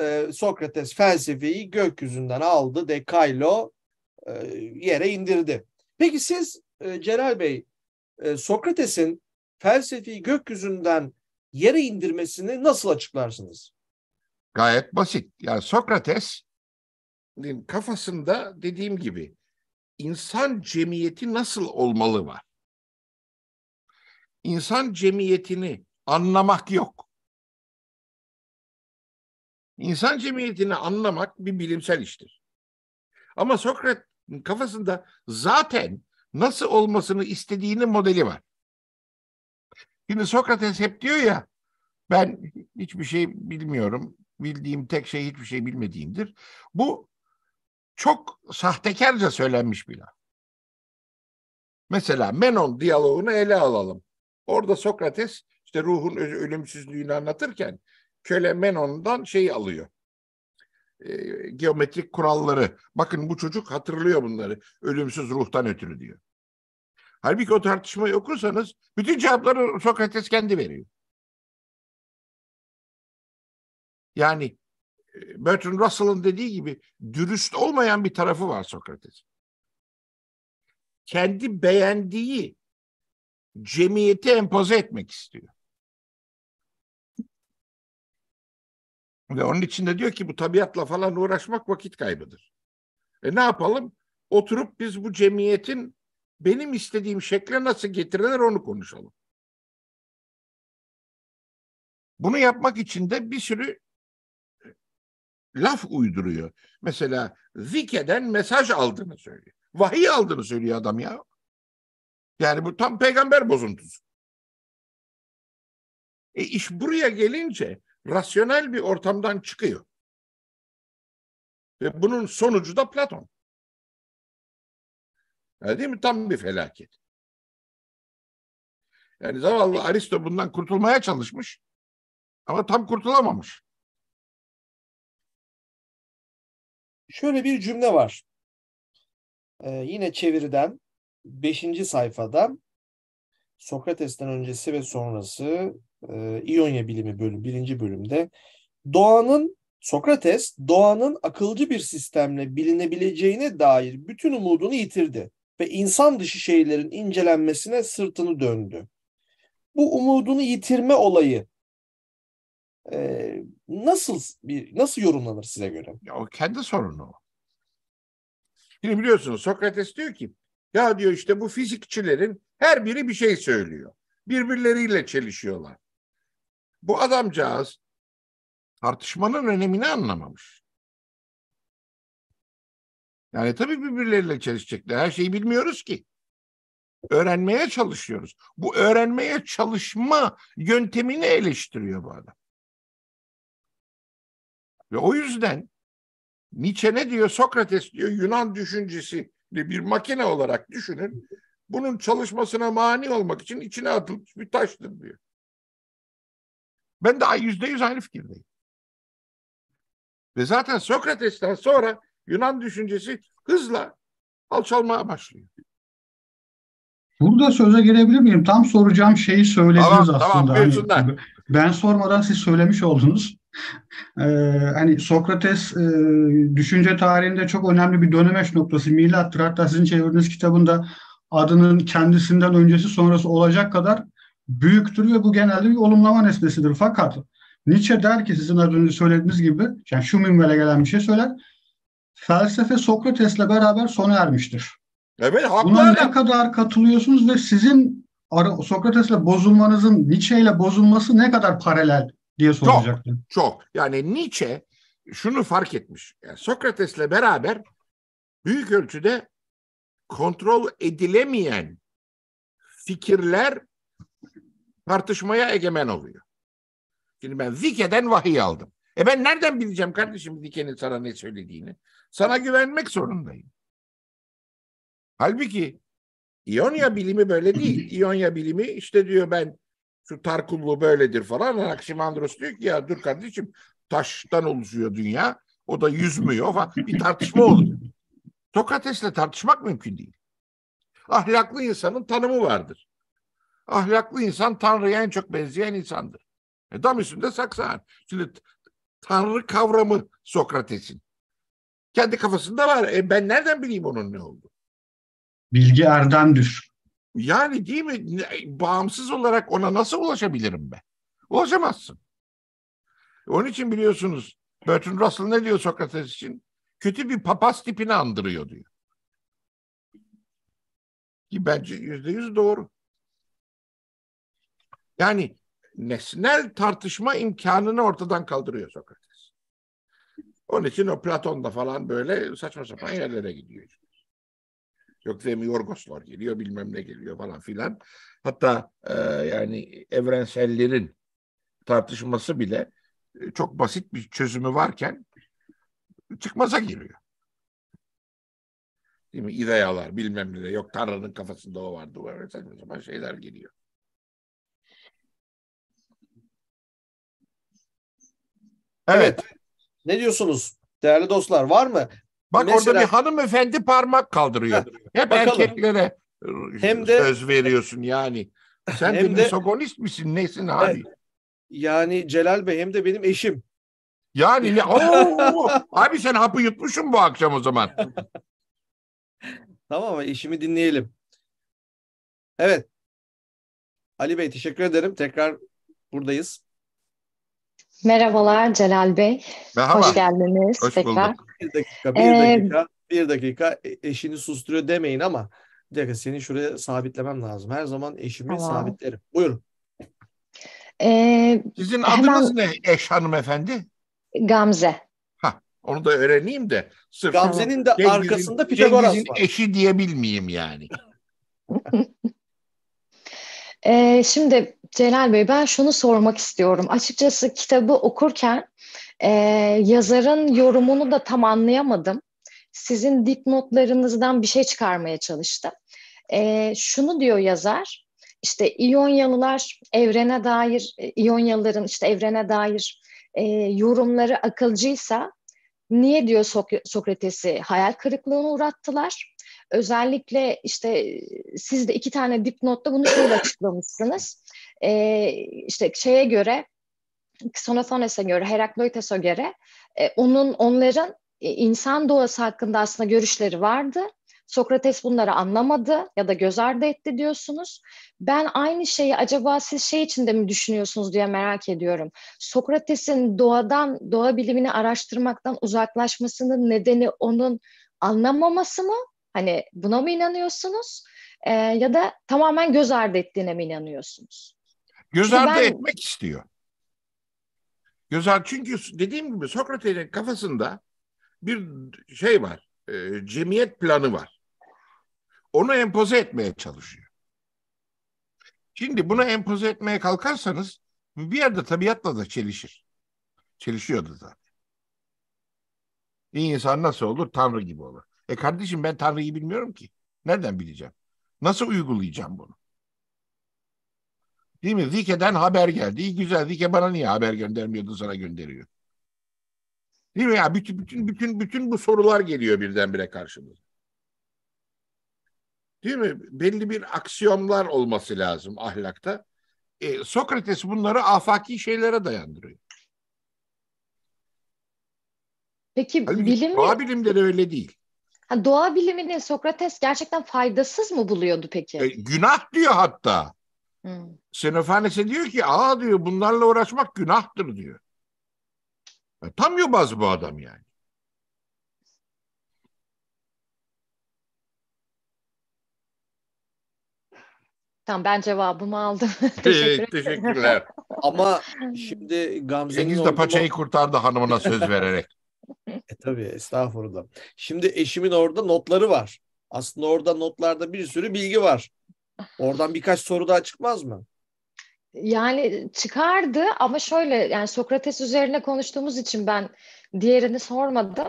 E, Sokrates felsefeyi gökyüzünden aldı, Dekailo e, yere indirdi. Peki siz e, Celal Bey, Sokrates'in felsefeyi gökyüzünden yere indirmesini nasıl açıklarsınız? Gayet basit. Yani Sokrates kafasında dediğim gibi insan cemiyeti nasıl olmalı var. İnsan cemiyetini anlamak yok. İnsan cemiyetini anlamak bir bilimsel iştir. Ama Sokrat kafasında zaten nasıl olmasını istediğini modeli var. Şimdi Sokrates hep diyor ya ben hiçbir şey bilmiyorum. Bildiğim tek şey hiçbir şey bilmediğimdir. Bu çok sahtekarca söylenmiş bir laf. Mesela Menon diyaloğunu ele alalım. Orada Sokrates işte ruhun ölümsüzlüğünü anlatırken köle Menon'dan şey alıyor. E, geometrik kuralları. Bakın bu çocuk hatırlıyor bunları. Ölümsüz ruhtan ötürü diyor. Halbuki o tartışmayı okursanız bütün cevapları Sokrates kendi veriyor. Yani Bertrand Russell'ın dediği gibi dürüst olmayan bir tarafı var Sokrates. Kendi beğendiği cemiyeti empoze etmek istiyor. Ve onun içinde diyor ki bu tabiatla falan uğraşmak vakit kaybıdır. E ne yapalım? Oturup biz bu cemiyetin benim istediğim şekle nasıl getirilir onu konuşalım. Bunu yapmak için de bir sürü laf uyduruyor. Mesela Zikeden mesaj aldığını söylüyor. Vahiy aldığını söylüyor adam ya. Yani bu tam peygamber bozuntusu. E iş buraya gelince rasyonel bir ortamdan çıkıyor. Ve bunun sonucu da Platon. Yani değil mi? Tam bir felaket. Yani zavallı Aristo bundan kurtulmaya çalışmış ama tam kurtulamamış. Şöyle bir cümle var. Ee, yine çeviriden 5. sayfada Sokrates'ten öncesi ve sonrası e, İonya bilimi bölüm 1. bölümde doğanın Sokrates doğanın akılcı bir sistemle bilinebileceğine dair bütün umudunu yitirdi ve insan dışı şeylerin incelenmesine sırtını döndü. Bu umudunu yitirme olayı e, nasıl bir nasıl yorumlanır size göre? Ya o kendi sorunu. Şimdi biliyorsunuz Sokrates diyor ki ya diyor işte bu fizikçilerin her biri bir şey söylüyor. Birbirleriyle çelişiyorlar. Bu adamcağız tartışmanın önemini anlamamış. Yani tabii birbirleriyle çelişecekler. Her şeyi bilmiyoruz ki. Öğrenmeye çalışıyoruz. Bu öğrenmeye çalışma yöntemini eleştiriyor bu adam. Ve o yüzden Nietzsche ne diyor? Sokrates diyor Yunan düşüncesi bir makine olarak düşünün. Bunun çalışmasına mani olmak için içine atılmış bir taştır diyor. Ben de yüzde yüz aynı fikirdeyim. Ve zaten Sokrates'ten sonra Yunan düşüncesi hızla alçalmaya başlıyor. Burada söze girebilir miyim? Tam soracağım şeyi söylediniz tamam, aslında. Tamam, hani, ben sormadan siz söylemiş oldunuz. Ee, hani Sokrates e, düşünce tarihinde çok önemli bir dönemeç noktası. Milattır. Hatta sizin çevirdiğiniz kitabında adının kendisinden öncesi sonrası olacak kadar büyüktür ve bu genelde bir olumlama nesnesidir. Fakat Nietzsche der ki sizin az önce söylediğiniz gibi yani şu minvele gelen bir şey söyler. Felsefe Sokrates'le beraber sona ermiştir. Evet, haklı Buna ne kadar katılıyorsunuz ve sizin Sokrates'le bozulmanızın Nietzsche'yle bozulması ne kadar paralel diye soracaktım. Çok, çok. Yani Nietzsche şunu fark etmiş. Yani Sokrates'le beraber büyük ölçüde kontrol edilemeyen fikirler tartışmaya egemen oluyor. Şimdi ben Vike'den vahiy aldım. E ben nereden bileceğim kardeşim Vike'nin sana ne söylediğini? Sana güvenmek zorundayım. Halbuki İonya bilimi böyle değil. İonya bilimi işte diyor ben şu Tarkullu böyledir falan. Anaximandros diyor ki ya dur kardeşim taştan oluşuyor dünya. O da yüzmüyor falan. Bir tartışma olur. Sokrates'le tartışmak mümkün değil. Ahlaklı insanın tanımı vardır. Ahlaklı insan Tanrı'ya en çok benzeyen insandır. E, dam üstünde saksağın. Şimdi Tanrı kavramı Sokrates'in. Kendi kafasında var. E, ben nereden bileyim onun ne oldu? Bilgi erdemdir. Yani değil mi? Bağımsız olarak ona nasıl ulaşabilirim ben? Ulaşamazsın. Onun için biliyorsunuz Bertrand Russell ne diyor Sokrates için? Kötü bir papaz tipini andırıyor diyor. Ki bence yüzde yüz doğru. Yani nesnel tartışma imkanını ortadan kaldırıyor Sokrates. Onun için o Platon'da falan böyle saçma sapan yerlere gidiyor. Yok Demi Yorgoslar geliyor bilmem ne geliyor falan filan. Hatta e, yani evrensellerin tartışması bile e, çok basit bir çözümü varken çıkmaza giriyor. Değil mi? İdeyalar bilmem ne de yok Tanrı'nın kafasında o vardı. Böyle saçma sapan şeyler geliyor. Evet. evet. Ne diyorsunuz değerli dostlar? Var mı Bak Mesela, orada bir hanımefendi parmak kaldırıyor. Heh, Hep bakalım. erkeklere hem e, de, söz veriyorsun yani. Sen hem de, misogonist misin nesin abi? Yani Celal Bey hem de benim eşim. Yani ne? [LAUGHS] Oo, abi sen hapı yutmuşsun bu akşam o zaman. tamam ama işimi dinleyelim. Evet. Ali Bey teşekkür ederim. Tekrar buradayız. Merhabalar Celal Bey. Merhaba. Hoş geldiniz Hoş tekrar. Bulduk. Bir dakika, bir ee, dakika, bir dakika e, eşini susturuyor demeyin ama bir dakika seni şuraya sabitlemem lazım. Her zaman eşimi tamam. sabitlerim. Buyurun. Ee, Sizin adınız hemen... ne eş hanımefendi? Gamze. Ha, onu da öğreneyim de. Sırf Gamze'nin de Cengiz'in, arkasında Pitagoras Cengiz'in var. eşi diyebilmeyeyim yani. [LAUGHS] ee, şimdi Celal Bey ben şunu sormak istiyorum. Açıkçası kitabı okurken e, yazarın yorumunu da tam anlayamadım. Sizin dipnotlarınızdan bir şey çıkarmaya çalıştım. E, şunu diyor yazar, İşte İyonyalılar evrene dair, e, İyonyalıların işte evrene dair e, yorumları akılcıysa niye diyor Sok- Sokrates'i hayal kırıklığına uğrattılar? Özellikle işte e, siz de iki tane dipnotta bunu şöyle açıklamışsınız e, işte şeye göre Ksenofanes'e göre, Herakleites'e göre e, onun onların e, insan doğası hakkında aslında görüşleri vardı. Sokrates bunları anlamadı ya da göz ardı etti diyorsunuz. Ben aynı şeyi acaba siz şey için de mi düşünüyorsunuz diye merak ediyorum. Sokrates'in doğadan, doğa bilimini araştırmaktan uzaklaşmasının nedeni onun anlamaması mı? Hani buna mı inanıyorsunuz? Ee, ya da tamamen göz ardı ettiğine mi inanıyorsunuz? Göz ardı ben... etmek istiyor. Göz ardı çünkü dediğim gibi Sokrates'in kafasında bir şey var. E, cemiyet planı var. Onu empoze etmeye çalışıyor. Şimdi bunu empoze etmeye kalkarsanız bir yerde tabiatla da çelişir. çelişiyor da zaten. İyi insan nasıl olur? Tanrı gibi olur. E kardeşim ben Tanrı'yı bilmiyorum ki. Nereden bileceğim? Nasıl uygulayacağım bunu? Değil mi? Rike'den haber geldi. İyi güzel Rike bana niye haber göndermiyordu sana gönderiyor. Değil mi ya? Bütün bütün bütün bütün bu sorular geliyor birdenbire karşımıza. Değil mi? Belli bir aksiyonlar olması lazım ahlakta. E, Sokrates bunları afaki şeylere dayandırıyor. Peki Halbuki bilim doğa bilimleri öyle değil. Ha, doğa bilimini Sokrates gerçekten faydasız mı buluyordu peki? E, günah diyor hatta. Hmm. Senofanes'e diyor ki aa diyor bunlarla uğraşmak günahtır diyor. Ya, tam yobaz bu adam yani. Tamam ben cevabımı aldım. [LAUGHS] Teşekkür Teşekkürler. Ama şimdi Gamze'nin... Cengiz de paçayı kurtardı hanımına söz vererek. [LAUGHS] e tabii estağfurullah. Şimdi eşimin orada notları var. Aslında orada notlarda bir sürü bilgi var. Oradan birkaç soru daha çıkmaz mı? Yani çıkardı ama şöyle yani Sokrates üzerine konuştuğumuz için ben diğerini sormadım.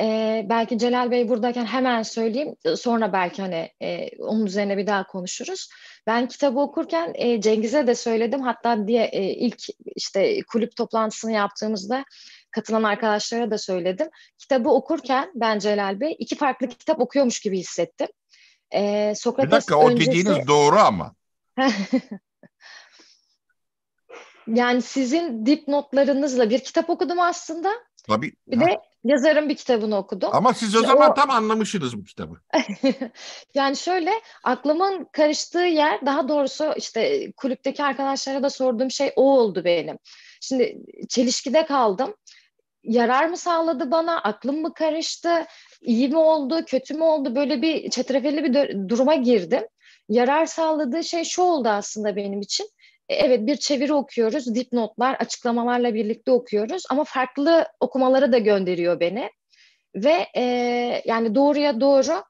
Ee, belki Celal Bey buradayken hemen söyleyeyim. Sonra belki hani e, onun üzerine bir daha konuşuruz. Ben kitabı okurken e, Cengiz'e de söyledim. Hatta diye e, ilk işte kulüp toplantısını yaptığımızda katılan arkadaşlara da söyledim. Kitabı okurken ben Celal Bey iki farklı kitap okuyormuş gibi hissettim. E, ee, Sokrates Bir dakika öncesi... dediğiniz doğru ama. [LAUGHS] yani sizin dipnotlarınızla bir kitap okudum aslında. Tabii. Bir ha. de yazarın bir kitabını okudum. Ama siz o işte zaman o... tam anlamışsınız bu kitabı. [LAUGHS] yani şöyle aklımın karıştığı yer daha doğrusu işte kulüpteki arkadaşlara da sorduğum şey o oldu benim. Şimdi çelişkide kaldım. Yarar mı sağladı bana, aklım mı karıştı, iyi mi oldu, kötü mü oldu böyle bir çetrefilli bir duruma girdim. Yarar sağladığı şey şu oldu aslında benim için. E, evet bir çeviri okuyoruz, dipnotlar, açıklamalarla birlikte okuyoruz ama farklı okumalara da gönderiyor beni. Ve e, yani doğruya doğru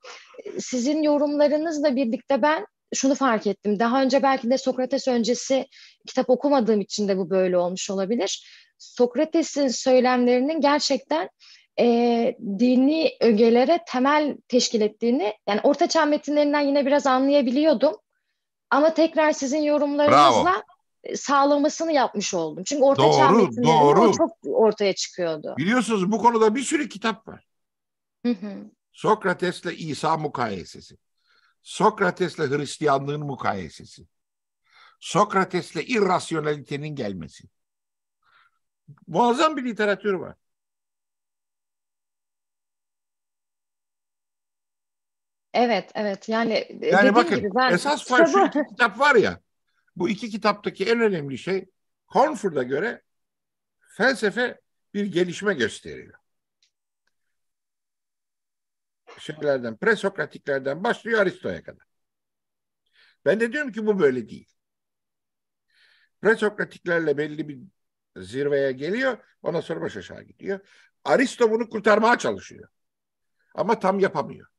sizin yorumlarınızla birlikte ben şunu fark ettim. Daha önce belki de Sokrates öncesi kitap okumadığım için de bu böyle olmuş olabilir. Sokrates'in söylemlerinin gerçekten e, dini ögelere temel teşkil ettiğini yani ortaçağ metinlerinden yine biraz anlayabiliyordum. Ama tekrar sizin yorumlarınızla Bravo. sağlamasını yapmış oldum. Çünkü ortaçağ metinlerinde çok ortaya çıkıyordu. Biliyorsunuz bu konuda bir sürü kitap var. Hı hı. Sokrates'le İsa mukayesesi. Sokrates'le Hristiyanlığın mukayesesi. Sokrates'le irrasyonelitenin gelmesi. Muazzam bir literatür var. Evet, evet. Yani e, yani bakın gibi ben... esas fark şu iki kitap var ya. Bu iki kitaptaki en önemli şey Cornford'a göre felsefe bir gelişme gösteriyor. Şeylerden, presokratiklerden başlıyor Aristo'ya kadar. Ben de diyorum ki bu böyle değil. Presokratiklerle belli bir zirveye geliyor. Ondan sonra baş aşağı gidiyor. Aristo bunu kurtarmaya çalışıyor. Ama tam yapamıyor.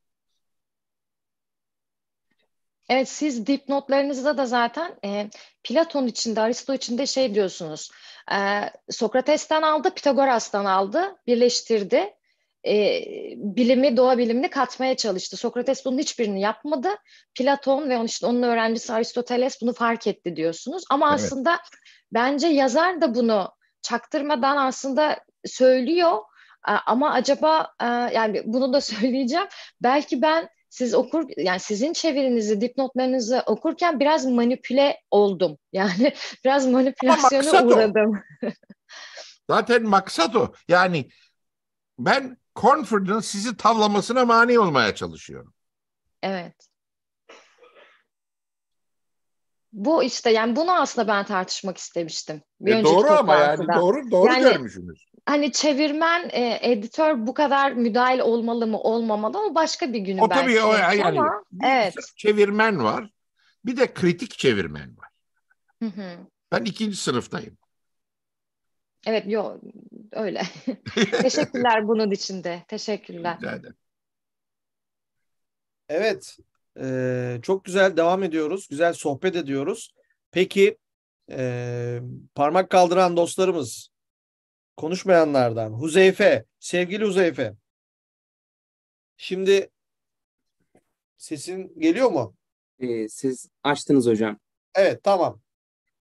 Evet siz dipnotlarınızda da zaten e, Platon için de Aristo için de şey diyorsunuz. E, Sokrates'ten aldı, Pitagoras'tan aldı, birleştirdi. E, bilimi, doğa bilimini katmaya çalıştı. Sokrates bunun hiçbirini yapmadı. Platon ve onun, işte onun öğrencisi Aristoteles bunu fark etti diyorsunuz. Ama evet. aslında bence yazar da bunu çaktırmadan aslında söylüyor. E, ama acaba e, yani bunu da [LAUGHS] söyleyeceğim. Belki ben siz okur yani sizin çevirinizi, dipnotlarınızı okurken biraz manipüle oldum. [LAUGHS] Yani biraz manipülasyona uğradım. [LAUGHS] Zaten maksat o. Yani ben Cornford'un sizi tavlamasına mani olmaya çalışıyorum. Evet. Bu işte yani bunu aslında ben tartışmak istemiştim. Bir e doğru ama yani doğru doğru yani, görmüşsünüz. Hani çevirmen, e, editör bu kadar müdahil olmalı mı olmamalı mı başka bir günü o, belki. O tabii o yani ama, evet. çevirmen var bir de kritik çevirmen var. Hı hı. Ben ikinci sınıftayım. Evet yok öyle. [LAUGHS] Teşekkürler bunun için de. Teşekkürler. Rica ederim. Evet, ee, çok güzel devam ediyoruz. Güzel sohbet ediyoruz. Peki e, parmak kaldıran dostlarımız konuşmayanlardan Huzeyfe, sevgili Huzeyfe. Şimdi sesin geliyor mu? Ee, siz açtınız hocam. Evet tamam.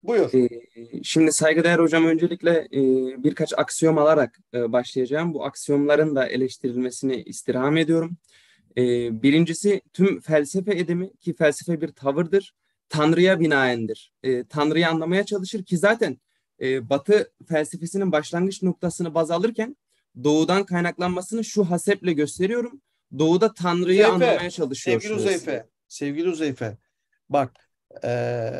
Buyur. Ee, şimdi saygıdeğer hocam öncelikle e, birkaç aksiyom alarak e, başlayacağım. Bu aksiyomların da eleştirilmesini istirham ediyorum. E, birincisi tüm felsefe edimi ki felsefe bir tavırdır. Tanrı'ya binaendir. E, Tanrı'yı anlamaya çalışır ki zaten e, Batı felsefesinin başlangıç noktasını baz alırken doğudan kaynaklanmasını şu haseple gösteriyorum. Doğuda Tanrı'yı Zeyfe, anlamaya çalışıyorsunuz. Sevgili Uzeyfe, sevgili Uzeyfe. Bak, e,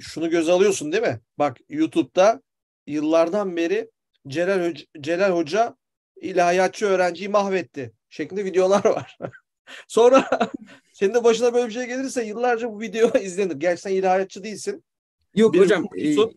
şunu göz alıyorsun değil mi? Bak YouTube'da yıllardan beri Celal Celal Hoca ilahiyatçı öğrenciyi mahvetti şeklinde videolar var. [LAUGHS] Sonra [LAUGHS] senin de başına böyle bir şey gelirse yıllarca bu video [LAUGHS] izlenir. Gerçi sen ilahiyatçı değilsin. Yok bir hocam. Hukusun.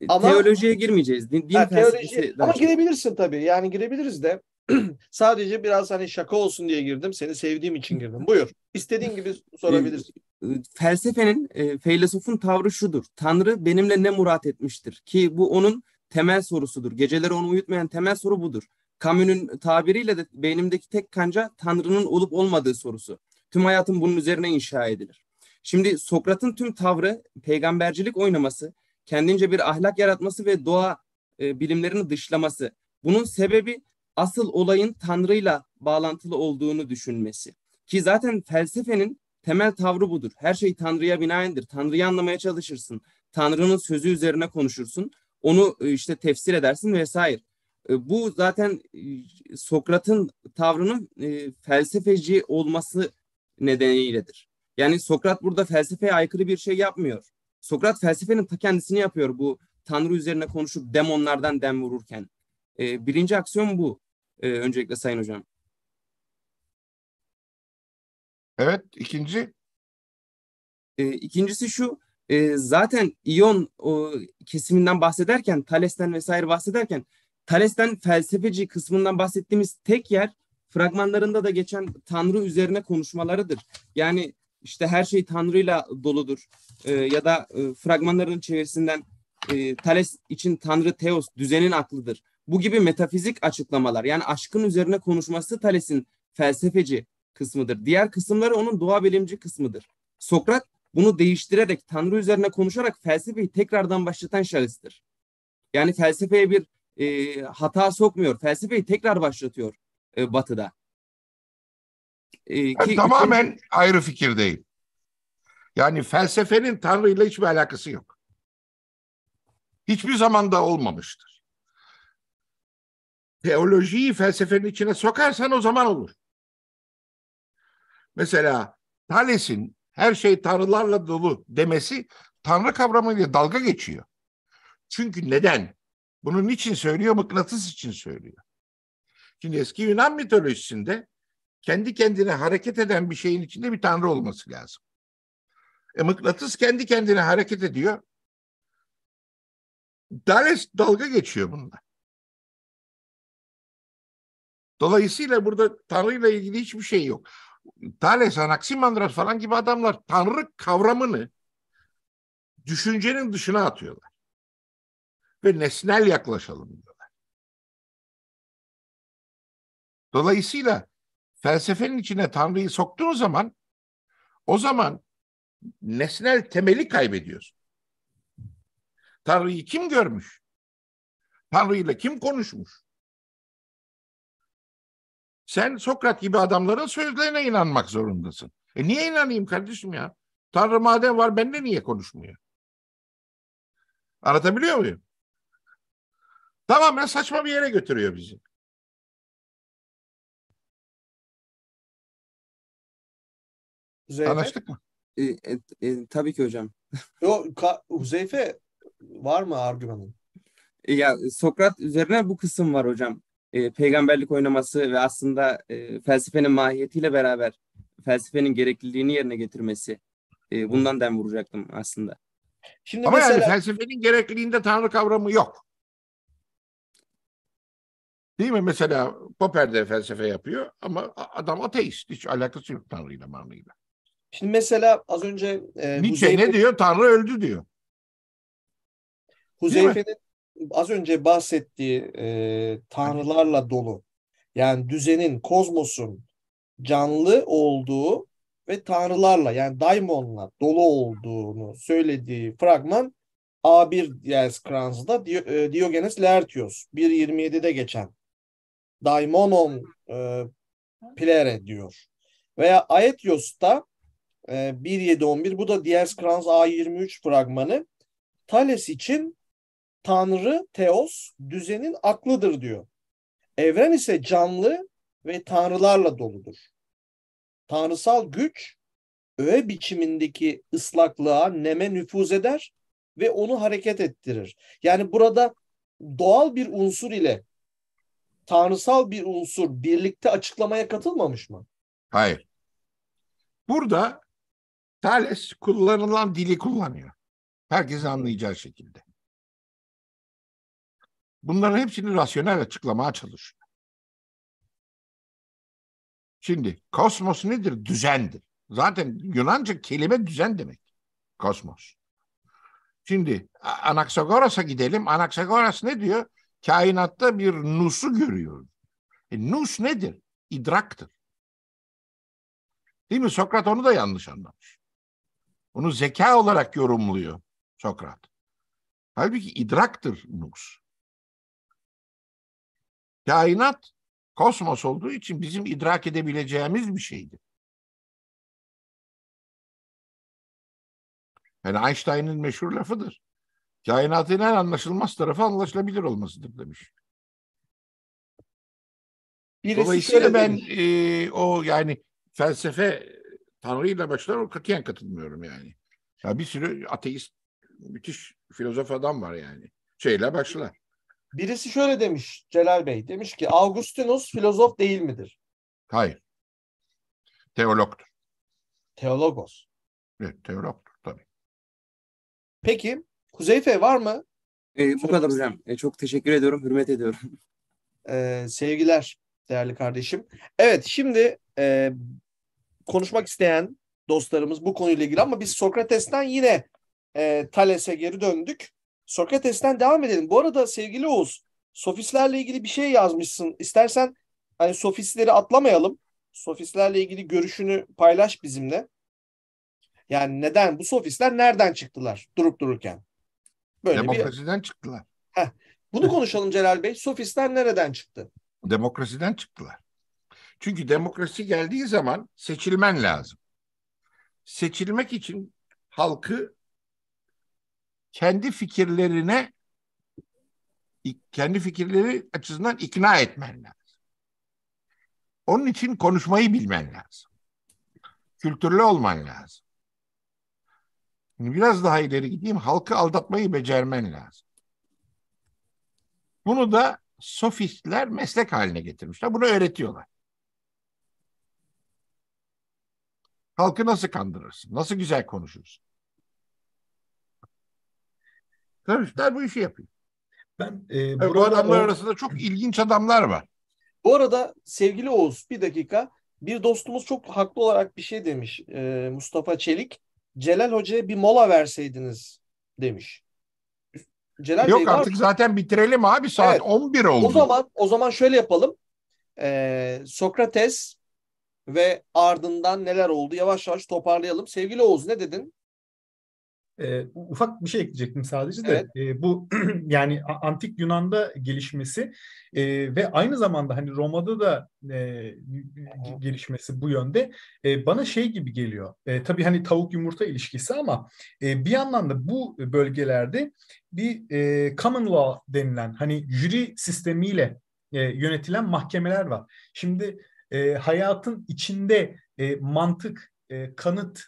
E, e, ama, teolojiye girmeyeceğiz. Din, din ha, teoloji, ama girebilirsin tabii. Yani girebiliriz de [CLEARS THROAT] sadece biraz hani şaka olsun diye girdim. Seni sevdiğim için girdim. Buyur. İstediğin gibi e, sorabilirsin. E, felsefenin, e, feylesofun tavrı şudur. Tanrı benimle ne murat etmiştir? Ki bu onun temel sorusudur. Geceleri onu uyutmayan temel soru budur. Camus'un tabiriyle de beynimdeki tek kanca Tanrı'nın olup olmadığı sorusu. Tüm hayatım bunun üzerine inşa edilir. Şimdi Sokrat'ın tüm tavrı peygambercilik oynaması, kendince bir ahlak yaratması ve doğa e, bilimlerini dışlaması. Bunun sebebi asıl olayın Tanrı'yla bağlantılı olduğunu düşünmesi. Ki zaten felsefenin temel tavrı budur. Her şey Tanrı'ya binaendir. Tanrı'yı anlamaya çalışırsın. Tanrı'nın sözü üzerine konuşursun. Onu e, işte tefsir edersin vesaire. E, bu zaten e, Sokrat'ın tavrının e, felsefeci olması nedeniyledir. Yani Sokrat burada felsefeye aykırı bir şey yapmıyor. Sokrat felsefenin ta kendisini yapıyor bu Tanrı üzerine konuşup demonlardan dem vururken. birinci aksiyon bu öncelikle Sayın Hocam. Evet ikinci? İkincisi şu zaten İyon kesiminden bahsederken Thales'ten vesaire bahsederken Thales'ten felsefeci kısmından bahsettiğimiz tek yer fragmanlarında da geçen Tanrı üzerine konuşmalarıdır. Yani işte her şey Tanrı'yla doludur e, ya da e, fragmanların çevresinden e, Thales için Tanrı Teos düzenin aklıdır. Bu gibi metafizik açıklamalar yani aşkın üzerine konuşması Thales'in felsefeci kısmıdır. Diğer kısımları onun doğa bilimci kısmıdır. Sokrat bunu değiştirerek Tanrı üzerine konuşarak felsefeyi tekrardan başlatan şahısdır. Yani felsefeye bir e, hata sokmuyor. Felsefeyi tekrar başlatıyor e, Batı'da. E, ki, ben tamamen ki, ayrı fikirdeyim. Yani felsefenin Tanrı ile hiçbir alakası yok. Hiçbir zamanda olmamıştır. Teolojiyi felsefenin içine sokarsan o zaman olur. Mesela Thales'in her şey tanrılarla dolu demesi tanrı kavramıyla dalga geçiyor. Çünkü neden? Bunun için söylüyor? Mıknatıs için söylüyor. Şimdi eski Yunan mitolojisinde kendi kendine hareket eden bir şeyin içinde bir tanrı olması lazım. E, mıknatıs kendi kendine hareket ediyor. Dales dalga geçiyor bununla. Dolayısıyla burada Tanrı'yla ilgili hiçbir şey yok. Thales, Anaximandros falan gibi adamlar Tanrı kavramını düşüncenin dışına atıyorlar ve nesnel yaklaşalım diyorlar. Dolayısıyla felsefenin içine Tanrı'yı soktuğun zaman o zaman nesnel temeli kaybediyorsun. Tanrı'yı kim görmüş? Tanrı'yla kim konuşmuş? Sen Sokrat gibi adamların sözlerine inanmak zorundasın. E niye inanayım kardeşim ya? Tanrı madem var bende niye konuşmuyor? Anlatabiliyor muyum? Tamamen saçma bir yere götürüyor bizi. Huzeyfe. Anlaştık mı? E, e, e, tabii ki hocam. Yo, ka- Huzeyfe var mı argümanın? E, ya Sokrat üzerine bu kısım var hocam. E, peygamberlik oynaması ve aslında e, felsefenin mahiyetiyle beraber felsefenin gerekliliğini yerine getirmesi. E, bundan dem vuracaktım aslında. Şimdi Ama mesela... yani felsefenin gerekliliğinde tanrı kavramı yok. Değil mi? Mesela Popper de felsefe yapıyor ama adam ateist. Hiç alakası yok Tanrı'yla, Manrı'yla. Şimdi mesela az önce... E, Nietzsche Huzeyfe, ne diyor? Tanrı öldü diyor. Huzeyfe'nin az önce bahsettiği e, tanrılarla dolu, yani düzenin, kozmosun canlı olduğu ve tanrılarla yani daimonla dolu olduğunu söylediği fragman A1 Diels Kranz'da Diogenes Laertios 1.27'de geçen daimonon e, plere diyor. Veya Aetios'ta e, 1.7.11 bu da Diers Kranz A23 fragmanı. Thales için Tanrı, Teos, düzenin aklıdır diyor. Evren ise canlı ve tanrılarla doludur. Tanrısal güç öğe biçimindeki ıslaklığa, neme nüfuz eder ve onu hareket ettirir. Yani burada doğal bir unsur ile tanrısal bir unsur birlikte açıklamaya katılmamış mı? Hayır. Burada Thales kullanılan dili kullanıyor. Herkes anlayacağı şekilde. Bunların hepsini rasyonel açıklamaya çalışıyor. Şimdi kosmos nedir? Düzendir. Zaten Yunanca kelime düzen demek. Kosmos. Şimdi Anaxagoras'a gidelim. Anaxagoras ne diyor? kainatta bir nusu görüyoruz. E, nus nedir? İdraktır. Değil mi? Sokrat onu da yanlış anlamış. Onu zeka olarak yorumluyor Sokrat. Halbuki idraktır nus. Kainat kosmos olduğu için bizim idrak edebileceğimiz bir şeydir. Yani Einstein'ın meşhur lafıdır kainatın en anlaşılmaz tarafı anlaşılabilir olmasıdır demiş. Birisi Dolayısıyla ben e, o yani felsefe Tanrı'yla başlar o katiyen katılmıyorum yani. Ya bir sürü ateist müthiş filozof adam var yani. Şeyle başlar. Birisi şöyle demiş Celal Bey. Demiş ki Augustinus filozof değil midir? Hayır. teologdur. Teologos. Evet, teologdur tabii. Peki Kuzeyfe var mı? E, bu kadar hocam. E, çok teşekkür ediyorum. Hürmet ediyorum. [LAUGHS] E, sevgiler değerli kardeşim. Evet şimdi e, konuşmak isteyen dostlarımız bu konuyla ilgili ama biz Sokrates'ten yine e, Thales'e geri döndük. Sokrates'ten devam edelim. Bu arada sevgili Oğuz, sofistlerle ilgili bir şey yazmışsın. İstersen hani sofistleri atlamayalım. Sofistlerle ilgili görüşünü paylaş bizimle. Yani neden bu sofistler nereden çıktılar durup dururken? Böyle Demokrasiden bir... çıktılar. Heh. Bunu konuşalım Celal Bey. Sofistler nereden çıktı? Demokrasiden çıktılar. Çünkü demokrasi geldiği zaman seçilmen lazım. Seçilmek için halkı kendi fikirlerine kendi fikirleri açısından ikna etmen lazım. Onun için konuşmayı bilmen lazım. Kültürlü olman lazım biraz daha ileri gideyim. Halkı aldatmayı becermen lazım. Bunu da sofistler meslek haline getirmişler. Bunu öğretiyorlar. Halkı nasıl kandırırsın? Nasıl güzel konuşursun? Teröristler bu işi yapıyor. Ben e, yani bu adamlar o... arasında çok ilginç adamlar var. Bu arada sevgili Oğuz bir dakika bir dostumuz çok haklı olarak bir şey demiş e, Mustafa Çelik. Celal Hoca'ya bir mola verseydiniz demiş. Celal Yok Bey, artık abi, zaten bitirelim abi saat evet. 11 oldu. O zaman o zaman şöyle yapalım. Ee, Sokrates ve ardından neler oldu yavaş yavaş toparlayalım. Sevgili Oğuz ne dedin? E, ufak bir şey ekleyecektim sadece de evet. e, bu [CLEARS THROAT] yani antik Yunan'da gelişmesi e, ve aynı zamanda hani Roma'da da e, gelişmesi bu yönde e, bana şey gibi geliyor. E, tabii hani tavuk yumurta ilişkisi ama e, bir yandan da bu bölgelerde bir e, common law denilen hani jüri sistemiyle e, yönetilen mahkemeler var. Şimdi e, hayatın içinde e, mantık, e, kanıt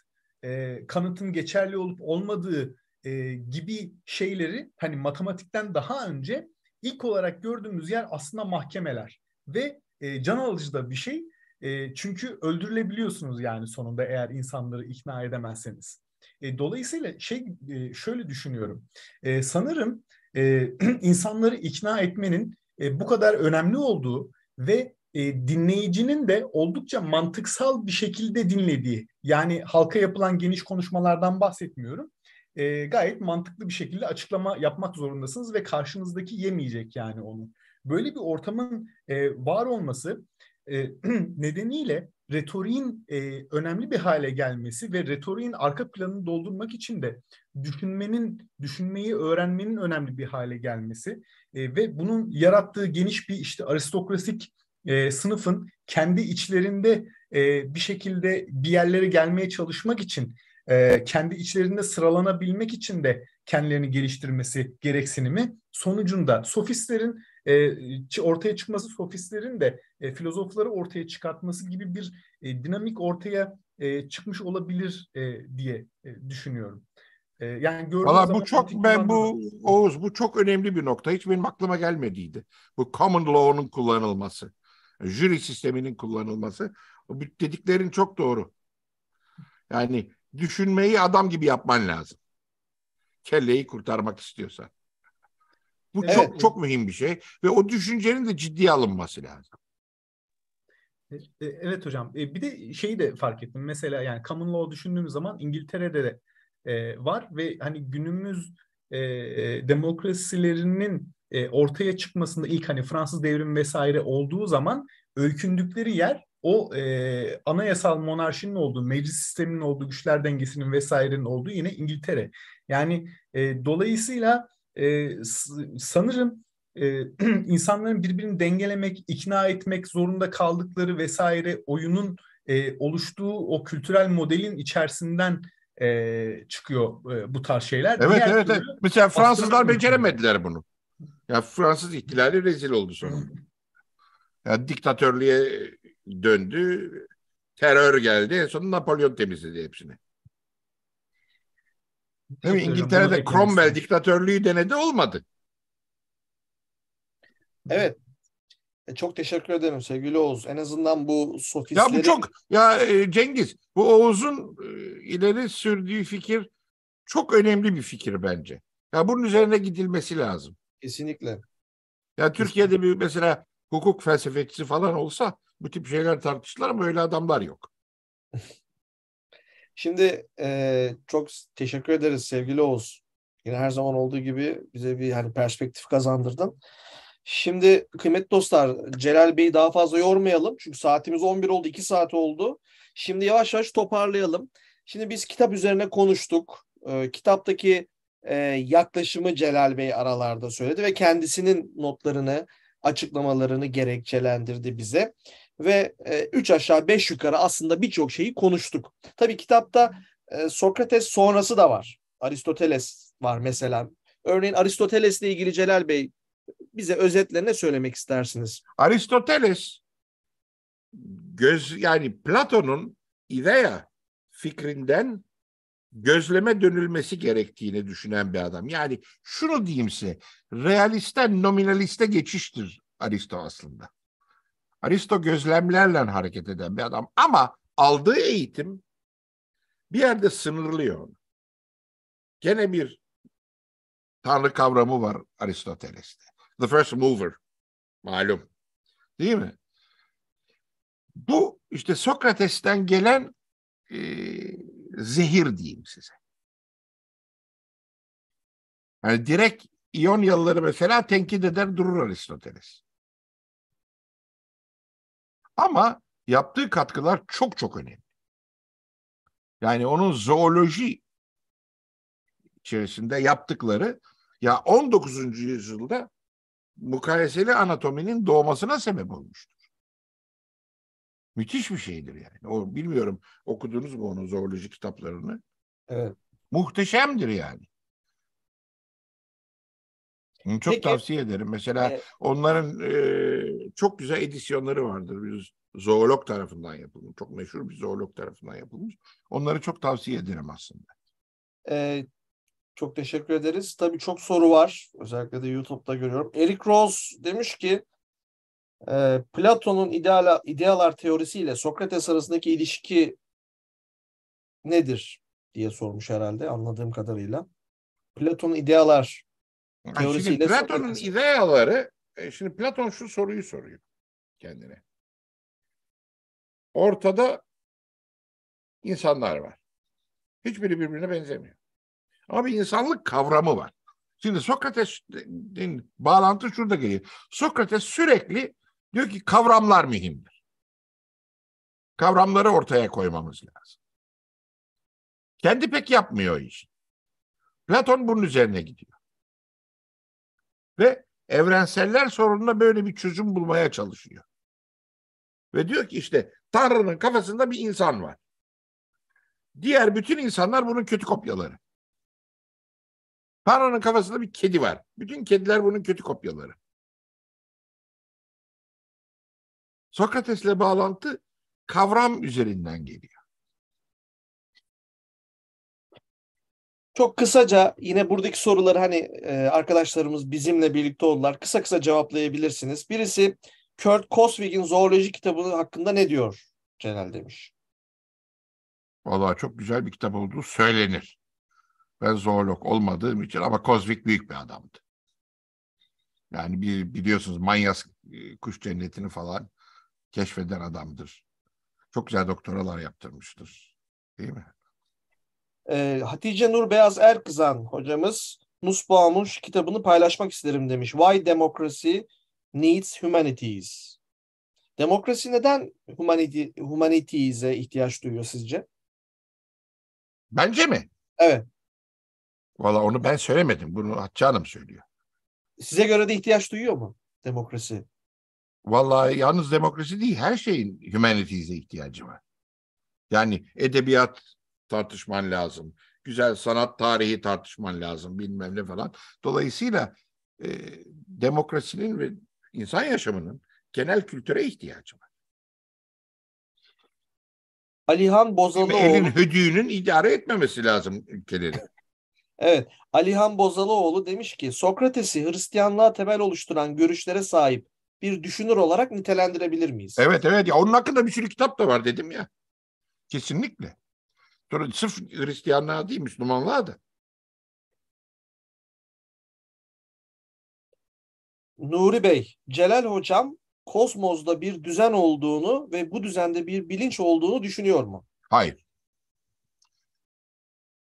e, kanıtın geçerli olup olmadığı e, gibi şeyleri hani matematikten daha önce ilk olarak gördüğümüz yer aslında mahkemeler ve e, can alıcı da bir şey e, çünkü öldürülebiliyorsunuz yani sonunda eğer insanları ikna edemezseniz. E, dolayısıyla şey e, şöyle düşünüyorum e, sanırım e, [CLEARS THROAT] insanları ikna etmenin e, bu kadar önemli olduğu ve e, dinleyicinin de oldukça mantıksal bir şekilde dinlediği, yani halka yapılan geniş konuşmalardan bahsetmiyorum. E, gayet mantıklı bir şekilde açıklama yapmak zorundasınız ve karşınızdaki yemeyecek yani onu. Böyle bir ortamın e, var olması e, [CLEARS THROAT] nedeniyle retoriğin e, önemli bir hale gelmesi ve retoriğin arka planını doldurmak için de düşünmenin, düşünmeyi öğrenmenin önemli bir hale gelmesi e, ve bunun yarattığı geniş bir işte aristokrasik e, sınıfın kendi içlerinde e, bir şekilde bir yerlere gelmeye çalışmak için e, kendi içlerinde sıralanabilmek için de kendilerini geliştirmesi gereksinimi sonucunda sofistlerin e, ortaya çıkması sofistlerin de e, filozofları ortaya çıkartması gibi bir e, dinamik ortaya e, çıkmış olabilir e, diye e, düşünüyorum. E, yani Valla bu çok ben bu da... Oğuz bu çok önemli bir nokta. Hiç benim aklıma gelmediydi. Bu common Law'un kullanılması jüri sisteminin kullanılması. O dediklerin çok doğru. Yani düşünmeyi adam gibi yapman lazım. Kelleyi kurtarmak istiyorsan. Bu evet. çok çok mühim bir şey ve o düşüncenin de ciddiye alınması lazım. E, e, evet hocam. E, bir de şeyi de fark ettim. Mesela yani common law düşündüğüm zaman İngiltere'de de var ve hani günümüz demokrasilerinin e, ortaya çıkmasında ilk hani Fransız devrimi vesaire olduğu zaman öykündükleri yer o e, anayasal monarşinin olduğu, meclis sisteminin olduğu, güçler dengesinin vesairenin olduğu yine İngiltere. Yani e, dolayısıyla e, sanırım e, [CLEARS THROAT] insanların birbirini dengelemek, ikna etmek zorunda kaldıkları vesaire oyunun e, oluştuğu o kültürel modelin içerisinden e, çıkıyor e, bu tarz şeyler. Evet Diğer evet, türlü, evet. Mesela Fransızlar beceremediler bunu. Ya Fransız ihtilali rezil oldu sonra. Ya diktatörlüğe döndü. Terör geldi. En sonunda Napolyon temizledi hepsini. Değil İngiltere'de Cromwell şey. diktatörlüğü denedi olmadı. Evet. E, çok teşekkür ederim sevgili Oğuz. En azından bu sofistleri... Ya bu çok, ya e, Cengiz, bu Oğuz'un e, ileri sürdüğü fikir çok önemli bir fikir bence. Ya bunun üzerine gidilmesi lazım. Kesinlikle. Ya Türkiye'de bir mesela hukuk felsefecisi falan olsa bu tip şeyler tartışılır ama öyle adamlar yok. [LAUGHS] Şimdi e, çok teşekkür ederiz sevgili Oğuz. Yine her zaman olduğu gibi bize bir hani perspektif kazandırdın. Şimdi kıymetli dostlar Celal Bey'i daha fazla yormayalım. Çünkü saatimiz 11 oldu, 2 saat oldu. Şimdi yavaş yavaş toparlayalım. Şimdi biz kitap üzerine konuştuk. E, kitaptaki e, yaklaşımı Celal Bey aralarda söyledi ve kendisinin notlarını, açıklamalarını gerekçelendirdi bize. Ve e, üç aşağı beş yukarı aslında birçok şeyi konuştuk. Tabii kitapta e, Sokrates sonrası da var. Aristoteles var mesela. Örneğin Aristoteles'le ilgili Celal Bey bize özetle ne söylemek istersiniz? Aristoteles göz yani Platon'un ideya fikrinden gözleme dönülmesi gerektiğini düşünen bir adam. Yani şunu diyeyim size, realisten nominaliste geçiştir Aristo aslında. Aristo gözlemlerle hareket eden bir adam ama aldığı eğitim bir yerde sınırlıyor onu. Gene bir tanrı kavramı var Aristoteles'te. The first mover malum değil mi? Bu işte Sokrates'ten gelen e, zehir diyeyim size. Yani direkt İyonyalıları mesela tenkit eder durur Aristoteles. Ama yaptığı katkılar çok çok önemli. Yani onun zooloji içerisinde yaptıkları ya 19. yüzyılda mukayeseli anatominin doğmasına sebep olmuştu. Müthiş bir şeydir yani. O bilmiyorum okudunuz mu onun zooloji kitaplarını? Evet. Muhteşemdir yani. Çok Peki. tavsiye ederim. Mesela evet. onların e, çok güzel edisyonları vardır. Biz zoolog tarafından yapılmış. Çok meşhur bir zoolog tarafından yapılmış. Onları çok tavsiye ederim aslında. E, çok teşekkür ederiz. Tabii çok soru var. Özellikle de YouTube'da görüyorum. Eric Rose demiş ki e, Platon'un ideala, idealar teorisiyle Sokrates arasındaki ilişki nedir diye sormuş herhalde anladığım kadarıyla. Platon'un idealar yani teorisiyle Platon'un Sokrates... ideaları e, şimdi Platon şu soruyu soruyor kendine. Ortada insanlar var. Hiçbiri birbirine benzemiyor. Ama bir insanlık kavramı var. Şimdi Sokrates'in bağlantı şurada geliyor. Sokrates sürekli Diyor ki kavramlar mühimdir. Kavramları ortaya koymamız lazım. Kendi pek yapmıyor iş. Platon bunun üzerine gidiyor. Ve evrenseller sorununa böyle bir çözüm bulmaya çalışıyor. Ve diyor ki işte Tanrı'nın kafasında bir insan var. Diğer bütün insanlar bunun kötü kopyaları. Tanrı'nın kafasında bir kedi var. Bütün kediler bunun kötü kopyaları. Sokrates'le bağlantı kavram üzerinden geliyor. Çok kısaca yine buradaki soruları hani e, arkadaşlarımız bizimle birlikte oldular. Kısa kısa cevaplayabilirsiniz. Birisi Kurt Koswig'in zooloji kitabını hakkında ne diyor Celal demiş. Vallahi çok güzel bir kitap olduğu söylenir. Ben zoolog olmadığım için ama Koswig büyük bir adamdı. Yani bir biliyorsunuz Manyas e, Kuş Cenneti'ni falan keşfeden adamdır. Çok güzel doktoralar yaptırmıştır. Değil mi? E, Hatice Nur Beyaz Erkızan hocamız Nussbaum'un şu kitabını paylaşmak isterim demiş. Why Democracy Needs Humanities. Demokrasi neden humanity, humanities'e ihtiyaç duyuyor sizce? Bence mi? Evet. Valla onu ben söylemedim. Bunu Hatice Hanım söylüyor. Size göre de ihtiyaç duyuyor mu demokrasi? Vallahi yalnız demokrasi değil her şeyin humanities'e ihtiyacı var. Yani edebiyat tartışman lazım. Güzel sanat tarihi tartışman lazım bilmem ne falan. Dolayısıyla e, demokrasinin ve insan yaşamının genel kültüre ihtiyacı var. Alihan Bozalıoğlu... Elin hüdüğünün idare etmemesi lazım ülkeleri. [LAUGHS] evet, Alihan Bozalıoğlu demiş ki Sokrates'i Hristiyanlığa temel oluşturan görüşlere sahip bir düşünür olarak nitelendirebilir miyiz? Evet evet ya onun hakkında bir sürü kitap da var dedim ya. Kesinlikle. Sonra sırf Hristiyanlığa değil Müslümanlığa da. Nuri Bey, Celal Hocam kozmozda bir düzen olduğunu ve bu düzende bir bilinç olduğunu düşünüyor mu? Hayır.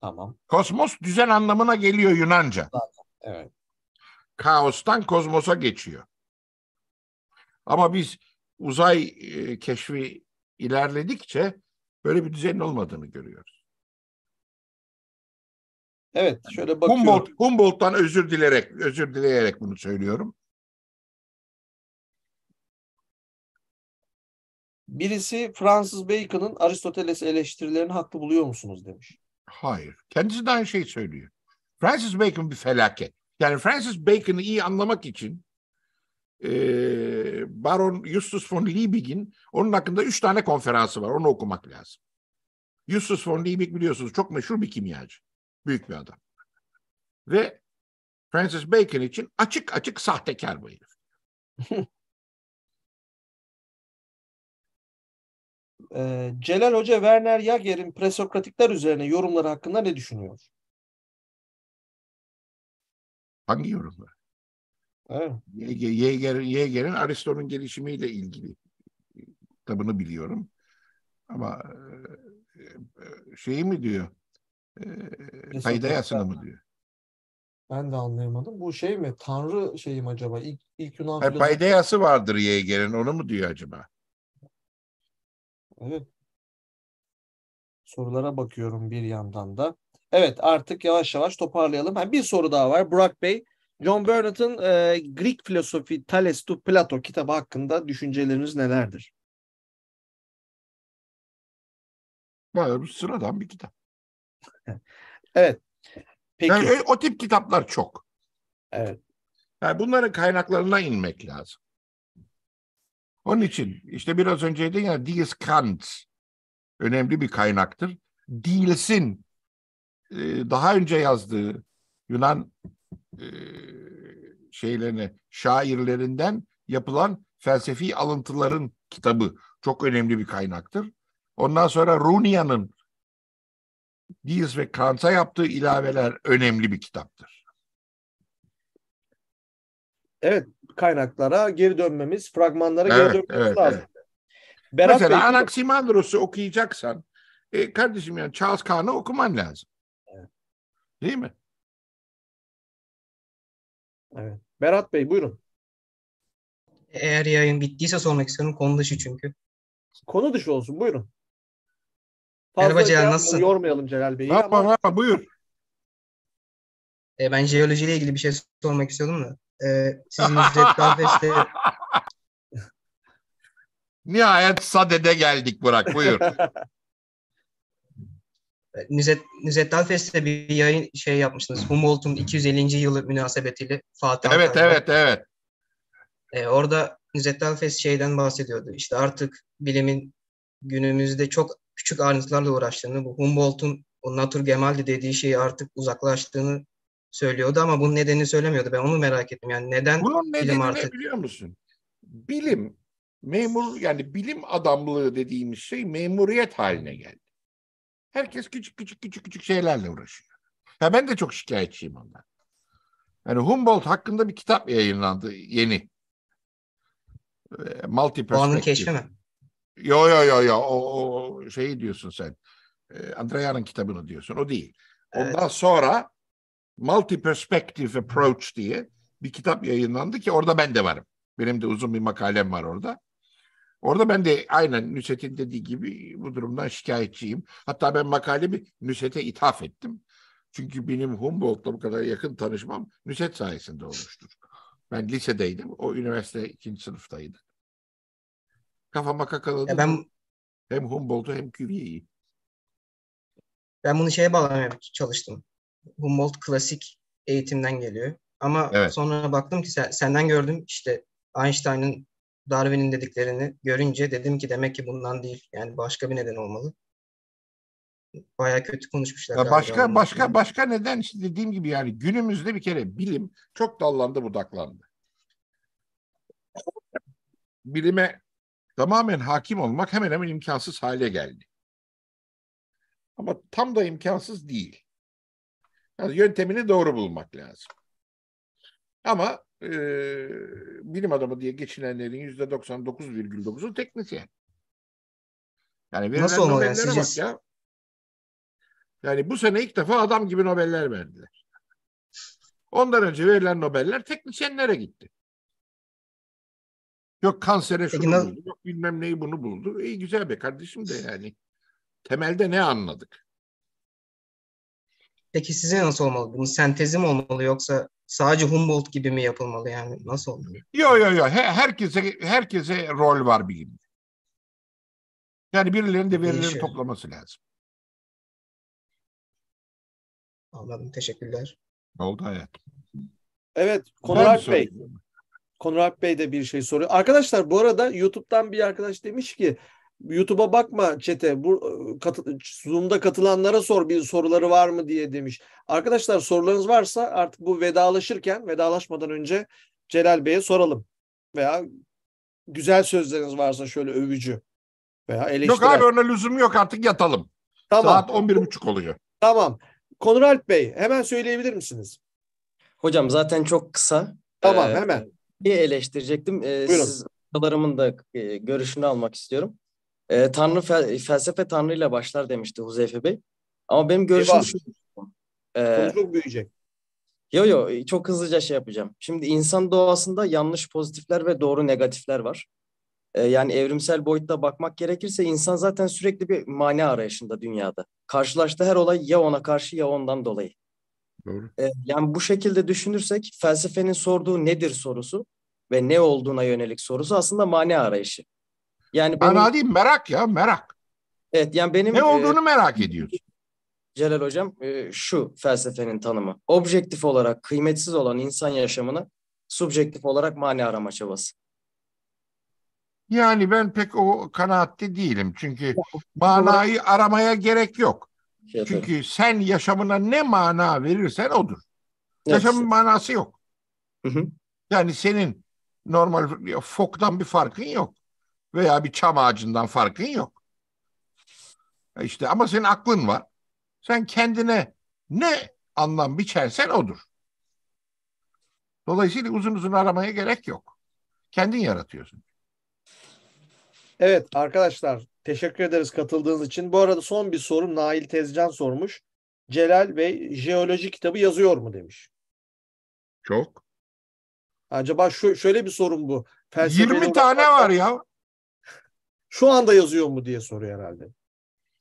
Tamam. Kosmos düzen anlamına geliyor Yunanca. Zaten, evet. Kaostan kozmosa geçiyor. Ama biz uzay e, keşfi ilerledikçe böyle bir düzenin olmadığını görüyoruz. Evet, şöyle bakıyorum. Humboldt, Humboldt'tan özür dilerek, özür dileyerek bunu söylüyorum. Birisi Francis Bacon'ın Aristoteles eleştirilerini haklı buluyor musunuz demiş. Hayır. Kendisi de aynı şeyi söylüyor. Francis Bacon bir felaket. Yani Francis Bacon'ı iyi anlamak için e, Baron Justus von Liebig'in onun hakkında üç tane konferansı var. Onu okumak lazım. Justus von Liebig biliyorsunuz çok meşhur bir kimyacı. Büyük bir adam. Ve Francis Bacon için açık açık sahtekar bu herif. [LAUGHS] e, Celal Hoca Werner Jager'in presokratikler üzerine yorumları hakkında ne düşünüyor? Hangi yorumlar? Yeger'in Yeger Aristo'nun gelişimiyle ilgili kitabını biliyorum. Ama e, e, şeyi mi diyor? E, Haydayasını mı diyor? Ben de anlayamadım. Bu şey mi? Tanrı şeyim acaba? İlk, ilk Yunan Hayır, Paydayası vardır Yeger'in. Onu mu diyor acaba? Evet. Sorulara bakıyorum bir yandan da. Evet artık yavaş yavaş toparlayalım. Yani bir soru daha var. Burak Bey John Burnett'ın e, Greek filosofi Thales to Plato kitabı hakkında düşünceleriniz nelerdir? Bayağı bir sıradan bir kitap. [LAUGHS] evet. Peki. Yani e, o, tip kitaplar çok. Evet. Yani bunların kaynaklarına inmek lazım. Onun için işte biraz önce dedin ya Dies Kant önemli bir kaynaktır. Diels'in e, daha önce yazdığı Yunan e, şeylerine şairlerinden yapılan felsefi alıntıların kitabı çok önemli bir kaynaktır. Ondan sonra Runia'nın Diels ve Kant'a yaptığı ilaveler önemli bir kitaptır. Evet, kaynaklara geri dönmemiz, fragmanlara evet, geri dönmemiz evet, lazım. Evet. Mesela Bey, Anaximandros'u okuyacaksan, e, kardeşim yani Charles Kahn'ı okuman lazım. Evet. Değil mi? Evet. Berat Bey buyurun. Eğer yayın bittiyse sormak istiyorum. Konu dışı çünkü. Konu dışı olsun buyurun. Fazla Merhaba Celal nasılsın? Yormayalım Celal Bey'i. Merhaba ama... merhaba buyur. E, ben jeolojiyle ilgili bir şey sormak istiyordum da. E, sizin Ücret Kahvesi'de... [LAUGHS] Nihayet sadede geldik Burak buyur. [LAUGHS] Nüzet, Nüzet Alfes'te bir yayın şey yapmışsınız. Humboldt'un 250. yılı münasebetiyle Fatih Evet, Ankara'da. evet, evet. E, orada Nüzet Alfes şeyden bahsediyordu. İşte artık bilimin günümüzde çok küçük ayrıntılarla uğraştığını, bu Humboldt'un o Naturgemal'di dediği şeyi artık uzaklaştığını söylüyordu ama bunun nedenini söylemiyordu. Ben onu merak ettim. Yani neden bunun bilim artık... biliyor musun? Bilim memur yani bilim adamlığı dediğimiz şey memuriyet haline geldi. Herkes küçük küçük küçük küçük şeylerle uğraşıyor. Ya ben de çok şikayetçiyim ondan. Yani Humboldt hakkında bir kitap yayınlandı yeni. E, multi Onun keşfi mi? Yo yo yo yo o, o şeyi diyorsun sen. E, Andrea'nın kitabını diyorsun. O değil. Ondan evet. sonra Multi Perspective Approach diye bir kitap yayınlandı ki orada ben de varım. Benim de uzun bir makalem var orada. Orada ben de aynen Nüset'in dediği gibi bu durumdan şikayetçiyim. Hatta ben makalemi Nüset'e ithaf ettim. Çünkü benim Humboldt'la bu kadar yakın tanışmam Nüset sayesinde olmuştur. Ben lisedeydim. O üniversite ikinci sınıftaydı. Kafama kakaladı. Ben, hem Humboldt'u hem Cuvier'i. Ben bunu şeye bağlamaya çalıştım. Humboldt klasik eğitimden geliyor. Ama evet. sonra baktım ki sen, senden gördüm işte Einstein'ın Darwin'in dediklerini görünce dedim ki demek ki bundan değil. Yani başka bir neden olmalı. Baya kötü konuşmuşlar. Ya başka ondan. başka başka neden işte dediğim gibi yani günümüzde bir kere bilim çok dallandı budaklandı. Bilime tamamen hakim olmak hemen hemen imkansız hale geldi. Ama tam da imkansız değil. Yani yöntemini doğru bulmak lazım. Ama e, bilim adamı diye geçinenlerin yüzde 99,9'u teknisyen. Yani Nasıl oluyor yani? Bak ya. Yani bu sene ilk defa adam gibi Nobel'ler verdiler. Ondan önce verilen Nobel'ler teknisyenlere gitti. Yok kansere şunu buldu, yok bilmem neyi bunu buldu. İyi güzel be kardeşim de yani. Temelde ne anladık? Peki size nasıl olmalı? Bunun sentezi mi olmalı yoksa sadece Humboldt gibi mi yapılmalı yani? Nasıl olmalı? Yok yok yok. Herkese, herkese rol var bilimde. Yani birilerinin de verileri toplaması lazım. Anladım. Teşekkürler. oldu hayat? Evet. Konrad Bey. Konrad Bey de bir şey soruyor. Arkadaşlar bu arada YouTube'dan bir arkadaş demiş ki YouTube'a bakma çete. Bu katı, Zoom'da katılanlara sor bir soruları var mı diye demiş. Arkadaşlar sorularınız varsa artık bu vedalaşırken vedalaşmadan önce Celal Bey'e soralım. Veya güzel sözleriniz varsa şöyle övücü veya eleştiren. Yok abi ona lüzum yok artık yatalım. Tamam. Saat 11.30 oluyor. Tamam. Konuralp Bey hemen söyleyebilir misiniz? Hocam zaten çok kısa. Tamam ee, hemen. Bir eleştirecektim. Ee, Buyurun. Siz da e, görüşünü almak istiyorum. E, tanrı fel, felsefe tanrıyla başlar demişti Huzeyfe Bey. Ama benim görüşüm Eyvah. şu. E, çok büyüyecek. Yo yo çok hızlıca şey yapacağım. Şimdi insan doğasında yanlış pozitifler ve doğru negatifler var. E, yani evrimsel boyutta bakmak gerekirse insan zaten sürekli bir mane arayışında dünyada. Karşılaştığı her olay ya ona karşı ya ondan dolayı. Doğru. E, yani bu şekilde düşünürsek felsefenin sorduğu nedir sorusu ve ne olduğuna yönelik sorusu aslında mane arayışı. Yani benim, değil merak ya merak. Evet yani benim ne e, olduğunu e, merak ediyorsun. Celal Hocam e, şu felsefenin tanımı. Objektif olarak kıymetsiz olan insan yaşamını subjektif olarak mani arama çabası. Yani ben pek o kanaatte değilim. Çünkü manayı aramaya gerek yok. Şey Çünkü sen yaşamına ne mana verirsen odur. Evet. Yaşamın manası yok. Hı hı. Yani senin normal foktan bir farkın yok veya bir çam ağacından farkın yok. İşte ama senin aklın var. Sen kendine ne anlam biçersen odur. Dolayısıyla uzun uzun aramaya gerek yok. Kendin yaratıyorsun. Evet arkadaşlar teşekkür ederiz katıldığınız için. Bu arada son bir sorum Nail Tezcan sormuş. Celal Bey jeoloji kitabı yazıyor mu demiş. Çok. Acaba şu şöyle bir sorun bu. Felsefe 20 tane var ya şu anda yazıyor mu diye soruyor herhalde.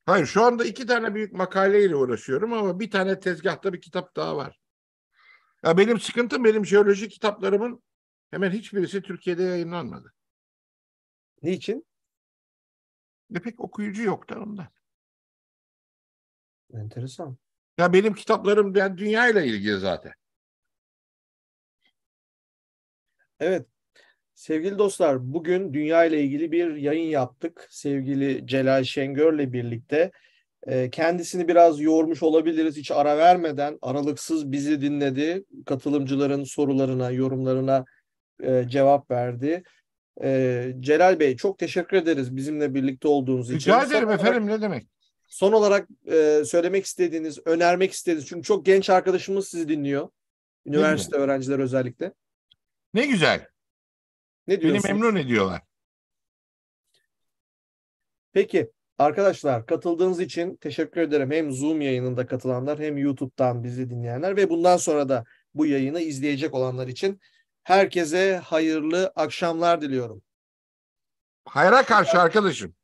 Hayır şu anda iki tane büyük makaleyle uğraşıyorum ama bir tane tezgahta bir kitap daha var. Ya benim sıkıntım benim jeoloji kitaplarımın hemen hiçbirisi Türkiye'de yayınlanmadı. Niçin? E pek okuyucu yok da onda. Enteresan. Ya benim kitaplarım yani dünya ile ilgili zaten. Evet. Sevgili dostlar, bugün dünya ile ilgili bir yayın yaptık. Sevgili Celal Şengör'le birlikte. Ee, kendisini biraz yormuş olabiliriz hiç ara vermeden aralıksız bizi dinledi. Katılımcıların sorularına, yorumlarına e, cevap verdi. Ee, Celal Bey çok teşekkür ederiz bizimle birlikte olduğunuz için. Rica ederim efendim ne demek. Son olarak e, söylemek istediğiniz, önermek istediğiniz çünkü çok genç arkadaşımız sizi dinliyor. Üniversite öğrenciler özellikle. Ne güzel. Ne diyorsunuz? Beni memnun ediyorlar. Peki arkadaşlar katıldığınız için teşekkür ederim. Hem Zoom yayınında katılanlar hem YouTube'dan bizi dinleyenler ve bundan sonra da bu yayını izleyecek olanlar için herkese hayırlı akşamlar diliyorum. Hayra karşı arkadaşım.